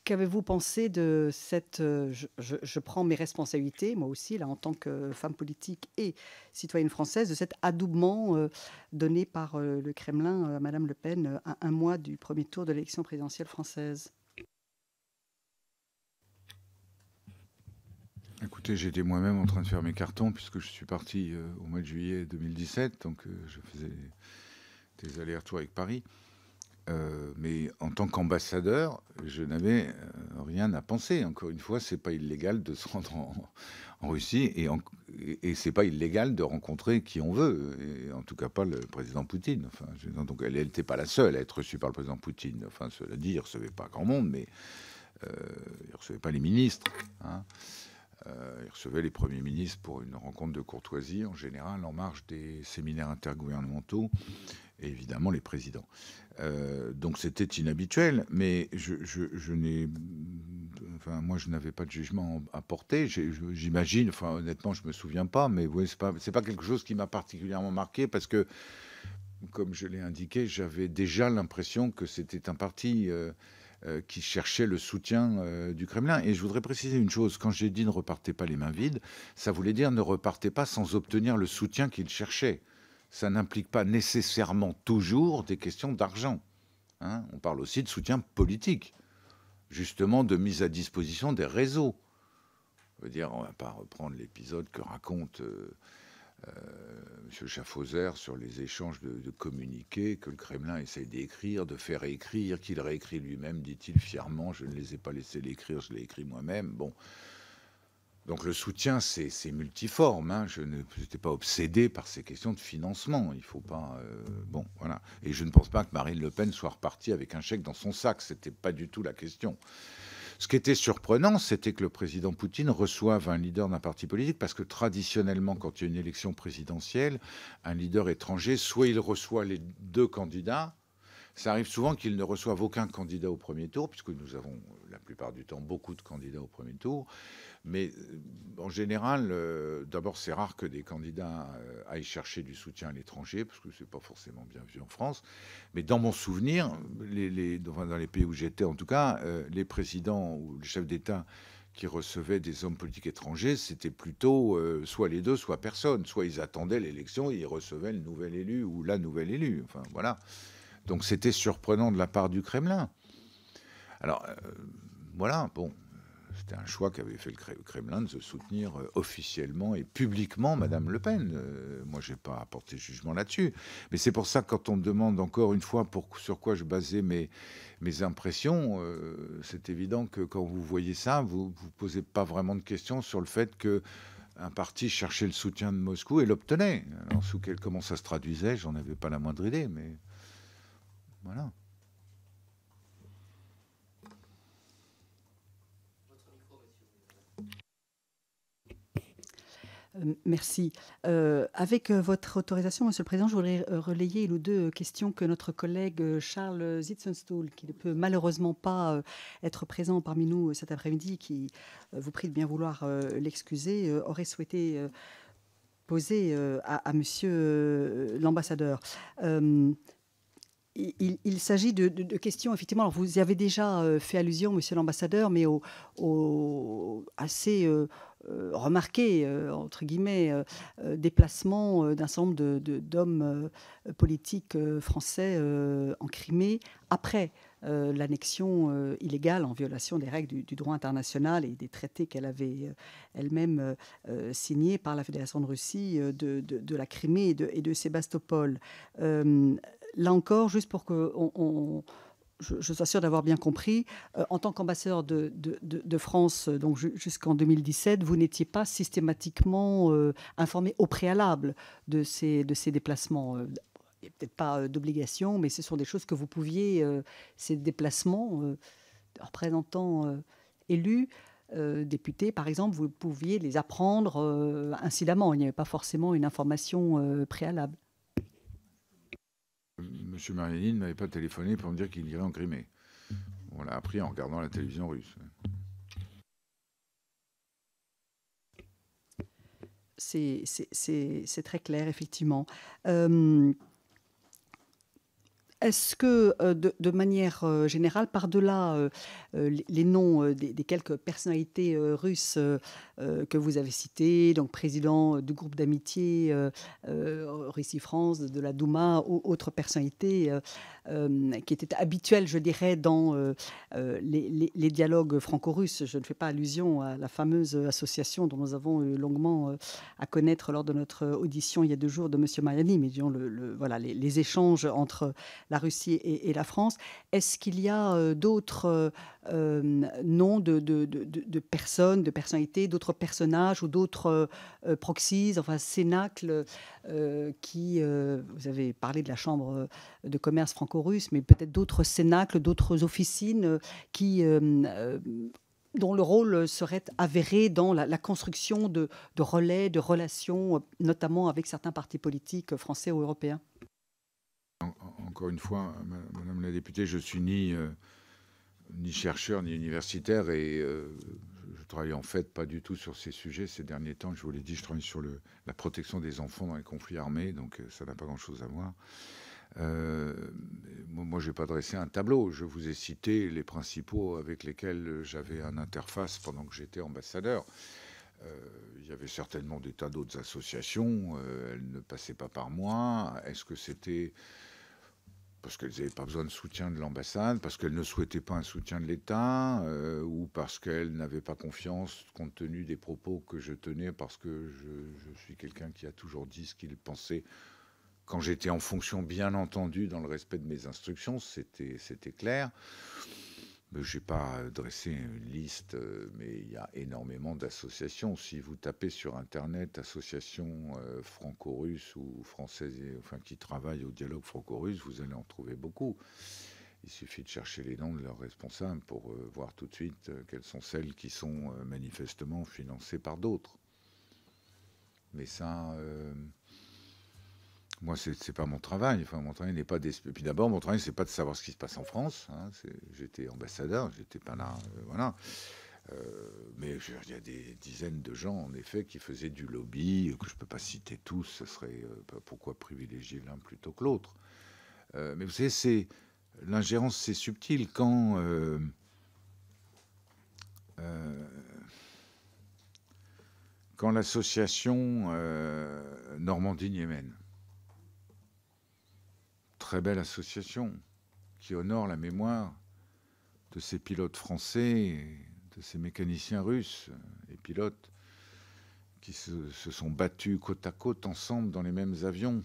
Qu'avez-vous pensé de cette... Je, prends mes responsabilités, moi aussi, là, en tant que femme politique et citoyenne française, de cet adoubement donné par le Kremlin à Madame Le Pen à un mois du premier tour de l'élection présidentielle française Écoutez, j'étais moi-même en train de faire mes cartons puisque je suis parti euh, au mois de juillet 2017, donc euh, je faisais des allers-retours avec Paris. Euh, mais en tant qu'ambassadeur, je n'avais rien à penser. Encore une fois, c'est pas illégal de se rendre en, Russie et, et, c'est pas illégal de rencontrer qui on veut, et en tout cas pas le président Poutine. Enfin, donc elle n'était pas la seule à être reçue par le président Poutine. Enfin, cela dit, il recevait pas grand monde, mais il recevait pas les ministres. Hein. Euh, il recevait les premiers ministres pour une rencontre de courtoisie, en général en marge des séminaires intergouvernementaux, et évidemment les présidents. Euh, donc c'était inhabituel, mais je, n'ai. Enfin, moi, je n'avais pas de jugement à porter. J'imagine, enfin, honnêtement, je ne me souviens pas, mais ce n'est pas, quelque chose qui m'a particulièrement marqué parce que. Comme je l'ai indiqué, j'avais déjà l'impression que c'était un parti euh, euh, qui cherchait le soutien euh, du Kremlin. Et je voudrais préciser une chose, quand j'ai dit ne repartez pas les mains vides, ça voulait dire ne repartez pas sans obtenir le soutien qu'il cherchait Ça n'implique pas nécessairement toujours des questions d'argent. Hein. On parle aussi de soutien politique, justement de mise à disposition des réseaux. dire, on ne va pas reprendre l'épisode que raconte... Euh, M. Schaffhauser sur les échanges de, communiqués que le Kremlin essaie d'écrire, de faire écrire, qu'il réécrit lui-même, dit-il fièrement, je ne les ai pas laissés l'écrire, je l'ai écrit moi-même. Bon. Donc le soutien, c'est multiforme. Hein. Je n'étais pas obsédé par ces questions de financement. Il faut pas. Euh, bon, voilà. Et je ne pense pas que Marine Le Pen soit repartie avec un chèque dans son sac. Ce n'était pas du tout la question. Ce qui était surprenant, c'était que le président Poutine reçoive un leader d'un parti politique, parce que traditionnellement, quand il y a une élection présidentielle, un leader étranger, soit il reçoit les deux candidats, ça arrive souvent qu'ils ne reçoivent aucun candidat au premier tour, puisque nous avons euh, la plupart du temps beaucoup de candidats au premier tour. Mais euh, en général, euh, d'abord, c'est rare que des candidats aillent chercher du soutien à l'étranger, parce que ce n'est pas forcément bien vu en France. Mais dans mon souvenir, dans les pays où j'étais en tout cas, les présidents ou les chefs d'État qui recevaient des hommes politiques étrangers, c'était plutôt soit les deux, soit personne. Soit ils attendaient l'élection et ils recevaient le nouvel élu ou la nouvelle élue. Enfin, voilà. Donc c'était surprenant de la part du Kremlin. Alors euh, voilà, bon, c'était un choix qu'avait fait le Kremlin de se soutenir euh, officiellement et publiquement Madame Le Pen. Euh, moi, je n'ai pas apporté jugement là-dessus. Mais c'est pour ça que quand on me demande encore une fois sur quoi je basais mes, impressions, c'est évident que quand vous voyez ça, vous ne vous posez pas vraiment de questions sur le fait que un parti cherchait le soutien de Moscou et l'obtenait. Alors, comment ça se traduisait, j'en avais pas la moindre idée, mais... Voilà. Euh, merci. Euh, avec euh, votre autorisation, Monsieur le Président, je voudrais relayer les ou deux questions que notre collègue Charles Zitzenstuhl, qui ne peut malheureusement pas être présent parmi nous cet après-midi, qui vous prie de bien vouloir l'excuser, aurait souhaité poser à, à Monsieur l'ambassadeur il, s'agit de, questions, effectivement, vous y avez déjà euh, fait allusion, monsieur l'ambassadeur, mais au, assez euh, euh, remarqué, entre guillemets, déplacement d'un certain nombre d'hommes politiques français en Crimée après l'annexion illégale en violation des règles du, droit international et des traités qu'elle avait elle-même signés par la Fédération de Russie de, la Crimée et de Sébastopol là encore, juste pour que je, sois d'avoir bien compris, euh, en tant qu'ambassadeur de, France, euh, donc jusqu'en 2017, vous n'étiez pas systématiquement euh, informé au préalable de ces, déplacements. Il peut-être pas d'obligation, mais ce sont des choses que vous pouviez, ces déplacements, représentants élus, députés, par exemple, vous pouviez les apprendre incidemment. Il n'y avait pas forcément une information préalable. Monsieur Mariani ne pas téléphoné pour me dire qu'il irait en Crimée. On l'a appris en regardant la télévision russe. C'est très clair, effectivement. Euh, est-ce que, euh, de, manière euh, générale, par-delà euh, les, noms des, quelques personnalités russes que vous avez citées, donc président du groupe d'amitié Russie-France, de la Douma, ou autres personnalités qui étaient habituelles, je dirais, dans les, dialogues franco-russes, je ne fais pas allusion à la fameuse association dont nous avons eu longuement à connaître lors de notre audition il y a deux jours de M. Mariani, mais disons, les échanges entre la Russie et, la France. Est-ce qu'il y a euh, d'autres euh, euh, noms de, personnes, de personnalités, d'autres personnages ou d'autres proxies, enfin cénacles qui, vous avez parlé de la Chambre de commerce franco-russe, mais peut-être d'autres cénacles, d'autres officines qui dont le rôle serait avéré dans la, construction de, relais, de relations, notamment avec certains partis politiques français ou européens encore une fois, Madame la députée, je suis ni, euh, chercheur ni universitaire et euh, je travaille en fait pas du tout sur ces sujets ces derniers temps. Je vous l'ai dit, je travaille sur la protection des enfants dans les conflits armés, donc euh, ça n'a pas grand-chose à voir. moi, je n'ai pas dressé un tableau. Je vous ai cité les principaux avec lesquels j'avais un interface pendant que j'étais ambassadeur. Il y avait certainement des tas d'autres associations. elles ne passaient pas par moi. Est-ce que c'était parce qu'elles n'avaient pas besoin de soutien de l'ambassade, parce qu'elles ne souhaitaient pas un soutien de l'État, euh, ou parce qu'elles n'avaient pas confiance compte tenu des propos que je tenais, parce que je suis quelqu'un qui a toujours dit ce qu'il pensait quand j'étais en fonction, bien entendu, dans le respect de mes instructions, c'était clair. Euh, Je n'ai pas dressé une liste, euh, mais il y a énormément d'associations. Si vous tapez sur Internet associations euh, franco-russes ou françaises, enfin qui travaillent au dialogue franco-russe, vous allez en trouver beaucoup. Il suffit de chercher les noms de leurs responsables pour voir tout de suite quelles sont celles qui sont manifestement financées par d'autres. Mais ça, moi, ce n'est pas mon travail. Enfin, mon travail n'est pas puis d'abord, mon travail, c'est pas de savoir ce qui se passe en France. Hein. J'étais ambassadeur, j'étais pas là. Euh, voilà. Euh, mais il y a des dizaines de gens, en effet, qui faisaient du lobby, euh, que je ne peux pas citer tous. Ce serait pourquoi privilégier l'un plutôt que l'autre. mais vous savez, c'est l'ingérence, c'est subtil. Quand quand l'association Normandie-Yémen très belle association qui honore la mémoire de ces pilotes français, de ces mécaniciens russes euh, et pilotes qui se, sont battus côte à côte ensemble dans les mêmes avions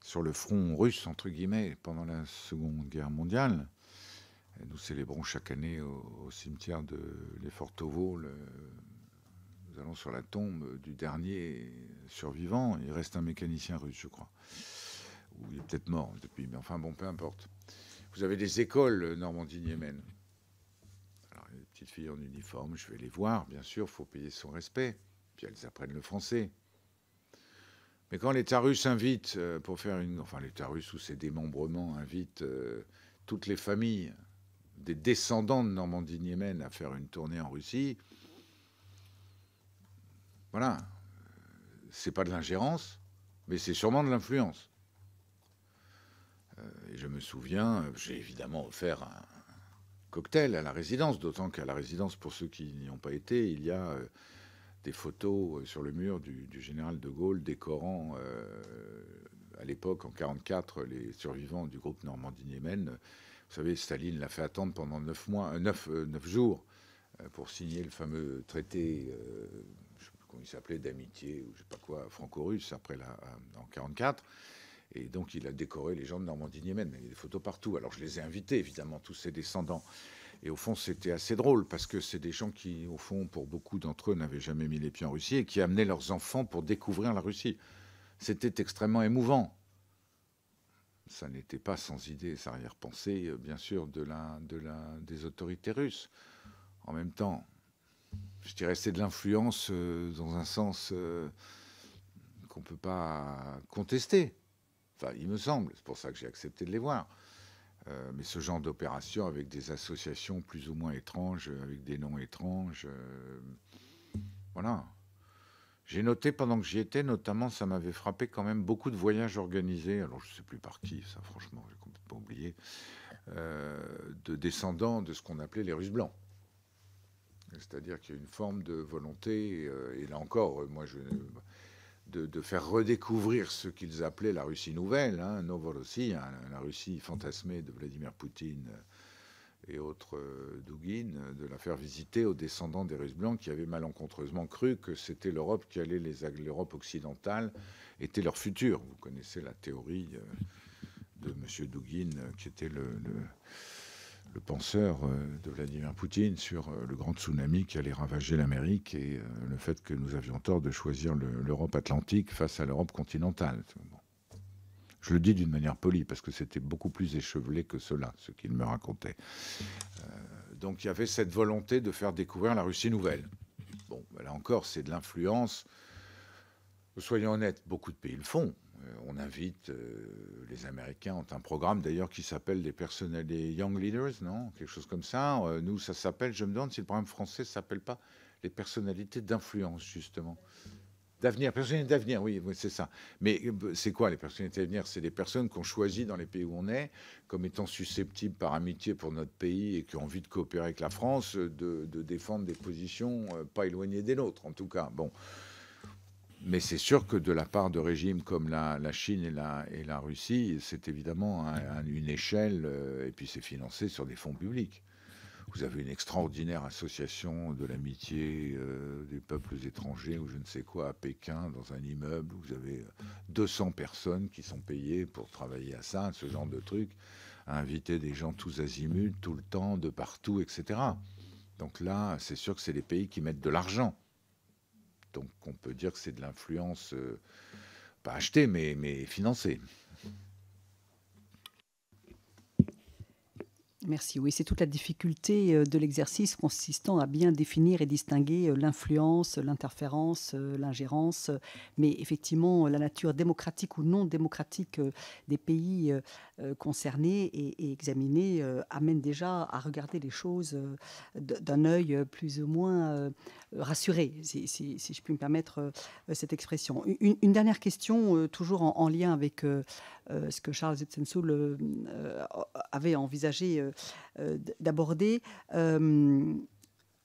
sur le front russe, entre guillemets, pendant la Seconde Guerre mondiale. nous célébrons chaque année au, cimetière de l'Effort-Tovo nous allons sur la tombe du dernier survivant. Il reste un mécanicien russe, je crois ou il est peut-être mort depuis, mais enfin bon, peu importe. Vous avez des écoles euh, Normandie-Yémen. Alors, les petites filles en uniforme, je vais les voir, bien sûr, il faut payer son respect, puis elles apprennent le français. Mais quand l'État russe invite euh, pour faire une. Enfin, l'État russe ou ses démembrements invitent euh, toutes les familles des descendants de normandie niémen à faire une tournée en Russie, voilà, c'est pas de l'ingérence, mais c'est sûrement de l'influence. Euh, et je me souviens, j'ai évidemment offert un cocktail à la résidence, d'autant qu'à la résidence, pour ceux qui n'y ont pas été, il y a euh, des photos euh, sur le mur du, général de Gaulle décorant à l'époque, en 1944, les survivants du groupe normandie niemen Vous savez, Staline l'a fait attendre pendant neuf, mois, jours pour signer le fameux traité, je sais plus comment il s'appelait, d'amitié ou je sais pas quoi, franco-russe, après en 1944. Et donc, il a décoré les gens de Normandie-Niemen. Il y a des photos partout. Alors, je les ai invités, évidemment, tous ses descendants. Et au fond, c'était assez drôle parce que c'est des gens qui, au fond, pour beaucoup d'entre eux, n'avaient jamais mis les pieds en Russie et qui amenaient leurs enfants pour découvrir la Russie. C'était extrêmement émouvant. Ça n'était pas sans idée, sans arrière-pensée, euh, bien sûr, de la, des autorités russes. En même temps, je dirais c'est de l'influence euh, dans un sens euh, qu'on ne peut pas contester. Enfin, il me semble, c'est pour ça que j'ai accepté de les voir. Euh, mais ce genre d'opération avec des associations plus ou moins étranges, avec des noms étranges, euh, voilà. J'ai noté pendant que j'y étais, notamment, ça m'avait frappé quand même beaucoup de voyages organisés, alors je ne sais plus par qui, ça franchement, j'ai complètement oublié, euh, de descendants de ce qu'on appelait les Russes blancs. C'est-à-dire qu'il y a une forme de volonté, et là encore, moi je de, faire redécouvrir ce qu'ils appelaient la Russie nouvelle, hein, hein la Russie fantasmée de Vladimir Poutine euh, et autres euh, Douguine euh, de la faire visiter aux descendants des Russes blancs qui avaient malencontreusement cru que c'était l'Europe qui allait les l'Europe occidentale était leur futur. Vous connaissez la théorie de Monsieur Douguin, qui était le le penseur euh, de Vladimir Poutine sur euh, le grand tsunami qui allait ravager l'Amérique et euh, le fait que nous avions tort de choisir l'Europe atlantique face à l'Europe continentale. Je le dis d'une manière polie parce que c'était beaucoup plus échevelé que cela, ce qu'il me racontait. donc il y avait cette volonté de faire découvrir la Russie nouvelle. Bon, là encore, c'est de l'influence. Soyons honnêtes, beaucoup de pays le font. Euh, on invite euh, les Américains ont un programme d'ailleurs qui s'appelle les personnels des young leaders, non Quelque chose comme ça. Euh, nous, ça s'appelle. Je me demande si le programme français s'appelle pas les personnalités d'influence justement. D'avenir, personnalités d'avenir, oui, oui c'est ça. Mais c'est quoi les personnalités d'avenir C'est des personnes qu'on choisit dans les pays où on est, comme étant susceptibles par amitié pour notre pays et qui ont envie de coopérer avec la France, de, de défendre des positions pas éloignées des nôtres, en tout cas. Bon, mais c'est sûr que de la part de régimes comme la, Chine et la, Russie, c'est évidemment une échelle, euh, et puis c'est financé sur des fonds publics. Vous avez une extraordinaire association de l'amitié euh, des peuples étrangers ou je ne sais quoi à Pékin, dans un immeuble. Vous avez 200 euh, personnes qui sont payées pour travailler à ça, ce genre de truc, à inviter des gens tous azimuts, tout le temps, de partout, etc. Donc là, c'est sûr que c'est les pays qui mettent de l'argent. Donc on peut dire que c'est de l'influence, euh, pas achetée, mais, mais financée. Merci. Oui, c'est toute la difficulté euh, de l'exercice consistant à bien définir et distinguer euh, l'influence, l'interférence, l'ingérence. Mais effectivement, la nature démocratique ou non démocratique des pays euh, concernés et, examiner examinés euh, amène déjà à regarder les choses euh, d'un œil plus ou moins rassuré, si, je puis me permettre cette expression. Une, dernière question, toujours en, lien avec ce que Charles Zetsensoul avait envisagé d'aborder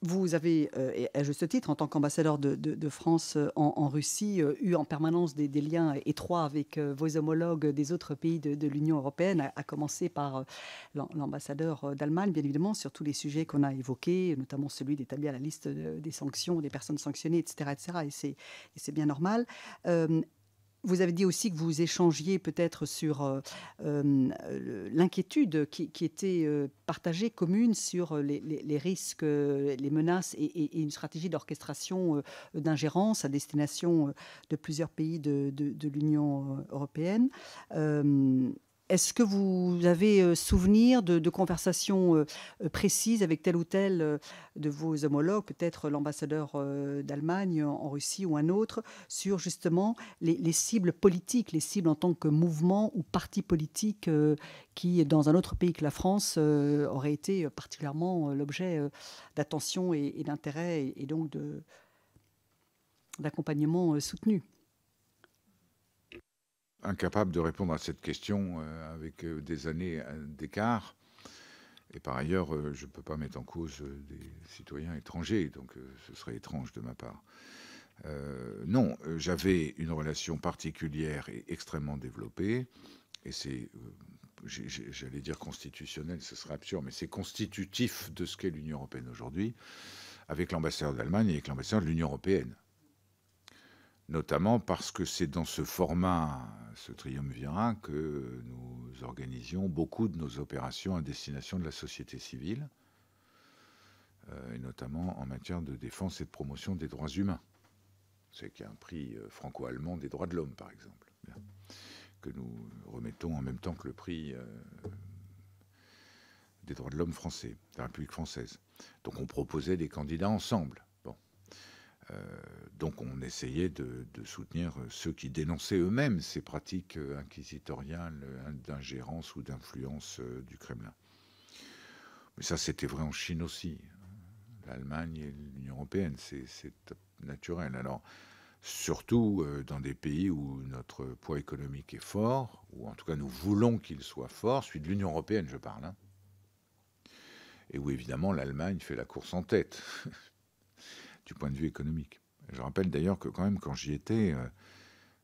vous avez, euh, à juste titre, en tant qu'ambassadeur de, France euh, en, Russie, euh, eu en permanence des, liens étroits avec vos homologues des autres pays de, l'Union européenne, à, à, commencer par l'ambassadeur d'Allemagne, bien évidemment, sur tous les sujets qu'on a évoqués, notamment celui d'établir la liste des sanctions, des personnes sanctionnées, etc. etc. et c'est bien normal vous avez dit aussi que vous échangiez peut-être sur euh, euh, l'inquiétude qui, était euh, partagée, commune, sur les, risques, les menaces et, une stratégie d'orchestration d'ingérence à destination de plusieurs pays de, l'Union européenne. Est-ce que vous avez euh, souvenir de, conversations euh, euh, précises avec tel ou tel de vos homologues, peut-être l'ambassadeur d'Allemagne en Russie ou un autre, sur justement les, cibles politiques, les cibles en tant que mouvement ou parti politique qui, dans un autre pays que la France, aurait été particulièrement l'objet d'attention et, d'intérêt et donc d'accompagnement soutenu incapable de répondre à cette question euh, avec euh, des années euh, d'écart. Et par ailleurs, je ne peux pas mettre en cause des citoyens étrangers, donc ce serait étrange de ma part. non, j'avais une relation particulière et extrêmement développée, et c'est, j'allais dire constitutionnel, ce serait absurde, mais c'est constitutif de ce qu'est l'Union européenne aujourd'hui, avec l'ambassadeur d'Allemagne et avec l'ambassadeur de l'Union européenne notamment parce que c'est dans ce format, ce triumvirat, que nous organisions beaucoup de nos opérations à destination de la société civile, euh, et notamment en matière de défense et de promotion des droits humains. C'est qu'il a un prix euh, franco-allemand des droits de l'homme, par exemple, que nous remettons en même temps que le prix euh, des droits de l'homme français, de la République française. Donc on proposait des candidats ensemble. Euh, donc on essayait de, soutenir ceux qui dénonçaient eux-mêmes ces pratiques euh, inquisitoriales euh, d'ingérence ou d'influence du Kremlin. Mais ça, c'était vrai en Chine aussi. L'Allemagne et l'Union européenne, c'est naturel. Alors, surtout dans des pays où notre poids économique est fort, ou en tout cas nous voulons qu'il soit fort, celui de l'Union européenne, je parle. Hein, et où évidemment l'Allemagne fait la course en tête, du point de vue économique. Je rappelle d'ailleurs que quand même quand j'y étais, euh,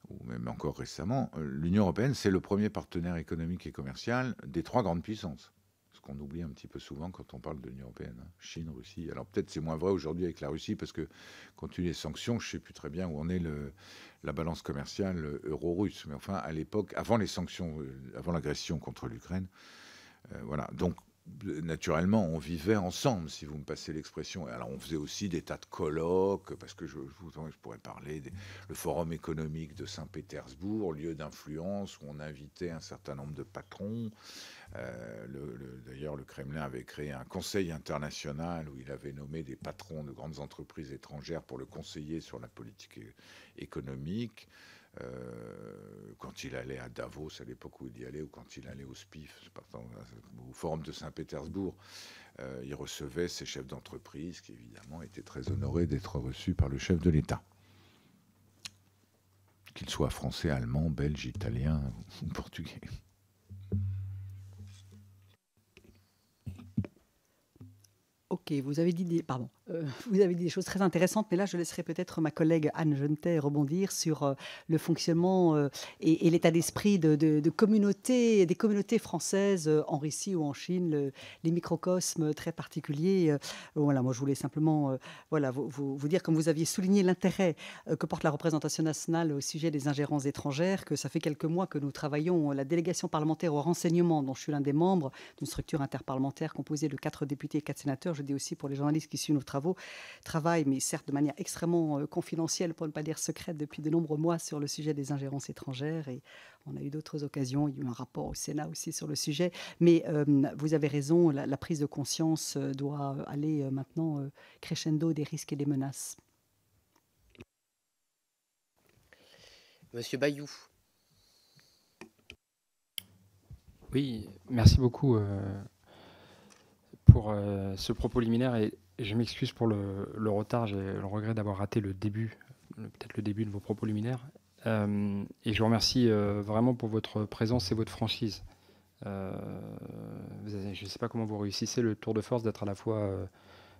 ou même encore récemment, euh, l'Union européenne, c'est le premier partenaire économique et commercial des trois grandes puissances. Ce qu'on oublie un petit peu souvent quand on parle de l'Union européenne. Hein. Chine, Russie. Alors peut-être c'est moins vrai aujourd'hui avec la Russie parce que y tu des sanctions, je ne sais plus très bien où en est le, la balance commerciale euh, euro-russe. Mais enfin, à l'époque, avant les sanctions, avant l'agression contre l'Ukraine, voilà. Donc naturellement, on vivait ensemble, si vous me passez l'expression. Alors, on faisait aussi des tas de colloques, parce que je, je, pourrais parler du le Forum économique de Saint-Pétersbourg, lieu d'influence où on invitait un certain nombre de patrons. Euh, d'ailleurs, le Kremlin avait créé un conseil international où il avait nommé des patrons de grandes entreprises étrangères pour le conseiller sur la politique économique. Euh, quand il allait à Davos, à l'époque où il y allait, ou quand il allait au SPIF, au Forum de Saint-Pétersbourg, euh, il recevait ses chefs d'entreprise qui, évidemment, étaient très honorés d'être reçus par le chef de l'État. qu'il soient français, allemand, belge, italien ou portugais. Ok, vous avez dit des, pardon, euh, vous avez des choses très intéressantes, mais là, je laisserai peut-être ma collègue Anne Genetet rebondir sur euh, le fonctionnement euh, et, l'état d'esprit de, des communautés françaises en Russie ou en Chine, les microcosmes très particuliers. voilà, moi, je voulais simplement, voilà, vous, vous, dire comme vous aviez souligné l'intérêt que porte la représentation nationale au sujet des ingérences étrangères, que ça fait quelques mois que nous travaillons la délégation parlementaire au renseignement, dont je suis l'un des membres d'une structure interparlementaire composée de quatre députés et quatre sénateurs je dis aussi pour les journalistes qui suivent nos travaux, travaillent, mais certes de manière extrêmement euh, confidentielle, pour ne pas dire secrète, depuis de nombreux mois sur le sujet des ingérences étrangères. Et on a eu d'autres occasions, il y a eu un rapport au Sénat aussi sur le sujet. Mais euh, vous avez raison, la, prise de conscience euh, doit aller maintenant crescendo des risques et des menaces. Monsieur Bayou. Oui, merci beaucoup pour euh, ce propos liminaire et je m'excuse pour le, retard, j'ai le regret d'avoir raté le début, peut-être le début de vos propos liminaires. Euh, et je vous remercie euh, vraiment pour votre présence et votre franchise. je ne sais pas comment vous réussissez le tour de force d'être à la fois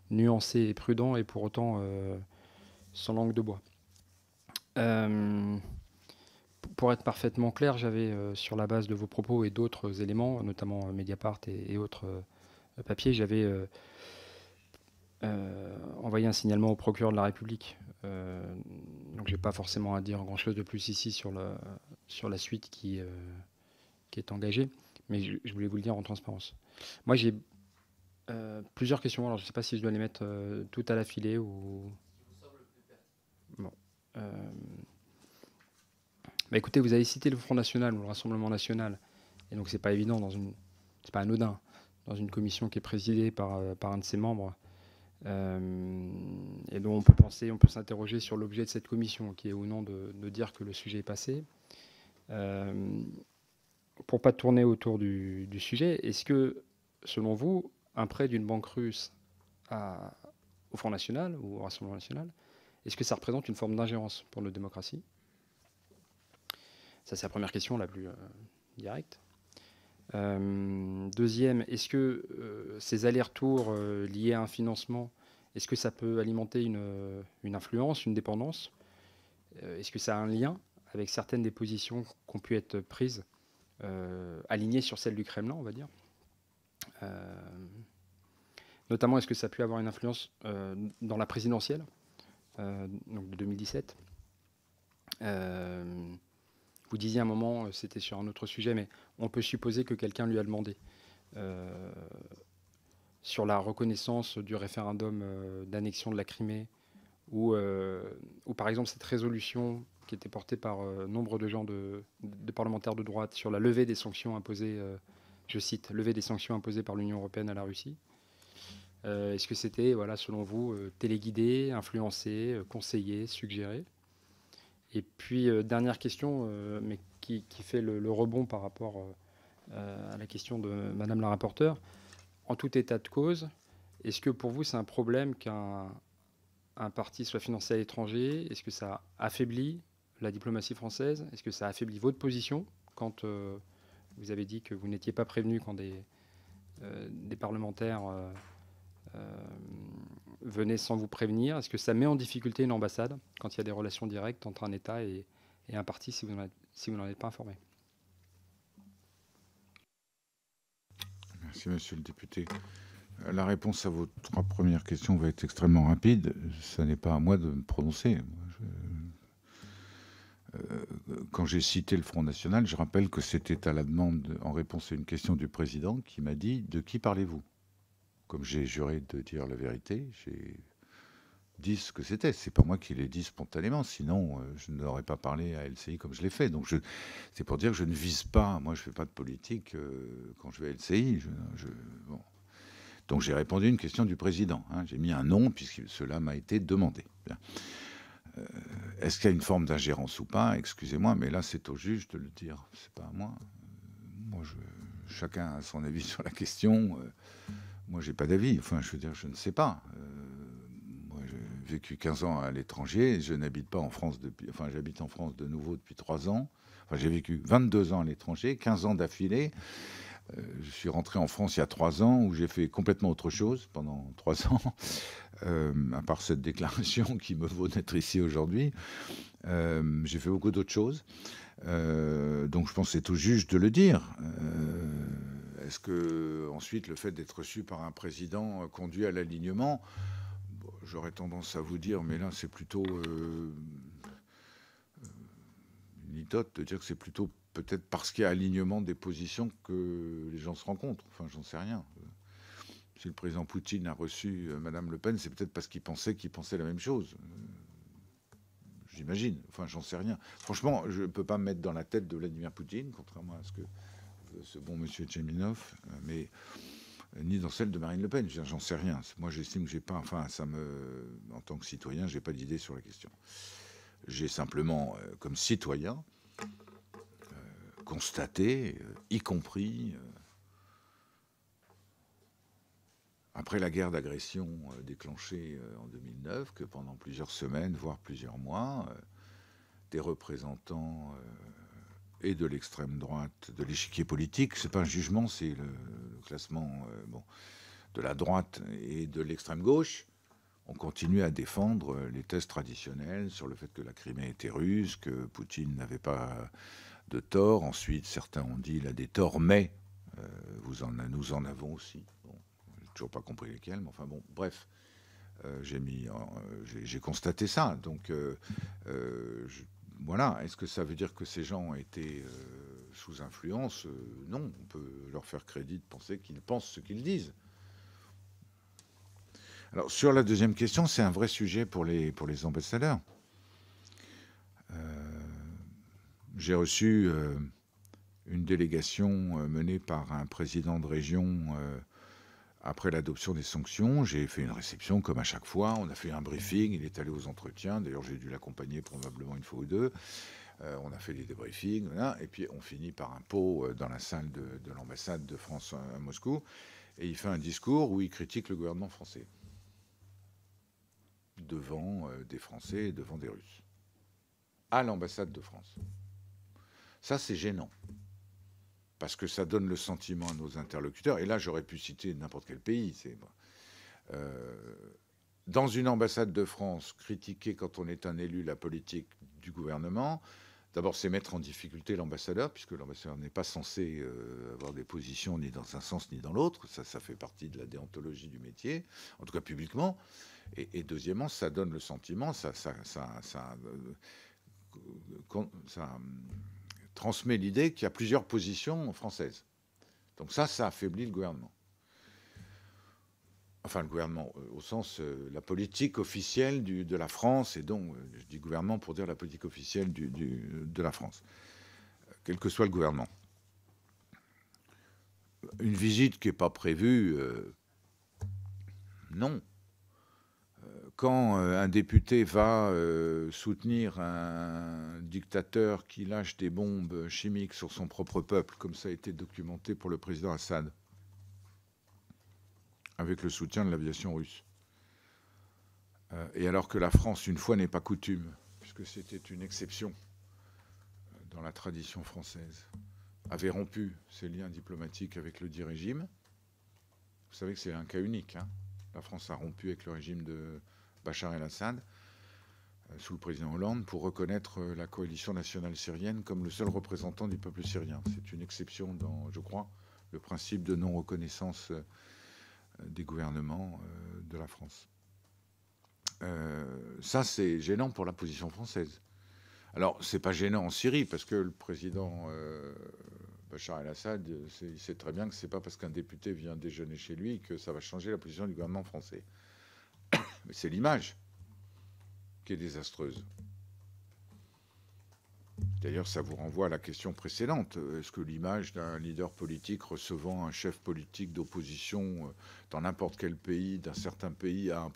nuancé et prudent et pour autant sans langue de bois. pour être parfaitement clair, j'avais sur la base de vos propos et d'autres éléments, notamment Mediapart et autres euh, papier, j'avais euh, euh, envoyé un signalement au procureur de la République. donc j'ai pas forcément à dire grand-chose de plus ici sur la, sur la suite qui, est engagée, mais je, voulais vous le dire en transparence. Moi j'ai plusieurs questions, alors je sais pas si je dois les mettre toutes à la filée ou... Bon. Bah, écoutez, vous avez cité le Front National ou le Rassemblement National, et donc c'est pas évident, dans une... c'est pas anodin dans une commission qui est présidée par, euh, un de ses membres. Euh, et dont on peut penser, on peut s'interroger sur l'objet de cette commission, qui est ou non de, dire que le sujet est passé. pour euh, pour pas tourner autour du, sujet, est-ce que, selon vous, un prêt d'une banque russe au Front National ou au Rassemblement National, est-ce que ça représente une forme d'ingérence pour nos démocraties Ça, c'est la première question la plus directe. Euh, deuxième, est-ce que euh, ces allers-retours euh, liés à un financement, est-ce que ça peut alimenter une, influence, une dépendance Est-ce que ça a un lien avec certaines des positions qui ont pu être prises, alignées sur celles du Kremlin, on va dire. notamment, est-ce que ça a pu avoir une influence dans la présidentielle de 2017 vous disiez à un moment, euh, c'était sur un autre sujet, mais on peut supposer que quelqu'un lui a demandé euh, sur la reconnaissance du référendum euh, d'annexion de la Crimée, ou par exemple cette résolution qui était portée par nombre de gens de, parlementaires de droite sur la levée des sanctions imposées, je cite, levée des sanctions imposées par l'Union européenne à la Russie. Est-ce que c'était, voilà, selon vous, téléguidé, influencé, conseillé, suggéré et puis, euh, dernière question, euh, mais qui, fait le, rebond par rapport euh, à la question de Madame la rapporteure. En tout état de cause, est-ce que pour vous, c'est un problème qu'un parti soit financé à l'étranger Est-ce que ça affaiblit la diplomatie française Est-ce que ça affaiblit votre position quand vous avez dit que vous n'étiez pas prévenu quand des, parlementaires euh, venez sans vous prévenir Est-ce que ça met en difficulté une ambassade quand il y a des relations directes entre un État et, un parti si vous n'en êtes, pas informé Merci, monsieur le député. La réponse à vos trois premières questions va être extrêmement rapide. Ce n'est pas à moi de me prononcer. Euh, quand j'ai cité le Front National, je rappelle que c'était à la demande, en réponse à une question du président, qui m'a dit De qui parlez-vous comme j'ai juré de dire la vérité, j'ai dit ce que c'était. C'est pas moi qui l'ai dit spontanément, sinon euh, je n'aurais pas parlé à LCI comme je l'ai fait. Donc c'est pour dire que je ne vise pas. Moi, je ne fais pas de politique euh, quand je vais à LCI. Donc j'ai répondu à une question du président. Hein. J'ai mis un nom puisque cela m'a été demandé. Euh, est-ce qu'il y a une forme d'ingérence ou pas Excusez-moi, mais là c'est au juge de le dire. C'est pas à moi. chacun a son avis sur la question. Moi, j'ai pas d'avis. Enfin, je veux dire, je ne sais pas. Euh, moi, j'ai vécu 15 ans à l'étranger. Je n'habite pas en France depuis. Enfin, j'habite en France de nouveau depuis 3 ans. Enfin, j'ai vécu 22 ans à l'étranger, 15 ans d'affilée. Euh, je suis rentré en France il y a 3 ans où j'ai fait complètement autre chose pendant 3 ans, euh, à part cette déclaration qui me vaut d'être ici aujourd'hui. j'ai fait beaucoup d'autres choses. donc je pense que c'est au juge de le dire. Est-ce que ensuite le fait d'être reçu par un président conduit à l'alignement J'aurais tendance à vous dire, mais là c'est plutôt euh, euh, une litote de dire que c'est plutôt peut-être parce qu'il y a alignement des positions que les gens se rencontrent. Enfin, j'en sais rien. Si le président Poutine a reçu euh, Madame Le Pen, c'est peut-être parce qu'il pensait qu'il pensait la même chose. J'imagine. Enfin, j'en sais rien. Franchement, je ne peux pas me mettre dans la tête de Vladimir Poutine, contrairement à ce que ce bon monsieur Tcheminov, euh, mais euh, ni dans celle de Marine Le Pen. J'en sais rien. Moi, j'estime que j'ai pas, enfin, ça me, en tant que citoyen, j'ai pas d'idée sur la question. J'ai simplement, euh, comme citoyen, constaté, y compris après la guerre d'agression déclenchée en 2009, que pendant plusieurs semaines, voire plusieurs mois, des représentants et de l'extrême droite de l'échiquier politique. C'est pas un jugement, c'est le, classement euh, bon, de la droite et de l'extrême gauche. On continue à défendre euh, les thèses traditionnelles sur le fait que la Crimée était russe, que Poutine n'avait pas de tort. Ensuite, certains ont dit il a des torts, mais euh, vous en, nous en avons aussi. Bon, j'ai toujours pas compris lesquels, mais enfin bon, bref. j'ai, mis j'ai, constaté ça. Donc, je, voilà, est-ce que ça veut dire que ces gens étaient euh, sous influence euh, Non, on peut leur faire crédit de penser qu'ils pensent ce qu'ils disent. Alors sur la deuxième question, c'est un vrai sujet pour les, pour les ambassadeurs. Euh, j'ai reçu une délégation menée par un président de région après l'adoption des sanctions, j'ai fait une réception comme à chaque fois. On a fait un briefing, il est allé aux entretiens. D'ailleurs, j'ai dû l'accompagner probablement une fois ou deux. Euh, on a fait des débriefings, et puis on finit par un pot euh, dans la salle de, l'ambassade de France euh, à Moscou. Et il fait un discours où il critique le gouvernement français devant des Français et devant des Russes à l'ambassade de France. Ça, c'est gênant parce que ça donne le sentiment à nos interlocuteurs, et là j'aurais pu citer n'importe quel pays, c'est... Euh, dans une ambassade de France, critiquer quand on est un élu la politique du gouvernement, d'abord c'est mettre en difficulté l'ambassadeur, puisque l'ambassadeur n'est pas censé euh, avoir des positions ni dans un sens ni dans l'autre, ça, ça fait partie de la déontologie du métier, en tout cas publiquement. Et, deuxièmement, ça donne le sentiment, ça, ça, ça, ça euh, hum, transmet l'idée qu'il y a plusieurs positions françaises. Donc ça, ça affaiblit le gouvernement. Enfin, le gouvernement, euh, au sens, euh, la politique officielle de la France, et donc, euh, je dis gouvernement pour dire la politique officielle de la France, quel que soit le gouvernement. Une visite qui n'est pas prévue, non quand euh, un député va euh, soutenir un dictateur qui lâche des bombes chimiques sur son propre peuple, comme ça a été documenté pour le président Assad, avec le soutien de l'aviation russe. Euh, et alors que la France, une fois, n'est pas coutume, puisque c'était une exception dans la tradition française, avait rompu ses liens diplomatiques avec le dit régime. Vous savez que c'est un cas unique. Hein. la France a rompu avec le régime de, Bachar el-Assad, euh, sous le président Hollande, pour reconnaître euh, la coalition nationale syrienne comme le seul représentant du peuple syrien. C'est une exception dans, je crois, le principe de non-reconnaissance euh, des gouvernements de la France. ça, c'est gênant pour la position française. Alors, c'est pas gênant en Syrie, parce que le président Bachar el-Assad, sait très bien que ce c'est pas parce qu'un député vient déjeuner chez lui que ça va changer la position du gouvernement français. Mais c'est l'image qui est désastreuse. D'ailleurs, ça vous renvoie à la question précédente. Euh, est-ce que l'image d'un leader politique recevant un chef politique d'opposition euh, dans n'importe quel pays, d'un certain pays, a un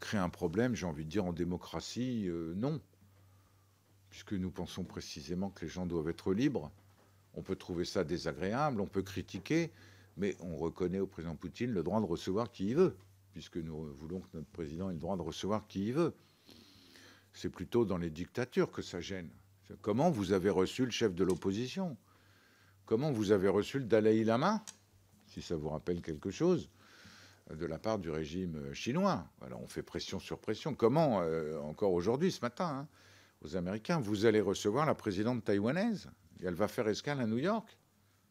crée un problème J'ai envie de dire en démocratie, euh, non. Puisque nous pensons précisément que les gens doivent être libres. On peut trouver ça désagréable, on peut critiquer, mais on reconnaît au président Poutine le droit de recevoir qui il veut puisque nous voulons que notre président ait le droit de recevoir qui il veut. C'est plutôt dans les dictatures que ça gêne. Comment vous avez reçu le chef de l'opposition Comment vous avez reçu le Dalai Lama Si ça vous rappelle quelque chose de la part du régime chinois. Alors on fait pression sur pression. Comment, euh, encore aujourd'hui, ce matin, hein, aux Américains, vous allez recevoir la présidente taïwanaise et elle va faire escale à New York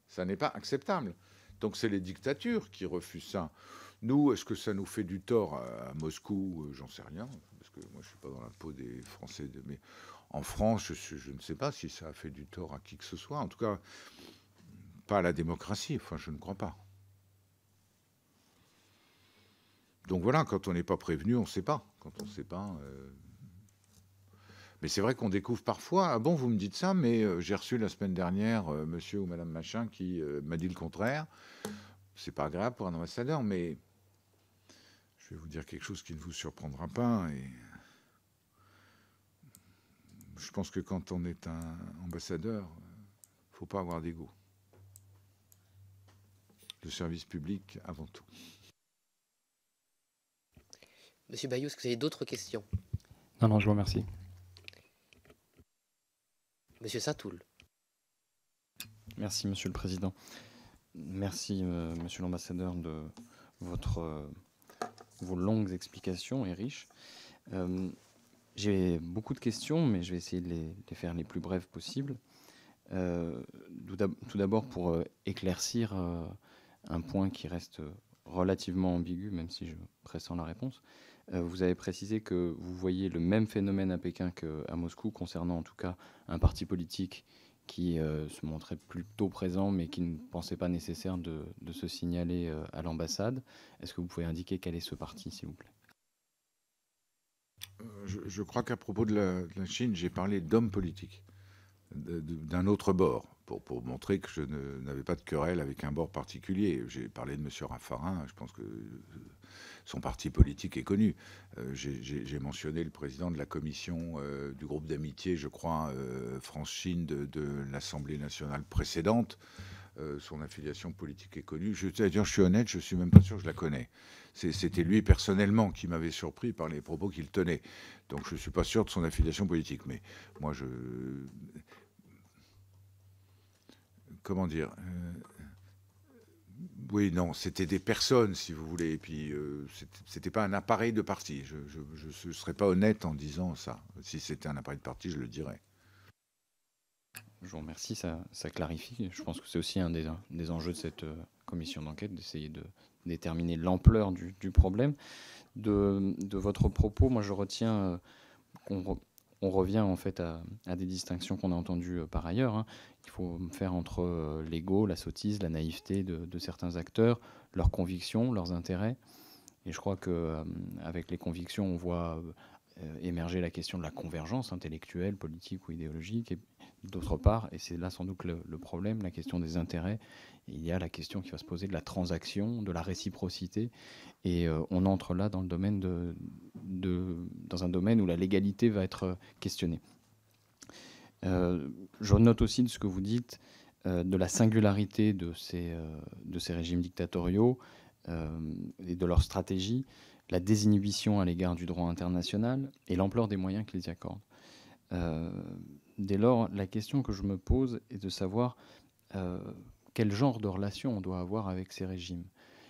Ça n'est pas acceptable. Donc c'est les dictatures qui refusent ça. Nous, est-ce que ça nous fait du tort à, Moscou euh, J'en sais rien, parce que moi, je suis pas dans la peau des Français. De, mais en France, je, ne sais pas si ça a fait du tort à qui que ce soit. En tout cas, pas à la démocratie. Enfin, je ne crois pas. Donc voilà, quand on n'est pas prévenu, on ne sait pas. Quand on ne sait pas. Euh, mais c'est vrai qu'on découvre parfois. Ah bon, vous me dites ça, mais euh, j'ai reçu la semaine dernière monsieur ou madame machin qui m'a dit le contraire. C'est pas grave pour un ambassadeur, mais je vais vous dire quelque chose qui ne vous surprendra pas. Et je pense que quand on est un ambassadeur, il ne faut pas avoir d'ego. Le service public avant tout. Monsieur Bayou, est-ce que vous avez d'autres questions Non, non, je vous remercie. Monsieur Satoul. Merci, Monsieur le Président. Merci, euh, Monsieur l'ambassadeur, de votre... Euh, vos longues explications et riches. Euh, j'ai beaucoup de questions, mais je vais essayer de les, faire les plus brèves possibles. Euh, tout d'abord pour euh, éclaircir un point qui reste relativement ambigu, même si je pressens la réponse. vous avez précisé que vous voyez le même phénomène à Pékin qu'à Moscou concernant en tout cas un parti politique qui euh, se montrait plutôt présent, mais qui ne pensait pas nécessaire de, se signaler euh, à l'ambassade. Est-ce que vous pouvez indiquer quel est ce parti, s'il vous plaît euh, je, crois qu'à propos de la, Chine, j'ai parlé d'hommes politiques, d'un autre bord, pour, pour, montrer que je n'avais pas de querelle avec un bord particulier. J'ai parlé de M. Raffarin, je pense que son parti politique est connu. Euh, j'ai mentionné le président de la commission euh, du groupe d'amitié, je crois, euh, France-Chine de, l'Assemblée nationale précédente. son affiliation politique est connue. Je, dire, je suis honnête, je ne suis même pas sûr que je la connais. C'était lui personnellement qui m'avait surpris par les propos qu'il tenait. Donc je ne suis pas sûr de son affiliation politique. Mais moi, je. Comment dire oui, non, c'était des personnes, si vous voulez. Et puis, euh, ce n'était pas un appareil de parti. Je ne serais pas honnête en disant ça. Si c'était un appareil de parti, je le dirais. Je vous remercie, ça, clarifie. Je pense que c'est aussi un des, des, enjeux de cette euh, commission d'enquête, d'essayer de déterminer l'ampleur du, problème. De, de, votre propos, moi, je retiens euh, qu'on on revient en fait à, des distinctions qu'on a entendues euh, par ailleurs. Hein. Il faut faire entre euh, l'ego, la sottise, la naïveté de, certains acteurs, leurs convictions, leurs intérêts. Et je crois que euh, avec les convictions, on voit émerger la question de la convergence intellectuelle, politique ou idéologique, et d'autre part, et c'est là sans doute le problème, la question des intérêts il y a la question qui va se poser de la transaction, de la réciprocité, et euh, on entre là dans le domaine de, dans un domaine où la légalité va être euh, questionnée. Euh, je note aussi de ce que vous dites de la singularité de ces, de ces régimes dictatoriaux et de leur stratégie, la désinhibition à l'égard du droit international et l'ampleur des moyens qu'ils y accordent. dès lors, la question que je me pose est de savoir quel genre de relation on doit avoir avec ces régimes.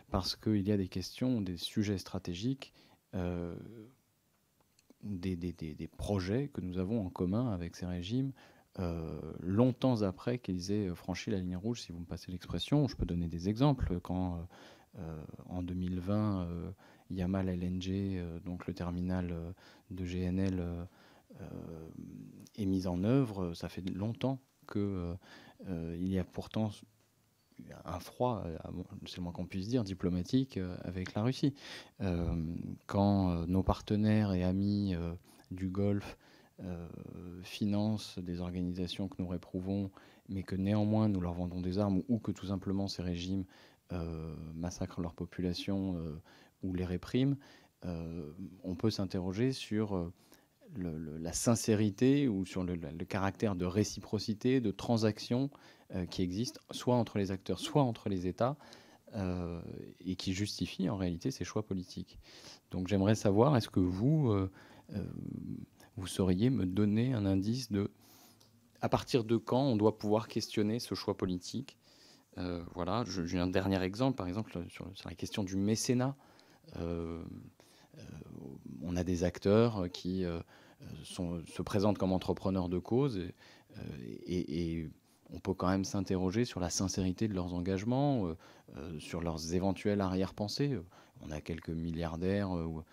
Parce qu'il y a des questions, des sujets stratégiques, euh, des, projets que nous avons en commun avec ces régimes, euh, longtemps après qu'ils aient franchi la ligne rouge, si vous me passez l'expression. Je peux donner des exemples. Quand euh, en 2020, Yamal LNG, donc le terminal de GNL, est mis en œuvre, ça fait longtemps qu'il y a pourtant un froid, c'est le moins qu'on puisse dire, diplomatique euh, avec la Russie. Euh, quand euh, nos partenaires et amis du Golfe financent des organisations que nous réprouvons, mais que néanmoins nous leur vendons des armes, ou que tout simplement ces régimes massacrent leur population ou les répriment, on peut s'interroger sur... la sincérité ou sur le, le, caractère de réciprocité, de transaction euh, qui existent, soit entre les acteurs, soit entre les États, euh, et qui justifient en réalité ces choix politiques. Donc j'aimerais savoir, est-ce que vous, euh, vous sauriez me donner un indice de à partir de quand on doit pouvoir questionner ce choix politique voilà, j'ai un dernier exemple, par exemple, sur, la question du mécénat. on a des acteurs qui sont, se présentent comme entrepreneurs de cause et, et on peut quand même s'interroger sur la sincérité de leurs engagements, euh, euh, sur leurs éventuelles arrière-pensées. On a quelques milliardaires, euh,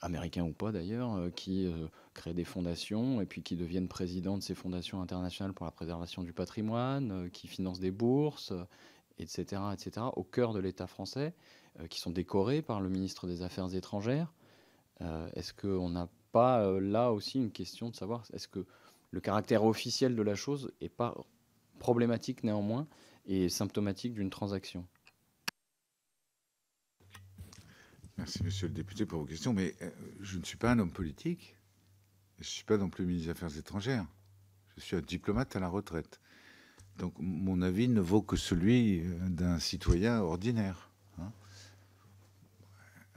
américains ou pas d'ailleurs, qui créent des fondations et puis qui deviennent présidents de ces fondations internationales pour la préservation du patrimoine, qui financent des bourses, etc., etc., au cœur de l'État français, qui sont décorés par le ministre des Affaires étrangères. Est-ce qu'on n'a pas là aussi une question de savoir est-ce que le caractère officiel de la chose n'est pas problématique néanmoins et symptomatique d'une transaction. Merci, monsieur le député, pour vos questions. Mais euh, je ne suis pas un homme politique. Je ne suis pas non plus ministre des Affaires étrangères. Je suis un diplomate à la retraite. Donc mon avis ne vaut que celui euh, d'un citoyen ordinaire, hein,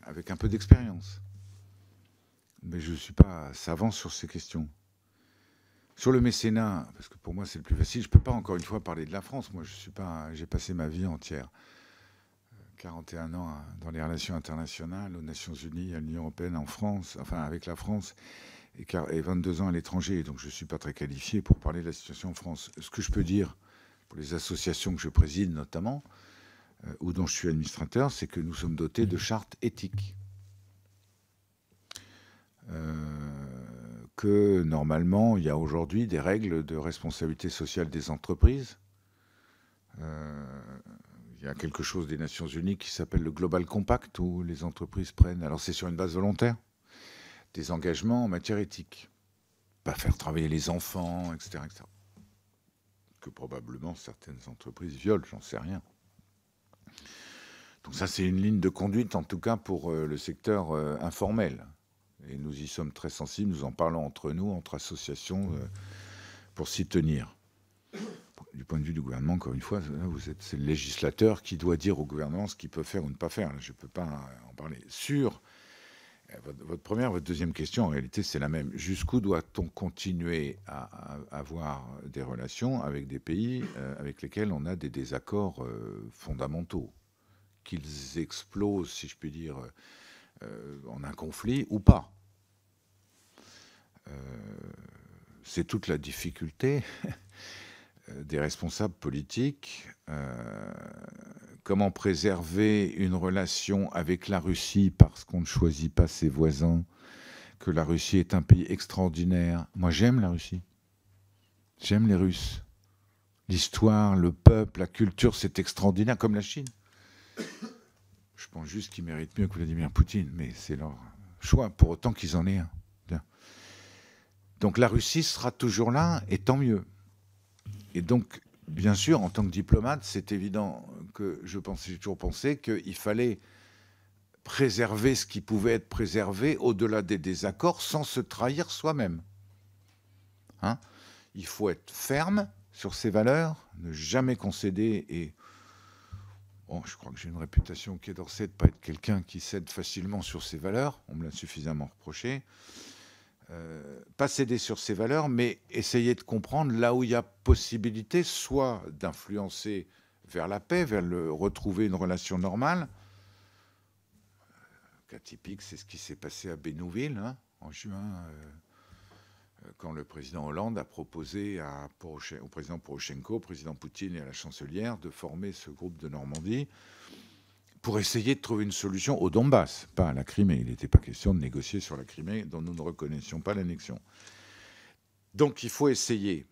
avec un peu d'expérience. Mais je ne suis pas savant sur ces questions. Sur le mécénat, parce que pour moi c'est le plus facile, je ne peux pas encore une fois parler de la France. Moi, je suis pas, j'ai passé ma vie entière, 41 euh, ans dans les relations internationales, aux Nations Unies, à l'Union européenne, en France, enfin avec la France, et 22 ans à l'étranger. Donc je ne suis pas très qualifié pour parler de la situation en France. Ce que je peux dire pour les associations que je préside notamment, euh, ou dont je suis administrateur, c'est que nous sommes dotés de mmh. chartes éthiques. Euh, que normalement, il y a aujourd'hui des règles de responsabilité sociale des entreprises. Euh, il y a quelque chose des Nations Unies qui s'appelle le Global Compact, où les entreprises prennent, alors c'est sur une base volontaire, des engagements en matière éthique. Pas faire travailler les enfants, etc. Que probablement certaines entreprises violent, j'en sais rien. Donc ça, c'est une ligne de conduite, en tout cas pour euh, le secteur euh, informel. Et nous y sommes très sensibles, nous en parlons entre nous, entre associations, euh, pour s'y tenir. Du point de vue du gouvernement, encore une fois, hein, vous êtes, c'est le législateur qui doit dire au gouvernement ce qu'il peut faire ou ne pas faire. Je ne peux pas en parler. Sur euh, votre première, votre deuxième question, en réalité, c'est la même. Jusqu'où doit-on continuer à, avoir des relations avec des pays euh, avec lesquels on a des désaccords fondamentaux Qu'ils explosent, si je puis dire, en un conflit ou pas euh, c'est toute la difficulté euh, des responsables politiques. Euh, comment préserver une relation avec la Russie parce qu'on ne choisit pas ses voisins, que la Russie est un pays extraordinaire. Moi j'aime la Russie. J'aime les Russes. L'histoire, le peuple, la culture, c'est extraordinaire comme la Chine. Je pense juste qu'ils méritent mieux que Vladimir Poutine, mais c'est leur choix, pour autant qu'ils en aient un. Donc la Russie sera toujours là, et tant mieux. Et donc, bien sûr, en tant que diplomate, c'est évident que je pensais, j'ai toujours pensé qu'il fallait préserver ce qui pouvait être préservé au-delà des désaccords sans se trahir soi-même. Hein Il faut être ferme sur ses valeurs, ne jamais concéder et... je crois que j'ai une réputation qui est d'Orsay de ne pas être quelqu'un qui cède facilement sur ses valeurs, on me l'a suffisamment reproché. Euh, pas céder sur ses valeurs, mais essayer de comprendre là où il y a possibilité, soit d'influencer vers la paix, vers le retrouver une relation normale. Euh, cas typique, c'est ce qui s'est passé à Bénouville hein, en juin, euh, quand le président Hollande a proposé au président Poroshenko, au président Poutine et à la chancelière de former ce groupe de Normandie pour essayer de trouver une solution au Donbass, pas à la Crimée. Il n'était pas question de négocier sur la Crimée, dont nous ne reconnaissions pas l'annexion. Donc il faut essayer.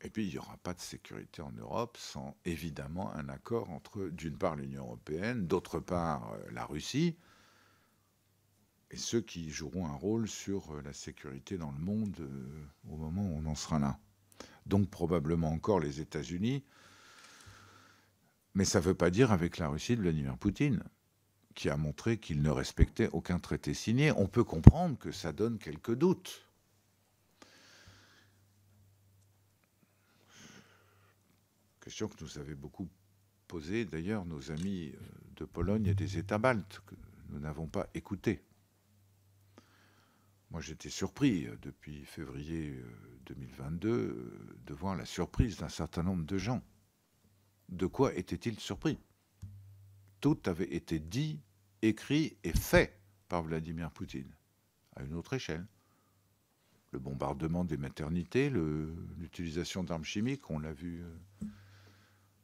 Et puis il n'y aura pas de sécurité en Europe sans évidemment un accord entre, d'une part, l'Union européenne, d'autre part, euh, la Russie, et ceux qui joueront un rôle sur euh, la sécurité dans le monde euh, au moment où on en sera là. Donc probablement encore les États-Unis, mais ça ne veut pas dire avec la Russie de Vladimir Poutine, qui a montré qu'il ne respectait aucun traité signé. On peut comprendre que ça donne quelques doutes. Question que nous avaient beaucoup posée d'ailleurs nos amis euh, de Pologne et des États baltes, que nous n'avons pas écoutés. Moi, j'étais surpris euh, depuis février 2022 euh, voir la surprise d'un certain nombre de gens de quoi était-il surpris Tout avait été dit, écrit et fait par Vladimir Poutine, à une autre échelle. Le bombardement des maternités, l'utilisation d'armes chimiques, on l'a vu euh,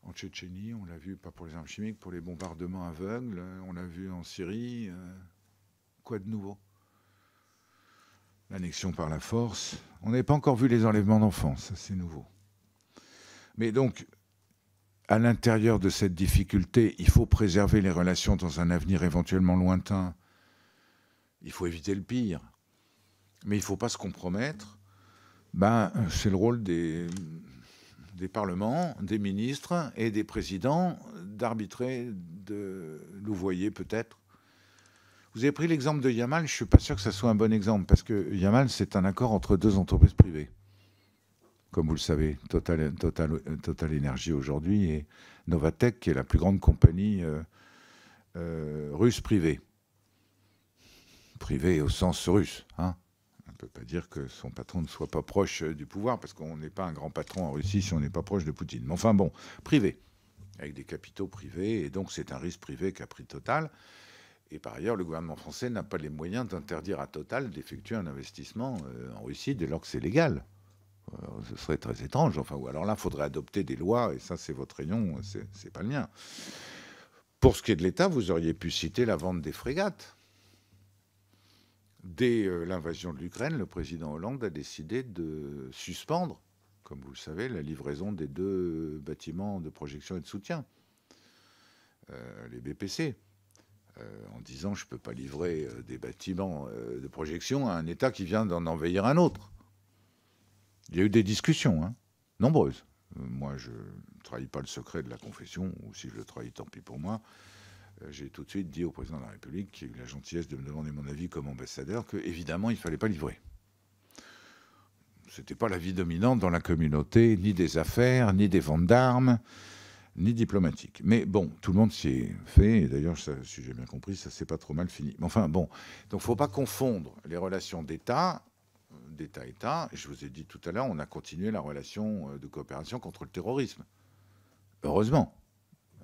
en Tchétchénie, on l'a vu pas pour les armes chimiques, pour les bombardements aveugles, on l'a vu en Syrie. Euh, quoi de nouveau L'annexion par la force. On n'avait pas encore vu les enlèvements d'enfants, ça c'est nouveau. Mais donc, à l'intérieur de cette difficulté, il faut préserver les relations dans un avenir éventuellement lointain. Il faut éviter le pire. Mais il ne faut pas se compromettre. Ben, c'est le rôle des, des parlements, des ministres et des présidents d'arbitrer, de louvoyer peut-être. Vous avez pris l'exemple de Yamal, je ne suis pas sûr que ce soit un bon exemple, parce que Yamal, c'est un accord entre deux entreprises privées comme vous le savez, Total, Total, Total Energy aujourd'hui et Novatech, qui est la plus grande compagnie euh, euh, russe privée. Privée au sens russe. Hein. On ne peut pas dire que son patron ne soit pas proche euh, du pouvoir, parce qu'on n'est pas un grand patron en Russie si on n'est pas proche de Poutine. Mais enfin bon, privé, avec des capitaux privés, et donc c'est un risque privé qu'a pris Total. Et par ailleurs, le gouvernement français n'a pas les moyens d'interdire à Total d'effectuer un investissement en Russie dès lors que c'est légal. Euh, ce serait très étrange. Enfin, ou alors là, il faudrait adopter des lois, et ça, c'est votre rayon, c'est pas le mien. Pour ce qui est de l'État, vous auriez pu citer la vente des frégates. Dès euh, l'invasion de l'Ukraine, le président Hollande a décidé de suspendre, comme vous le savez, la livraison des deux bâtiments de projection et de soutien, euh, les BPC. en disant je ne peux pas livrer des bâtiments de projection à un État qui vient d'en envahir un autre. Il y a eu des discussions, hein, nombreuses. Euh, moi, je ne trahis pas le secret de la confession, ou si je le trahis, tant pis pour moi. Euh, j'ai tout de suite dit au président de la République, qui a eu la gentillesse de me demander mon avis comme ambassadeur, qu'évidemment, il ne fallait pas livrer. Ce n'était pas vie dominante dans la communauté, ni des affaires, ni des ventes d'armes, ni diplomatique. Mais bon, tout le monde s'y est fait, et d'ailleurs, si j'ai bien compris, ça s'est pas trop mal fini. Mais enfin, bon, donc faut pas confondre les relations d'État d'État-État. Je vous ai dit tout à l'heure, on a continué la relation euh, de coopération contre le terrorisme. Heureusement.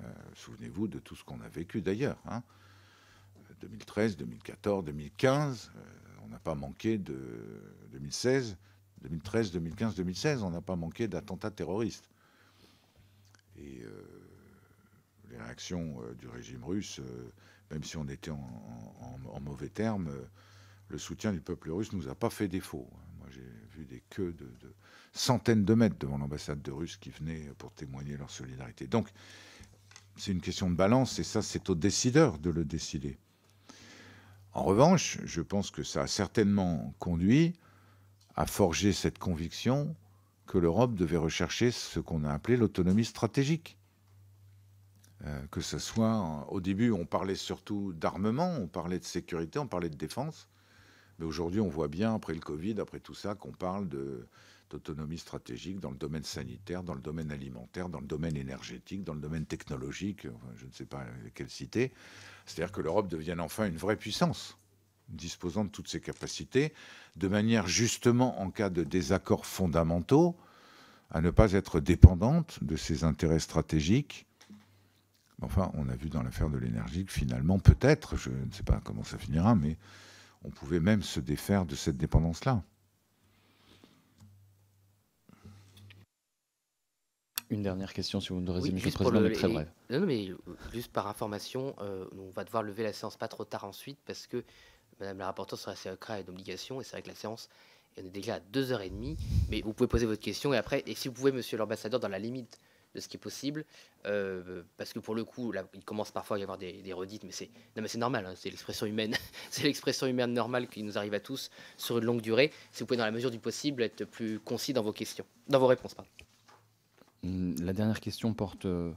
Euh, souvenez-vous de tout ce qu'on a vécu d'ailleurs. 2013, 2014, 2015, on n'a pas manqué de 2016, 2013, 2015, 2016, on n'a pas manqué d'attentats terroristes. Et euh, les réactions du régime russe, même si on était en, en mauvais termes, le soutien du peuple russe nous a pas fait défaut. Hein vu des queues de, centaines de mètres devant l'ambassade de Russes qui venaient pour témoigner leur solidarité. Donc, c'est une question de balance et ça, c'est aux décideurs de le décider. En revanche, je pense que ça a certainement conduit à forger cette conviction que l'Europe devait rechercher ce qu'on a appelé l'autonomie stratégique. Euh, que ce soit, au début, on parlait surtout d'armement, on parlait de sécurité, on parlait de défense aujourd'hui, on voit bien, après le Covid, après tout ça, qu'on parle d'autonomie stratégique dans le domaine sanitaire, dans le domaine alimentaire, dans le domaine énergétique, dans le domaine technologique, je ne sais pas quelle cité. C'est-à-dire que l'Europe devienne enfin une vraie puissance disposant de toutes ses capacités, de manière justement, en cas de désaccords fondamentaux, à ne pas être dépendante de ses intérêts stratégiques. Enfin, on a vu dans l'affaire de l'énergie que finalement, peut-être, je ne sais pas comment ça finira, mais on pouvait même se défaire de cette dépendance-là. Une dernière question, si vous me le Président, mais très Non, mais juste par information, euh, on va devoir lever la séance pas trop tard ensuite, parce que Madame la rapporteure sera sacrée et d'obligation, et c'est vrai que la séance, on est déjà à 2h30, mais vous pouvez poser votre question, et après, et si vous pouvez, Monsieur l'ambassadeur, dans la limite de ce qui est possible. Euh, parce que pour le coup, il commence parfois à y avoir des, redites, mais c'est mais c'est normal, hein, c'est l'expression humaine, c'est l'expression humaine normale qui nous arrive à tous sur une longue durée. Si vous pouvez, dans la mesure du possible, être plus concis dans vos questions, dans vos réponses, hum, La dernière question porte euh,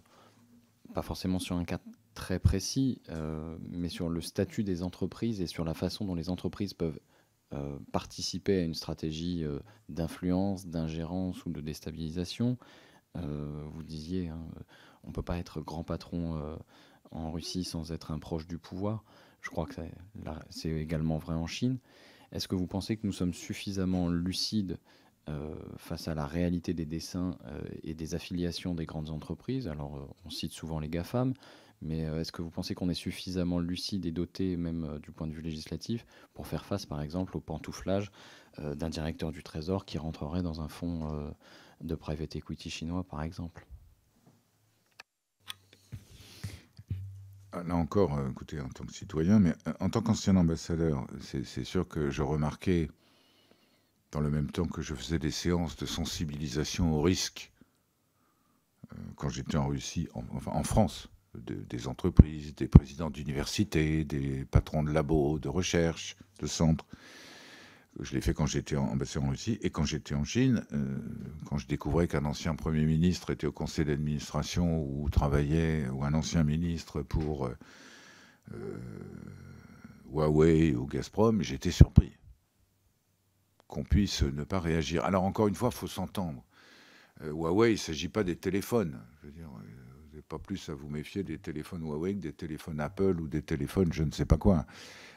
pas forcément sur un cas très précis, euh, mais sur le statut des entreprises et sur la façon dont les entreprises peuvent participer à une stratégie d'influence, d'ingérence ou de déstabilisation. Euh, vous disiez, hein, on ne peut pas être grand patron euh, en Russie sans être un proche du pouvoir. Je crois que c'est également vrai en Chine. Est-ce que vous pensez que nous sommes suffisamment lucides euh, face à la réalité des dessins et des affiliations des grandes entreprises. Alors, on cite souvent les GAFAM, mais est-ce que vous pensez qu'on est suffisamment lucide et doté, même du point de vue législatif, pour faire face, par exemple, au pantouflage d'un directeur du Trésor qui rentrerait dans un fonds de private equity chinois, par exemple. Ah, là encore, euh, écoutez, en tant que citoyen, mais euh, en tant qu'ancien ambassadeur, c'est sûr que je remarquais, dans le même temps que je faisais des séances de sensibilisation au risque, euh, quand j'étais en Russie, en, enfin en France, des entreprises, des présidents d'universités, des patrons de labos, de recherche, de centres, je l'ai fait quand j'étais ambassadeur ben, en Russie et quand j'étais en Chine, euh, quand je découvrais qu'un ancien Premier ministre était au conseil d'administration ou travaillait, ou un ancien ministre pour euh, euh, Huawei ou Gazprom, j'étais surpris qu'on puisse ne pas réagir. Alors encore une fois, il faut s'entendre. Huawei, il ne s'agit pas des téléphones. Je veux dire, vous n'avez pas plus à vous méfier des téléphones Huawei que des téléphones Apple ou des téléphones je ne sais pas quoi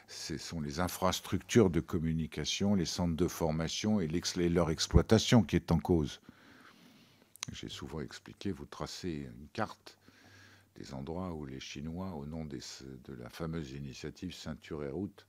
ce sont les infrastructures de communication, les centres de formation et, leur exploitation qui est en cause. J'ai souvent expliqué, vous tracez une carte des endroits où les Chinois, au nom de la fameuse initiative Ceinture et Route,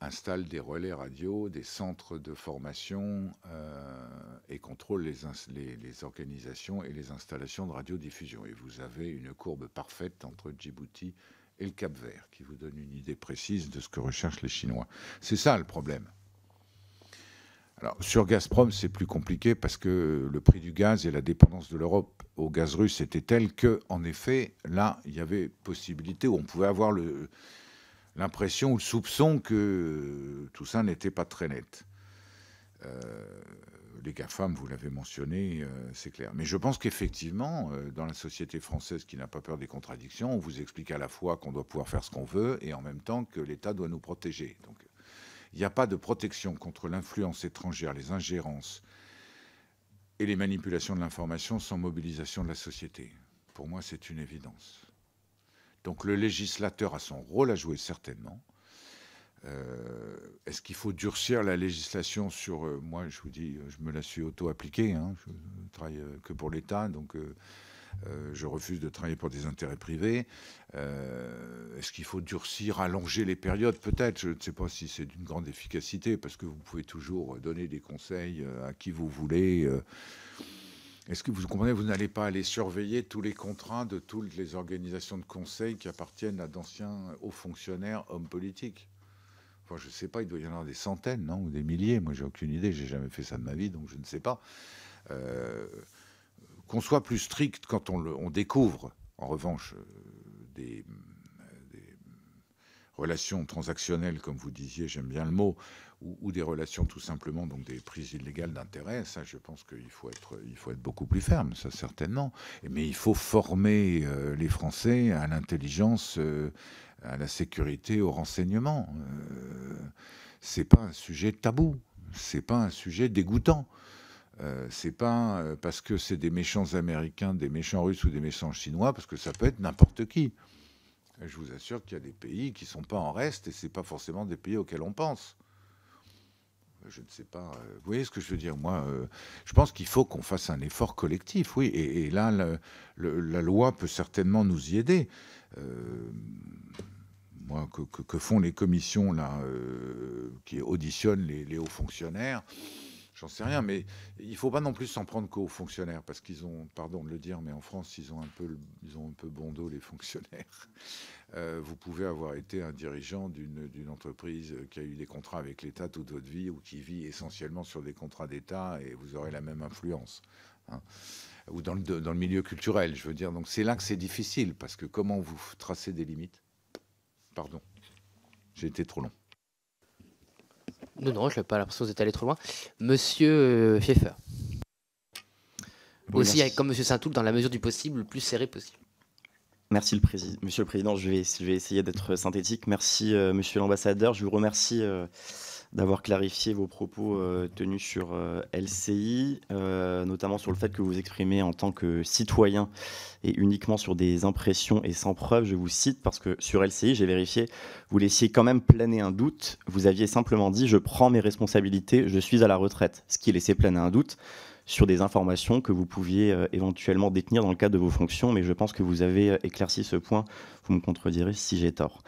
installent des relais radio, des centres de formation euh, et contrôlent les, les, organisations et les installations de radiodiffusion. Et vous avez une courbe parfaite entre Djibouti, et le Cap Vert, qui vous donne une idée précise de ce que recherchent les Chinois. C'est ça le problème. Alors, sur Gazprom, c'est plus compliqué parce que le prix du gaz et la dépendance de l'Europe au gaz russe étaient tels que, en effet, là, il y avait possibilité où on pouvait avoir l'impression ou le soupçon que tout ça n'était pas très net. Euh, les GAFAM, vous l'avez mentionné, euh, c'est clair. Mais je pense qu'effectivement, euh, dans la société française qui n'a pas peur des contradictions, on vous explique à la fois qu'on doit pouvoir faire ce qu'on veut et en même temps que l'État doit nous protéger. Donc il n'y a pas de protection contre l'influence étrangère, les ingérences et les manipulations de l'information sans mobilisation de la société. Pour moi, c'est une évidence. Donc le législateur a son rôle à jouer certainement, euh, est-ce qu'il faut durcir la législation sur... Euh, moi, je vous dis, euh, je me la suis auto-appliquée. Hein, je ne travaille que pour l'État, donc je refuse de travailler pour des intérêts privés. Est-ce qu'il faut durcir, allonger les périodes Peut-être, je ne sais pas si c'est d'une grande efficacité, parce que vous pouvez toujours donner des conseils à qui vous voulez. Est-ce que vous comprenez, vous n'allez pas aller surveiller tous les contrats de toutes les organisations de conseil qui appartiennent à d'anciens hauts fonctionnaires, hommes politiques je ne sais pas, il doit y en avoir des centaines, non, ou des milliers. Moi, j'ai aucune idée, j'ai jamais fait ça de ma vie, donc je ne sais pas. Euh, qu'on soit plus strict quand on, on découvre, en revanche, euh, des relations transactionnelles, comme vous disiez, j'aime bien le mot, ou, des relations tout simplement, donc des prises illégales d'intérêt. Ça, je pense qu'il faut être, il faut être beaucoup plus ferme, ça certainement. Mais il faut former euh, les Français à l'intelligence, euh, à la sécurité, au renseignement. Ce euh, c'est pas un sujet tabou, c'est pas un sujet dégoûtant. Ce c'est pas parce que c'est des méchants américains, des méchants russes ou des méchants chinois, parce que ça peut être n'importe qui. Je vous assure qu'il y a des pays qui sont pas en reste et c'est pas forcément des pays auxquels on pense je ne sais pas. Euh, vous voyez ce que je veux dire Moi, euh, je pense qu'il faut qu'on fasse un effort collectif, oui. Et, là, la loi peut certainement nous y aider. Euh, moi, que, font les commissions là, qui auditionnent les hauts fonctionnaires J'en sais rien, mais il ne faut pas non plus s'en prendre qu'aux fonctionnaires, parce qu'ils ont, pardon de le dire, mais en France, ils ont un peu, ils ont un peu bon dos, les fonctionnaires. Euh, vous pouvez avoir été un dirigeant d'une entreprise qui a eu des contrats avec l'État toute votre vie, ou qui vit essentiellement sur des contrats d'État, et vous aurez la même influence. Hein. Ou dans le, dans le milieu culturel, je veux dire. Donc c'est là que c'est difficile, parce que comment vous tracez des limites Pardon, j'ai été trop long. Non, non, je n'ai pas l'impression que vous allé trop loin. Monsieur Schaeffer. Euh, Aussi, comme Monsieur Saint-Toul, dans la mesure du possible, le plus serré possible. Merci, le président. Monsieur le Président. Je vais, essayer d'être synthétique. Merci, euh, Monsieur l'ambassadeur. Je vous remercie. Euh, d'avoir clarifié vos propos euh, tenus sur euh, LCI, euh, notamment sur le fait que vous exprimez en tant que citoyen et uniquement sur des impressions et sans preuve. Je vous cite parce que sur LCI, j'ai vérifié, vous laissiez quand même planer un doute. Vous aviez simplement dit je prends mes responsabilités, je suis à la retraite, ce qui laissait planer un doute sur des informations que vous pouviez éventuellement détenir dans le cadre de vos fonctions, mais je pense que vous avez éclairci ce point. Vous me contredirez si j'ai tort.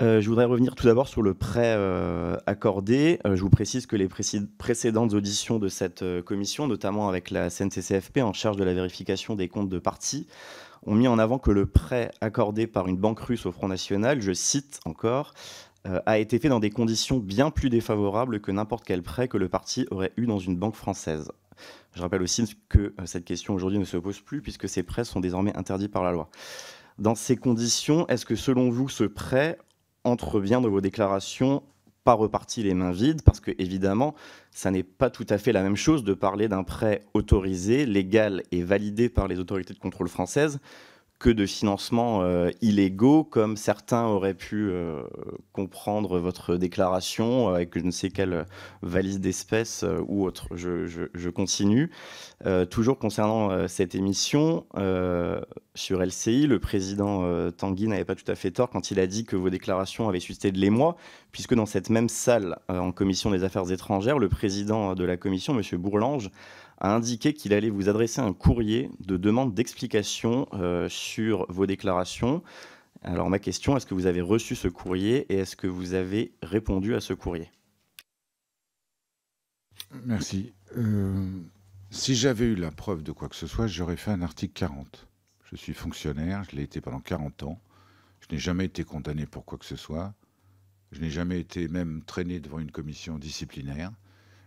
Euh, je voudrais revenir tout d'abord sur le prêt euh, accordé. Euh, je vous précise que les précédentes auditions de cette commission, notamment avec la CNCCFP en charge de la vérification des comptes de parti, ont mis en avant que le prêt accordé par une banque russe au Front National, je cite encore, a été fait dans des conditions bien plus défavorables que n'importe quel prêt que le parti aurait eu dans une banque française. Je rappelle aussi que cette question aujourd'hui ne se pose plus puisque ces prêts sont désormais interdits par la loi. Dans ces conditions, est-ce que selon vous, ce prêt entrevient de vos déclarations pas reparties les mains vides, parce que évidemment, ça n'est pas tout à fait la même chose de parler d'un prêt autorisé, légal et validé par les autorités de contrôle françaises, que de financements euh, illégaux, comme certains auraient pu euh, comprendre votre déclaration euh, avec je ne sais quelle valise d'espèces ou autre. Je, je continue. toujours concernant cette émission, sur LCI, le président Tanguy n'avait pas tout à fait tort quand il a dit que vos déclarations avaient suscité de l'émoi, puisque dans cette même salle, en commission des affaires étrangères, le président de la commission, M. Bourlange, a indiqué qu'il allait vous adresser un courrier de demande d'explication euh, sur vos déclarations. Alors ma question, est-ce que vous avez reçu ce courrier et est-ce que vous avez répondu à ce courrier Merci. Euh, si j'avais eu la preuve de quoi que ce soit, j'aurais fait un article 40. Je suis fonctionnaire, je l'ai été pendant 40 ans. Je n'ai jamais été condamné pour quoi que ce soit. Je n'ai jamais été même traîné devant une commission disciplinaire.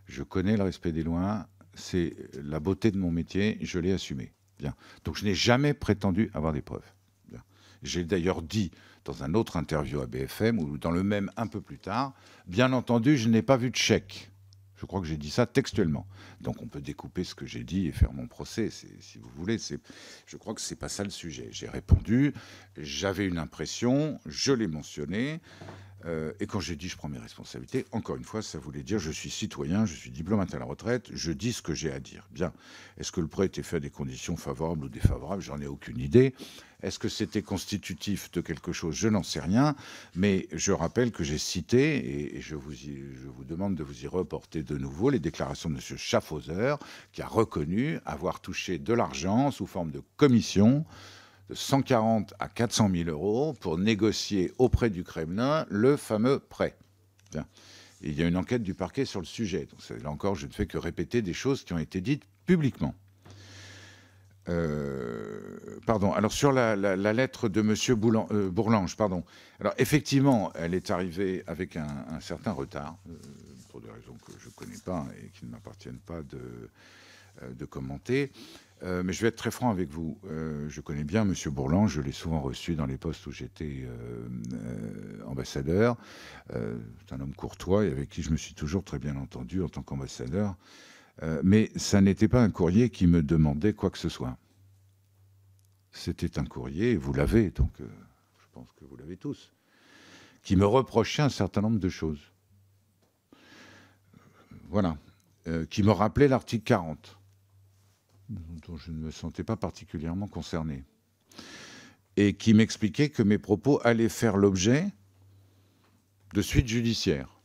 Je connais le respect des lois c'est la beauté de mon métier, je l'ai assumé. Bien. Donc je n'ai jamais prétendu avoir des preuves. J'ai d'ailleurs dit dans un autre interview à BFM ou dans le même un peu plus tard, bien entendu, je n'ai pas vu de chèque. Je crois que j'ai dit ça textuellement. Donc on peut découper ce que j'ai dit et faire mon procès, si vous voulez. Je crois que c'est pas ça le sujet. J'ai répondu, j'avais une impression, je l'ai mentionné. Euh, et quand j'ai dit je prends mes responsabilités, encore une fois, ça voulait dire je suis citoyen, je suis diplomate à la retraite, je dis ce que j'ai à dire. Bien, est-ce que le prêt était fait à des conditions favorables ou défavorables J'en ai aucune idée. Est-ce que c'était constitutif de quelque chose Je n'en sais rien, mais je rappelle que j'ai cité, et, je, vous je vous demande de vous y reporter de nouveau, les déclarations de M. Schaffhauser, qui a reconnu avoir touché de l'argent sous forme de commission 140 à 400 000 euros pour négocier auprès du Kremlin le fameux prêt. Il y a une enquête du parquet sur le sujet. Donc, là encore, je ne fais que répéter des choses qui ont été dites publiquement. Euh, pardon. Alors sur la, lettre de Monsieur euh, Bourlange, pardon. Alors effectivement, elle est arrivée avec un, certain retard, euh, pour des raisons que je ne connais pas et qui ne m'appartiennent pas de, euh, de commenter. Euh, mais je vais être très franc avec vous. Euh, je connais bien M. Bourland, je l'ai souvent reçu dans les postes où j'étais ambassadeur. c'est un homme courtois et avec qui je me suis toujours très bien entendu en tant qu'ambassadeur. mais ça n'était pas un courrier qui me demandait quoi que ce soit. C'était un courrier, vous l'avez, donc je pense que vous l'avez tous, qui me reprochait un certain nombre de choses. Voilà. qui me rappelait l'article 40 dont je ne me sentais pas particulièrement concerné, et qui m'expliquait que mes propos allaient faire l'objet de suites judiciaires.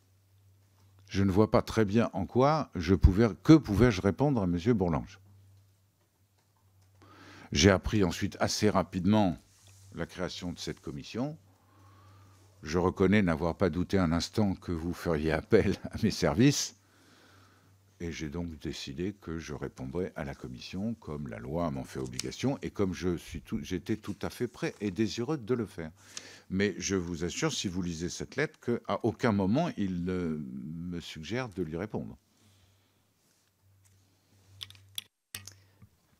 Je ne vois pas très bien en quoi je pouvais, que pouvais-je répondre à M. Bourlange. J'ai appris ensuite assez rapidement la création de cette commission. Je reconnais n'avoir pas douté un instant que vous feriez appel à mes services et j'ai donc décidé que je répondrais à la commission comme la loi m'en fait obligation et comme je suis j'étais tout à fait prêt et désireux de le faire. Mais je vous assure, si vous lisez cette lettre, qu'à aucun moment il ne me suggère de lui répondre.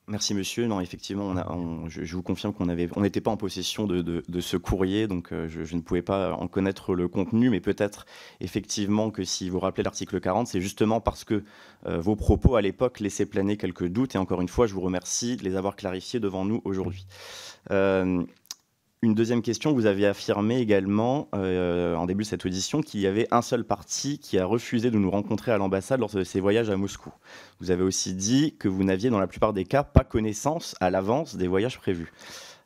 Merci monsieur. Non, effectivement, je, vous confirme qu'on avait, on n'était pas en possession de, ce courrier, donc euh, je, ne pouvais pas en connaître le contenu, mais peut-être effectivement que si vous rappelez l'article 40, c'est justement parce que euh, vos propos à l'époque laissaient planer quelques doutes, et encore une fois, je vous remercie de les avoir clarifiés devant nous aujourd'hui. Euh, une deuxième question, vous avez affirmé également euh, en début de cette audition qu'il y avait un seul parti qui a refusé de nous rencontrer à l'ambassade lors de ses voyages à Moscou. Vous avez aussi dit que vous n'aviez dans la plupart des cas pas connaissance à l'avance des voyages prévus.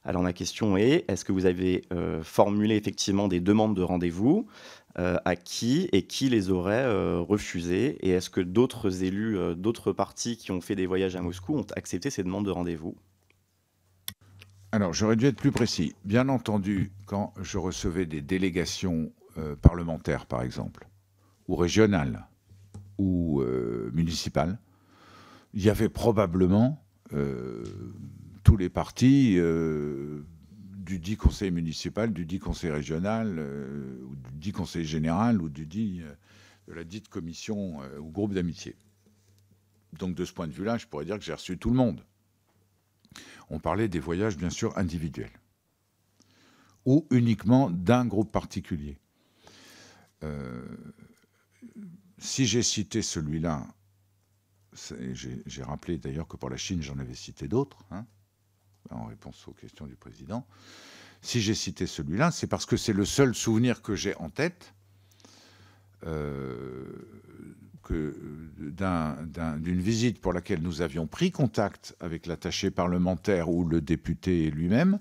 Alors ma question est, est-ce que vous avez euh, formulé effectivement des demandes de rendez-vous euh, à qui et qui les aurait refusées Et est-ce que d'autres élus, d'autres partis qui ont fait des voyages à Moscou ont accepté ces demandes de rendez-vous alors, j'aurais dû être plus précis. Bien entendu, quand je recevais des délégations euh, parlementaires, par exemple, ou régionales, ou euh, municipales, il y avait probablement euh, tous les partis du dit conseil municipal, du dit conseil régional, ou du dit conseil général, ou du dit, de la dite commission ou groupe d'amitié. Donc, de ce point de vue-là, je pourrais dire que j'ai reçu tout le monde. On parlait des voyages, bien sûr, individuels ou uniquement d'un groupe particulier. Euh, si j'ai cité celui-là, j'ai rappelé d'ailleurs que pour la Chine, j'en avais cité d'autres, hein, en réponse aux questions du président. Si j'ai cité celui-là, c'est parce que c'est le seul souvenir que j'ai en tête. Euh, euh, d'une visite pour laquelle nous avions pris contact avec l'attaché parlementaire ou le député lui-même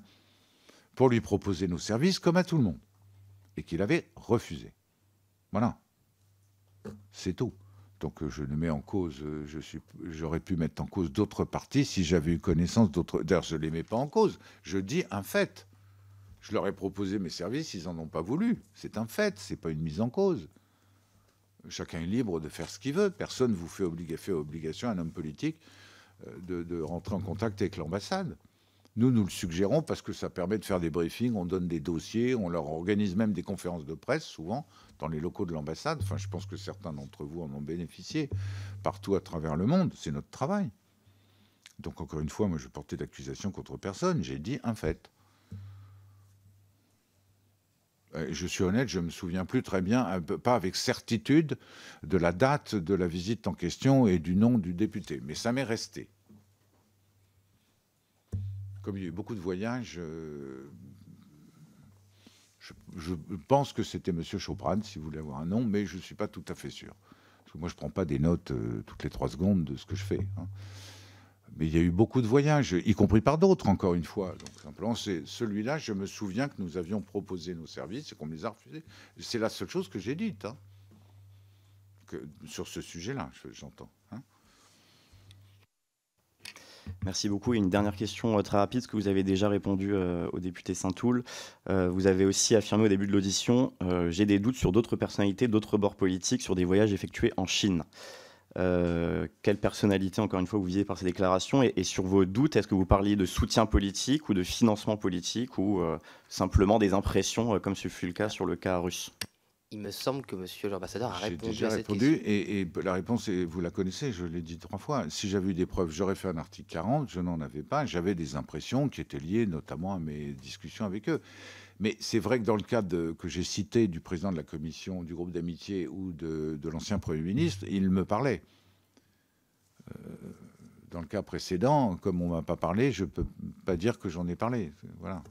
pour lui proposer nos services comme à tout le monde et qu'il avait refusé. Voilà. C'est tout. Donc euh, je ne mets en cause, euh, j'aurais pu mettre en cause d'autres partis si j'avais eu connaissance d'autres. D'ailleurs, je ne les mets pas en cause. Je dis un fait. Je leur ai proposé mes services, ils n'en ont pas voulu. C'est un fait, ce n'est pas une mise en cause. Chacun est libre de faire ce qu'il veut. Personne ne vous fait, fait, obligation, un homme politique, euh, de, rentrer en contact avec l'ambassade. Nous, nous le suggérons parce que ça permet de faire des briefings, on donne des dossiers, on leur organise même des conférences de presse, souvent dans les locaux de l'ambassade. Enfin, je pense que certains d'entre vous en ont bénéficié partout à travers le monde. C'est notre travail. Donc, encore une fois, moi, je portais d'accusation contre personne. J'ai dit un fait. Euh, je suis honnête, je ne me souviens plus très bien, pas avec certitude, de la date de la visite en question et du nom du député. Mais ça m'est resté. Comme il y a eu beaucoup de voyages, euh, je, pense que c'était M. Chopran, si vous voulez avoir un nom, mais je ne suis pas tout à fait sûr. moi, je ne prends pas des notes euh, toutes les trois secondes de ce que je fais. Hein mais il y a eu beaucoup de voyages, y compris par d'autres, encore une fois. c'est celui-là, je me souviens que nous avions proposé nos services et qu'on les a refusés. C'est la seule chose que j'ai dite hein, sur ce sujet-là, j'entends. Hein. Merci beaucoup. Et une dernière question euh, très rapide, ce que vous avez déjà répondu euh, au député Saint-Toul. Euh, vous avez aussi affirmé au début de l'audition, j'ai des doutes sur d'autres personnalités, d'autres bords politiques, sur des voyages effectués en Chine. Euh, quelle personnalité, encore une fois, vous visiez par ces déclarations et, sur vos doutes, est-ce que vous parliez de soutien politique ou de financement politique ou euh, simplement des impressions, euh, comme ce fut le cas sur le cas russe Il me semble que Monsieur l'ambassadeur a répondu déjà à cette répondu, question. Et, et, la réponse, vous la connaissez, je l'ai dit trois fois. Si j'avais eu des preuves, j'aurais fait un article 40, je n'en avais pas. J'avais des impressions qui étaient liées notamment à mes discussions avec eux. Mais c'est vrai que dans le cas que j'ai cité du président de la commission du groupe d'amitié ou de, l'ancien Premier ministre, il me parlait. Euh, dans le cas précédent, comme on ne m'a pas parlé, je ne peux pas dire que j'en ai parlé. Voilà.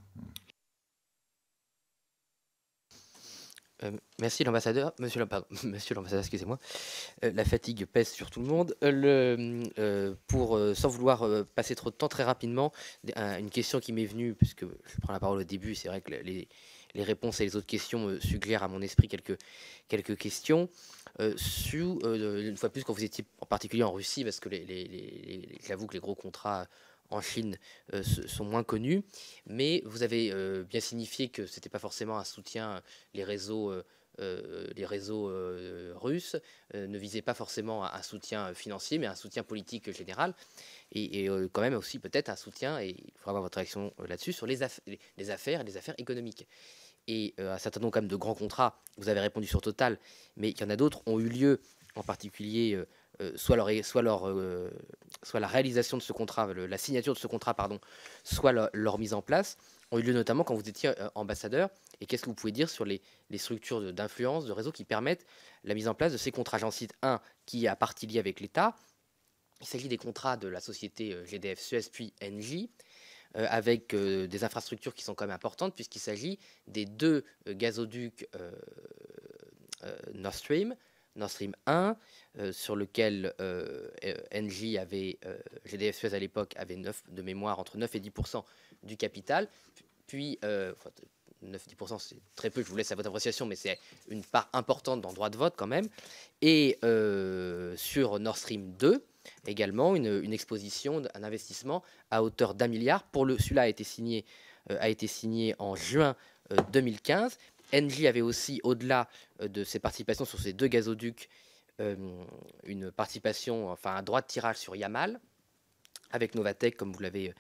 Euh, merci l'ambassadeur, monsieur, l'ambassadeur, excusez-moi. Euh, la fatigue pèse sur tout le monde. Euh, le, pour, sans vouloir passer trop de temps, très rapidement, une question qui m'est venue, puisque je prends la parole au début, c'est vrai que les, les réponses et les autres questions suggèrent à mon esprit quelques, quelques questions. une fois plus, quand vous étiez en particulier en Russie, parce que les, les, j'avoue que les gros contrats en Chine euh, sont moins connus. Mais vous avez euh, bien signifié que ce n'était pas forcément un soutien, euh, les réseaux, les réseaux russes ne visaient pas forcément un, soutien financier, mais un soutien politique général, et, quand même aussi peut-être un soutien, et il faudra avoir votre réaction là-dessus, sur les, les, affaires et les affaires économiques. Et un certain nombre quand même de grands contrats, vous avez répondu sur Total, mais il y en a d'autres, ont eu lieu, en particulier euh, euh, soit, la réalisation de ce contrat, la signature de ce contrat, pardon, soit leur, mise en place, ont eu lieu notamment quand vous étiez euh, ambassadeur Et qu'est-ce que vous pouvez dire sur les, structures d'influence, de, réseaux qui permettent la mise en place de ces contrats J'en cite un qui est à partie liée avec l'État. Il s'agit des contrats de la société GDF Suez puis NJ, avec des infrastructures qui sont quand même importantes, puisqu'il s'agit des deux gazoducs Nord Stream Nord Stream 1, euh, sur lequel euh, NJ avait, euh, GDF Suez à l'époque avait 9, de mémoire entre 9 et 10 du capital, puis 9-10%, c'est très peu, je vous laisse à votre appréciation, mais c'est une part importante dans le droit de vote quand même. Et sur Nord Stream 2, également, une, exposition, un investissement à hauteur d'un milliard. Pour le, celui-là a été signé, a été signé en juin 2015. Engie avait aussi, au-delà euh, de ses participations sur ces deux gazoducs, euh, une participation, enfin un droit de tirage sur Yamal, avec Novatec, comme vous l'avez,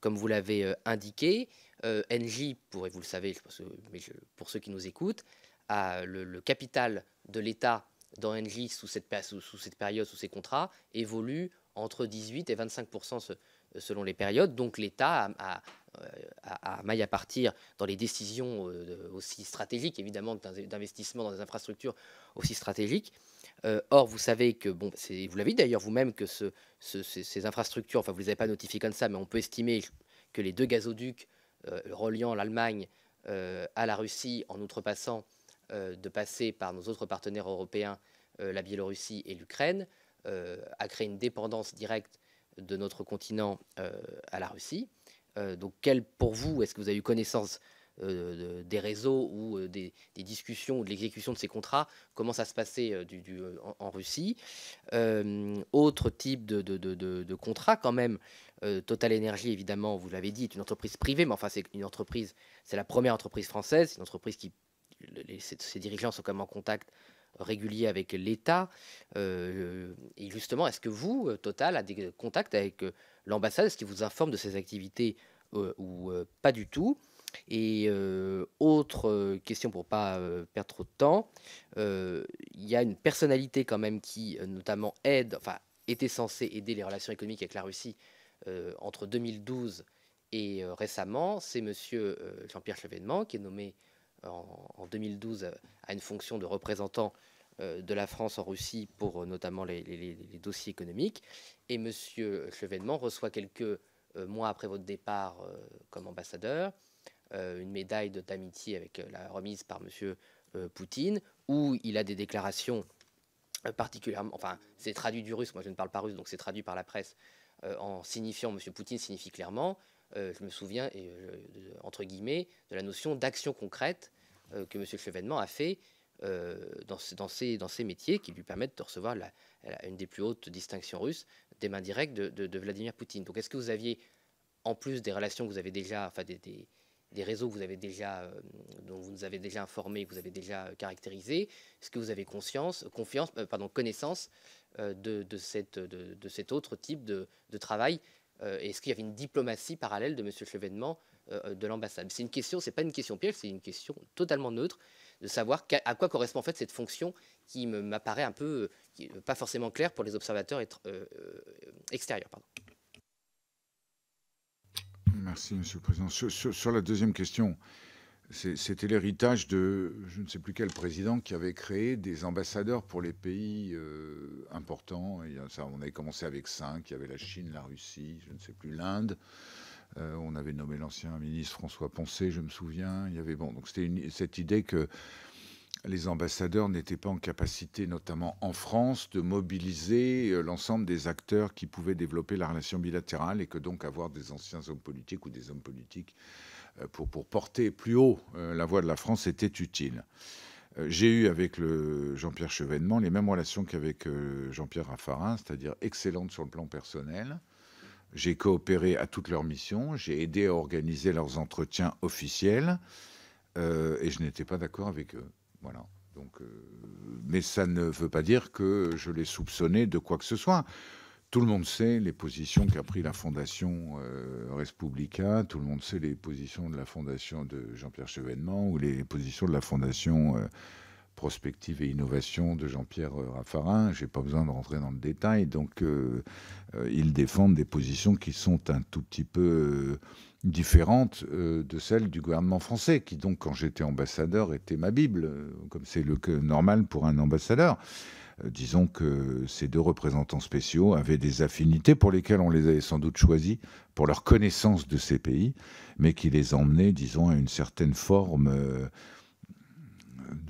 comme vous l'avez euh, indiqué. Euh, Engie, vous le savez, je pense mais pour ceux qui nous écoutent, le, capital de l'État dans Engie sous cette, sous, cette période, sous ces contrats, évolue entre 18 et 25 selon les périodes. Donc l'État a, euh, à, maille à partir dans les décisions euh, aussi stratégiques, évidemment, d'investissement dans des infrastructures aussi stratégiques. Euh, or, vous savez que, bon, vous l'avez d'ailleurs vous-même, que ces, infrastructures, enfin, vous ne les avez pas notifiées comme ça, mais on peut estimer que les deux gazoducs reliant l'Allemagne à la Russie, en outrepassant de passer par nos autres partenaires européens, la Biélorussie et l'Ukraine, a créé une dépendance directe de notre continent à la Russie. Euh, donc, quel, pour vous, est-ce que vous avez eu connaissance euh, des réseaux ou euh, des, discussions ou de l'exécution de ces contrats, comment ça se passait du, en, Russie. autre type de, contrat quand même, Total Energy évidemment, vous l'avez dit, est une entreprise privée, mais enfin c'est une entreprise, c'est la première entreprise française, une entreprise qui, ses, dirigeants sont quand même en contact régulier avec l'État. et justement, est-ce que vous, Total, a des contacts avec l'ambassade Est-ce qu'il vous informe de ses activités euh, ou euh, pas du tout et euh, autre question pour ne pas perdre trop de temps, il y a une personnalité quand même qui notamment aide, enfin était censée aider les relations économiques avec la Russie entre 2012 et récemment, c'est Monsieur Jean-Pierre Chevènement qui est nommé en, 2012 à une fonction de représentant de la France en Russie pour notamment les dossiers économiques. Et Monsieur Chevènement reçoit quelques euh, mois après votre départ euh, comme ambassadeur euh, une médaille d'amitié avec la remise par Monsieur Poutine, où il a des déclarations particulièrement, enfin c'est traduit du russe, moi je ne parle pas russe, donc c'est traduit par la presse, en signifiant, Monsieur Poutine signifie clairement, je me souviens, entre guillemets, de la notion d'action concrète que M. Chevènement a fait dans, ses, dans, métiers qui lui permettent de recevoir une des plus hautes distinctions russes, des mains directes de, Vladimir Poutine. Donc est-ce que vous aviez, en plus des relations que vous avez déjà, enfin des, réseaux que vous avez déjà, euh, dont vous nous avez déjà informés, que vous avez déjà euh, caractérisés, est-ce que vous avez conscience, confiance, euh, pardon, connaissance de, cette, de, cet autre type de, travail Est-ce qu'il y avait une diplomatie parallèle de M. Chevènement de l'ambassade C'est une question, c'est pas une question piège, c'est une question totalement neutre de savoir à quoi correspond en fait cette fonction qui m'apparaît un peu euh, euh, pas forcément clair pour les observateurs euh, extérieurs. Pardon. Merci, Monsieur le Président. Sur, la deuxième question, c'était l'héritage de je ne sais plus quel président qui avait créé des ambassadeurs pour les pays importants. ça, on avait commencé avec cinq. Il y avait la Chine, la Russie, je ne sais plus, l'Inde. on avait nommé l'ancien ministre François Poncet, je me souviens. Il y avait bon, donc c'était cette idée que les ambassadeurs n'étaient pas en capacité, notamment en France, de mobiliser euh, l'ensemble des acteurs qui pouvaient développer la relation bilatérale et que donc avoir des anciens hommes politiques ou des hommes politiques euh, pour, pour porter plus haut euh, la voix de la France était utile. J'ai eu avec Jean-Pierre Chevènement les mêmes relations qu'avec Jean-Pierre Raffarin, c'est-à-dire excellentes sur le plan personnel. J'ai coopéré à toutes leurs missions, j'ai aidé à organiser leurs entretiens officiels et je n'étais pas d'accord avec eux. Voilà. Donc, euh, mais ça ne veut pas dire que je l'ai soupçonné de quoi que ce soit. Tout le monde sait les positions qu'a pris la Fondation euh, Respublica, tout le monde sait les positions de la Fondation de Jean-Pierre Chevènement ou les positions de la Fondation euh, prospective et innovation de Jean-Pierre euh, Raffarin. Je n'ai pas besoin de rentrer dans le détail. Donc, euh, euh, ils défendent des positions qui sont un tout petit peu différentes de celles du gouvernement français, qui donc, quand j'étais ambassadeur, était ma Bible, comme c'est le cas normal pour un ambassadeur. Disons que ces deux représentants spéciaux avaient des affinités pour lesquelles on les avait sans doute choisis pour leur connaissance de ces pays, mais qui les emmenaient, disons, à une certaine forme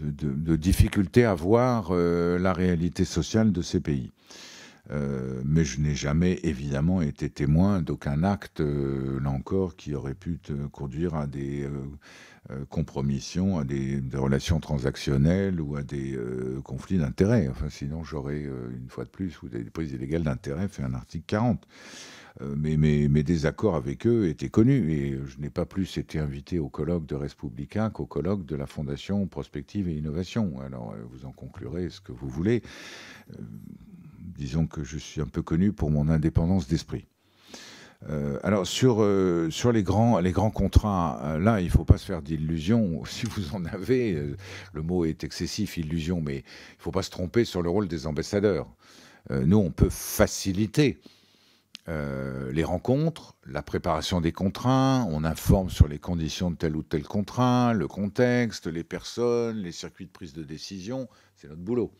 de, de, difficulté à voir euh, la réalité sociale de ces pays. Euh, mais je n'ai jamais évidemment été témoin d'aucun acte, euh, là encore, qui aurait pu conduire à des compromissions, à des, relations transactionnelles ou à des conflits d'intérêts. Enfin, sinon, j'aurais, une fois de plus, ou des prises illégales d'intérêts, fait un article 40. Euh, mais mes, désaccords avec eux étaient connus. Et je n'ai pas plus été invité au colloque de Respublica qu'au colloque de la Fondation Prospective et Innovation. Alors, euh, vous en conclurez ce que vous voulez. Euh, disons que je suis un peu connu pour mon indépendance d'esprit. alors sur, sur les, grands, les grands contrats, là, il ne faut pas se faire d'illusions. Si vous en avez, le mot est excessif, illusion, mais il ne faut pas se tromper sur le rôle des ambassadeurs. nous, on peut faciliter euh, les rencontres, la préparation des contrats, on informe sur les conditions de tel ou tel contrat, le contexte, les personnes, les circuits de prise de décision, c'est notre boulot.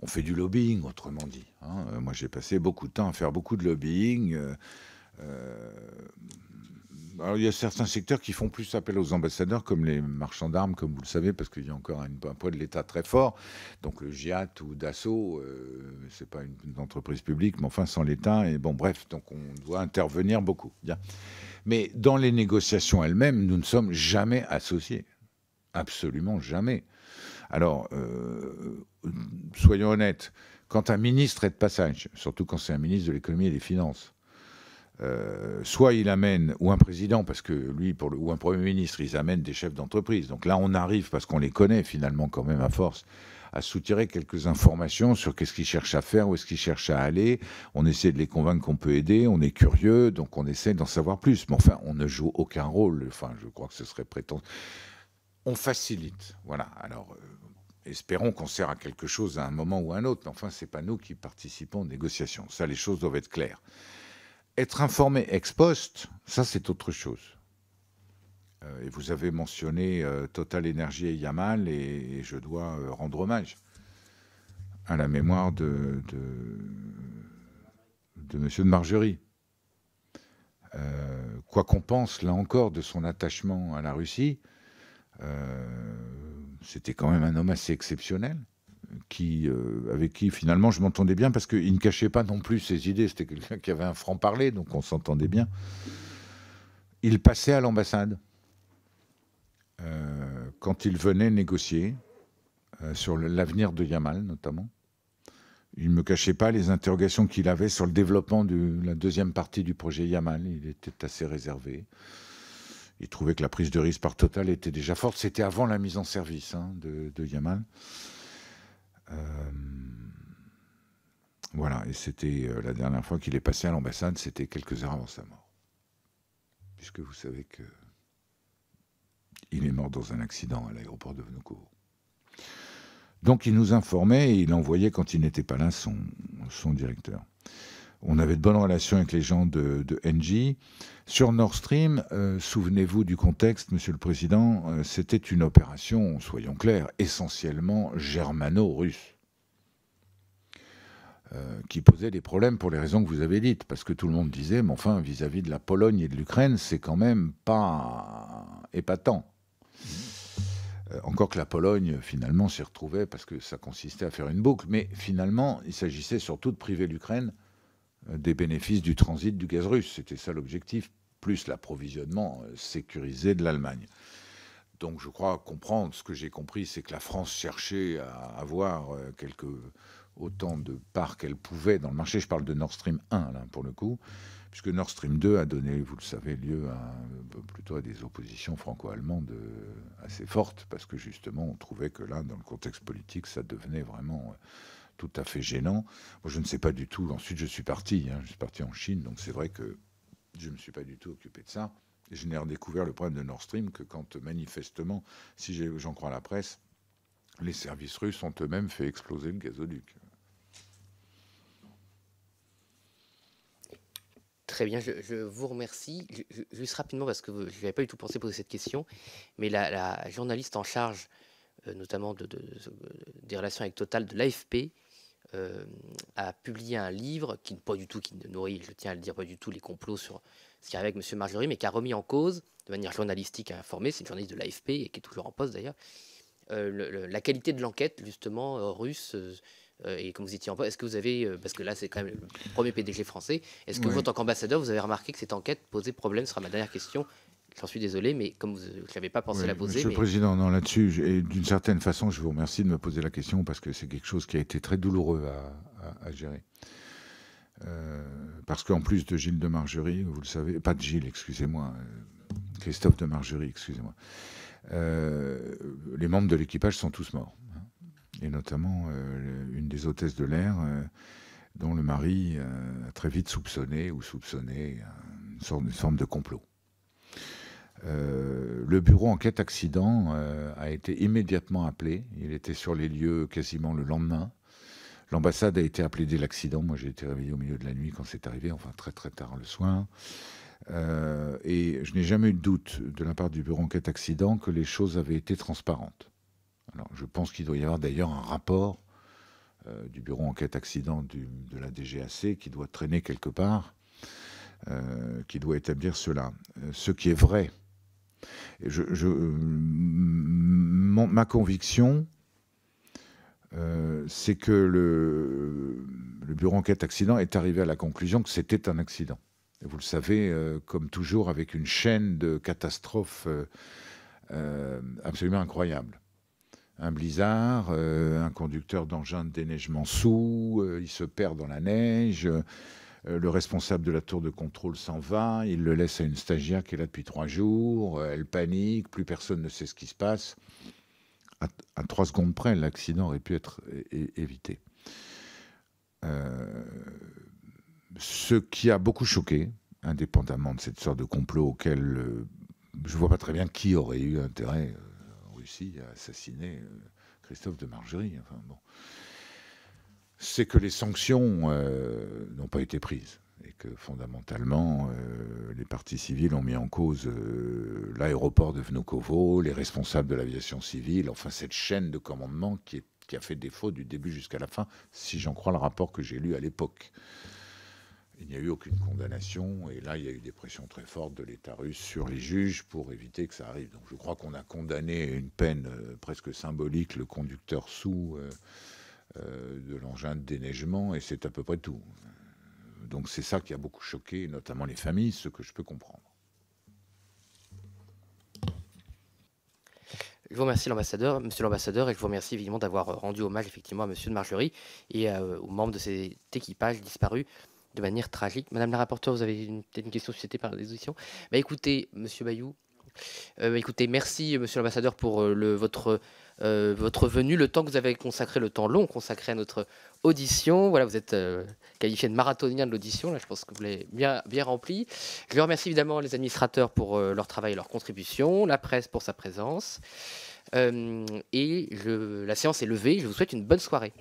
On fait du lobbying, autrement dit. Hein. Euh, moi, j'ai passé beaucoup de temps à faire beaucoup de lobbying. Euh, il y a certains secteurs qui font plus appel aux ambassadeurs, comme les marchands d'armes, comme vous le savez, parce qu'il y a encore un poids de l'État très fort. Donc le GIAT ou Dassault, ce euh, c'est pas une, entreprise publique, mais enfin sans l'État. Et bon, bref, donc on doit intervenir beaucoup. Mais dans les négociations elles-mêmes, nous ne sommes jamais associés. Absolument jamais. Alors, euh, soyons honnêtes, quand un ministre est de passage, surtout quand c'est un ministre de l'économie et des finances, euh, soit il amène, ou un président, parce que lui, ou un Premier ministre, ils amènent des chefs d'entreprise. Donc là, on arrive, parce qu'on les connaît finalement quand même à force, à soutirer quelques informations sur qu'est-ce qu'ils cherchent à faire, où est-ce qu'ils cherchent à aller. On essaie de les convaincre qu'on peut aider, on est curieux, donc on essaie d'en savoir plus. Mais enfin, on ne joue aucun rôle. Enfin, je crois que ce serait prétentieux. On facilite. Voilà. Alors. Euh, espérons qu'on sert à quelque chose à un moment ou à un autre. Mais enfin, ce n'est pas nous qui participons aux négociations. Ça, les choses doivent être claires. Être informé ex post, ça c'est autre chose. Euh, et vous avez mentionné euh, Total Energy et Yamal, et, je dois euh, rendre hommage à la mémoire de, de, de Monsieur de Margerie. quoi qu'on pense, là encore, de son attachement à la Russie, c'était quand même un homme assez exceptionnel qui, euh, avec qui finalement je m'entendais bien parce qu'il ne cachait pas non plus ses idées. C'était quelqu'un qui avait un franc-parler, donc on s'entendait bien. Il passait à l'ambassade euh, quand il venait négocier euh, sur l'avenir de Yamal notamment. Il ne me cachait pas les interrogations qu'il avait sur le développement de la deuxième partie du projet Yamal. Il était assez réservé. Il trouvait que la prise de risque par Total était déjà forte. C'était avant la mise en service hein, de, de, Yamal. Euh, voilà, et c'était euh, la dernière fois qu'il est passé à l'ambassade, c'était quelques heures avant sa mort. Puisque vous savez que il est mort dans un accident à l'aéroport de Vnukovo. Donc il nous informait et il envoyait, quand il n'était pas là, son, son directeur on avait de bonnes relations avec les gens de, de Sur Nord Stream, euh, souvenez-vous du contexte, Monsieur le Président, euh, c'était une opération, soyons clairs, essentiellement germano-russe, euh, qui posait des problèmes pour les raisons que vous avez dites, parce que tout le monde disait, mais enfin, vis à -vis de la Pologne et de l'Ukraine, c'est quand même pas épatant. Encore que la Pologne, finalement, s'y retrouvait parce que ça consistait à faire une boucle. Mais finalement, il s'agissait surtout de priver l'Ukraine des bénéfices du transit du gaz russe. C'était ça l'objectif, plus l'approvisionnement euh, sécurisé de l'Allemagne. Donc je crois comprendre, ce que j'ai compris, c'est que la France cherchait à avoir euh, quelques, autant de parts qu'elle pouvait dans le marché. Je parle de Nord Stream 1, là, pour le coup, puisque Nord Stream 2 a donné, vous le savez, lieu à, euh, plutôt à des oppositions franco-allemandes assez fortes, parce que justement, on trouvait que là, dans le contexte politique, ça devenait vraiment tout à fait gênant. Moi, je ne sais pas du tout. Ensuite, je suis parti. Hein. je suis parti en Chine, donc c'est vrai que je ne me suis pas du tout occupé de ça. Et je n'ai redécouvert le problème de Nord Stream que quand, manifestement, si j'en crois la presse, les services russes ont eux-mêmes fait exploser le gazoduc. Très bien, je, vous remercie. juste rapidement, parce que je n'avais pas du tout pensé poser cette question, mais la, journaliste en charge euh, notamment des relations avec Total de l'AFP, a euh, publié un livre qui, pas du tout, qui ne nourrit, je tiens à le dire, pas du tout les complots sur ce qui arrive avec M. Marjorie, mais qui a remis en cause, de manière journalistique et informée, c'est une journaliste de l'AFP et qui est toujours en poste d'ailleurs, euh, la qualité de l'enquête justement euh, russe. et comme vous étiez en poste, est-ce que vous avez, parce que là c'est quand même le premier PDG français, est-ce que vous, en tant qu'ambassadeur, vous avez remarqué que cette enquête posait problème Ce sera ma dernière question. J'en suis désolé, mais comme vous n'avez pas pensé la poser. Monsieur le Président, non, là-dessus, et d'une certaine façon, je vous remercie de me poser la question parce que c'est quelque chose qui a été très douloureux à, gérer. Euh, parce qu'en plus de Gilles de Margerie, vous le savez, pas de Gilles, excusez-moi, euh, Christophe de Margerie, excusez-moi, euh, les membres de l'équipage sont tous morts. Hein. Et notamment une des hôtesses de l'air, dont le mari a très vite soupçonné ou soupçonné une, sorte, une forme de complot. Euh, le bureau enquête accident euh, a été immédiatement appelé. Il était sur les lieux quasiment le lendemain. L'ambassade a été appelée dès l'accident. Moi, j'ai été réveillé au milieu de la nuit quand c'est arrivé, enfin très très tard le soir. Euh, et je n'ai jamais eu de doute de la part du bureau enquête accident que les choses avaient été transparentes. Alors, je pense qu'il doit y avoir d'ailleurs un rapport du bureau enquête accident de la DGAC qui doit traîner quelque part, qui doit établir cela. Ce qui est vrai, euh, ma conviction, euh, c'est que le, bureau enquête accident est arrivé à la conclusion que c'était un accident. vous le savez, euh, comme toujours, avec une chaîne de catastrophes absolument incroyable. Un blizzard, un conducteur d'engin de déneigement sous, il se perd dans la neige. Euh, le responsable de la tour de contrôle s'en va, il le laisse à une stagiaire qui est là depuis trois jours, euh, elle panique, plus personne ne sait ce qui se passe. À, trois secondes près, l'accident aurait pu être évité. Euh, ce qui a beaucoup choqué, indépendamment de cette sorte de complot auquel je ne vois pas très bien qui aurait eu intérêt en Russie à assassiner Christophe de Margerie. Enfin, bon c'est que les sanctions euh, n'ont pas été prises et que fondamentalement, euh, les partis civils ont mis en cause euh, l'aéroport de Vnukovo, les responsables de l'aviation civile, enfin cette chaîne de commandement qui, a fait défaut du début jusqu'à la fin, si j'en crois le rapport que j'ai lu à l'époque. Il n'y a eu aucune condamnation, et là, il y a eu des pressions très fortes de l'État russe sur les juges pour éviter que ça arrive. Donc je crois qu'on a condamné une peine presque symbolique le conducteur sous... Euh, de l'engin de déneigement, et c'est à peu près tout. Donc c'est ça qui a beaucoup choqué, notamment les familles, ce que je peux comprendre. Je vous remercie l'ambassadeur, monsieur l'ambassadeur, et je vous remercie évidemment d'avoir rendu hommage effectivement à monsieur de Margerie et euh, aux membres de cet équipage disparu de manière tragique. Madame la rapporteure, vous avez peut-être une question suscitée par les auditions. Bah, écoutez, monsieur Bayou, euh, bah, écoutez, merci monsieur l'ambassadeur pour votre euh, votre venue, le temps que vous avez consacré, le temps long consacré à notre audition. Voilà, vous êtes euh, qualifié de marathonien de l'audition. Là, je pense que vous l'avez bien, rempli. Je remercie évidemment les administrateurs pour euh, leur travail et leur contribution, la presse pour sa présence. et la séance est levée. Je vous souhaite une bonne soirée.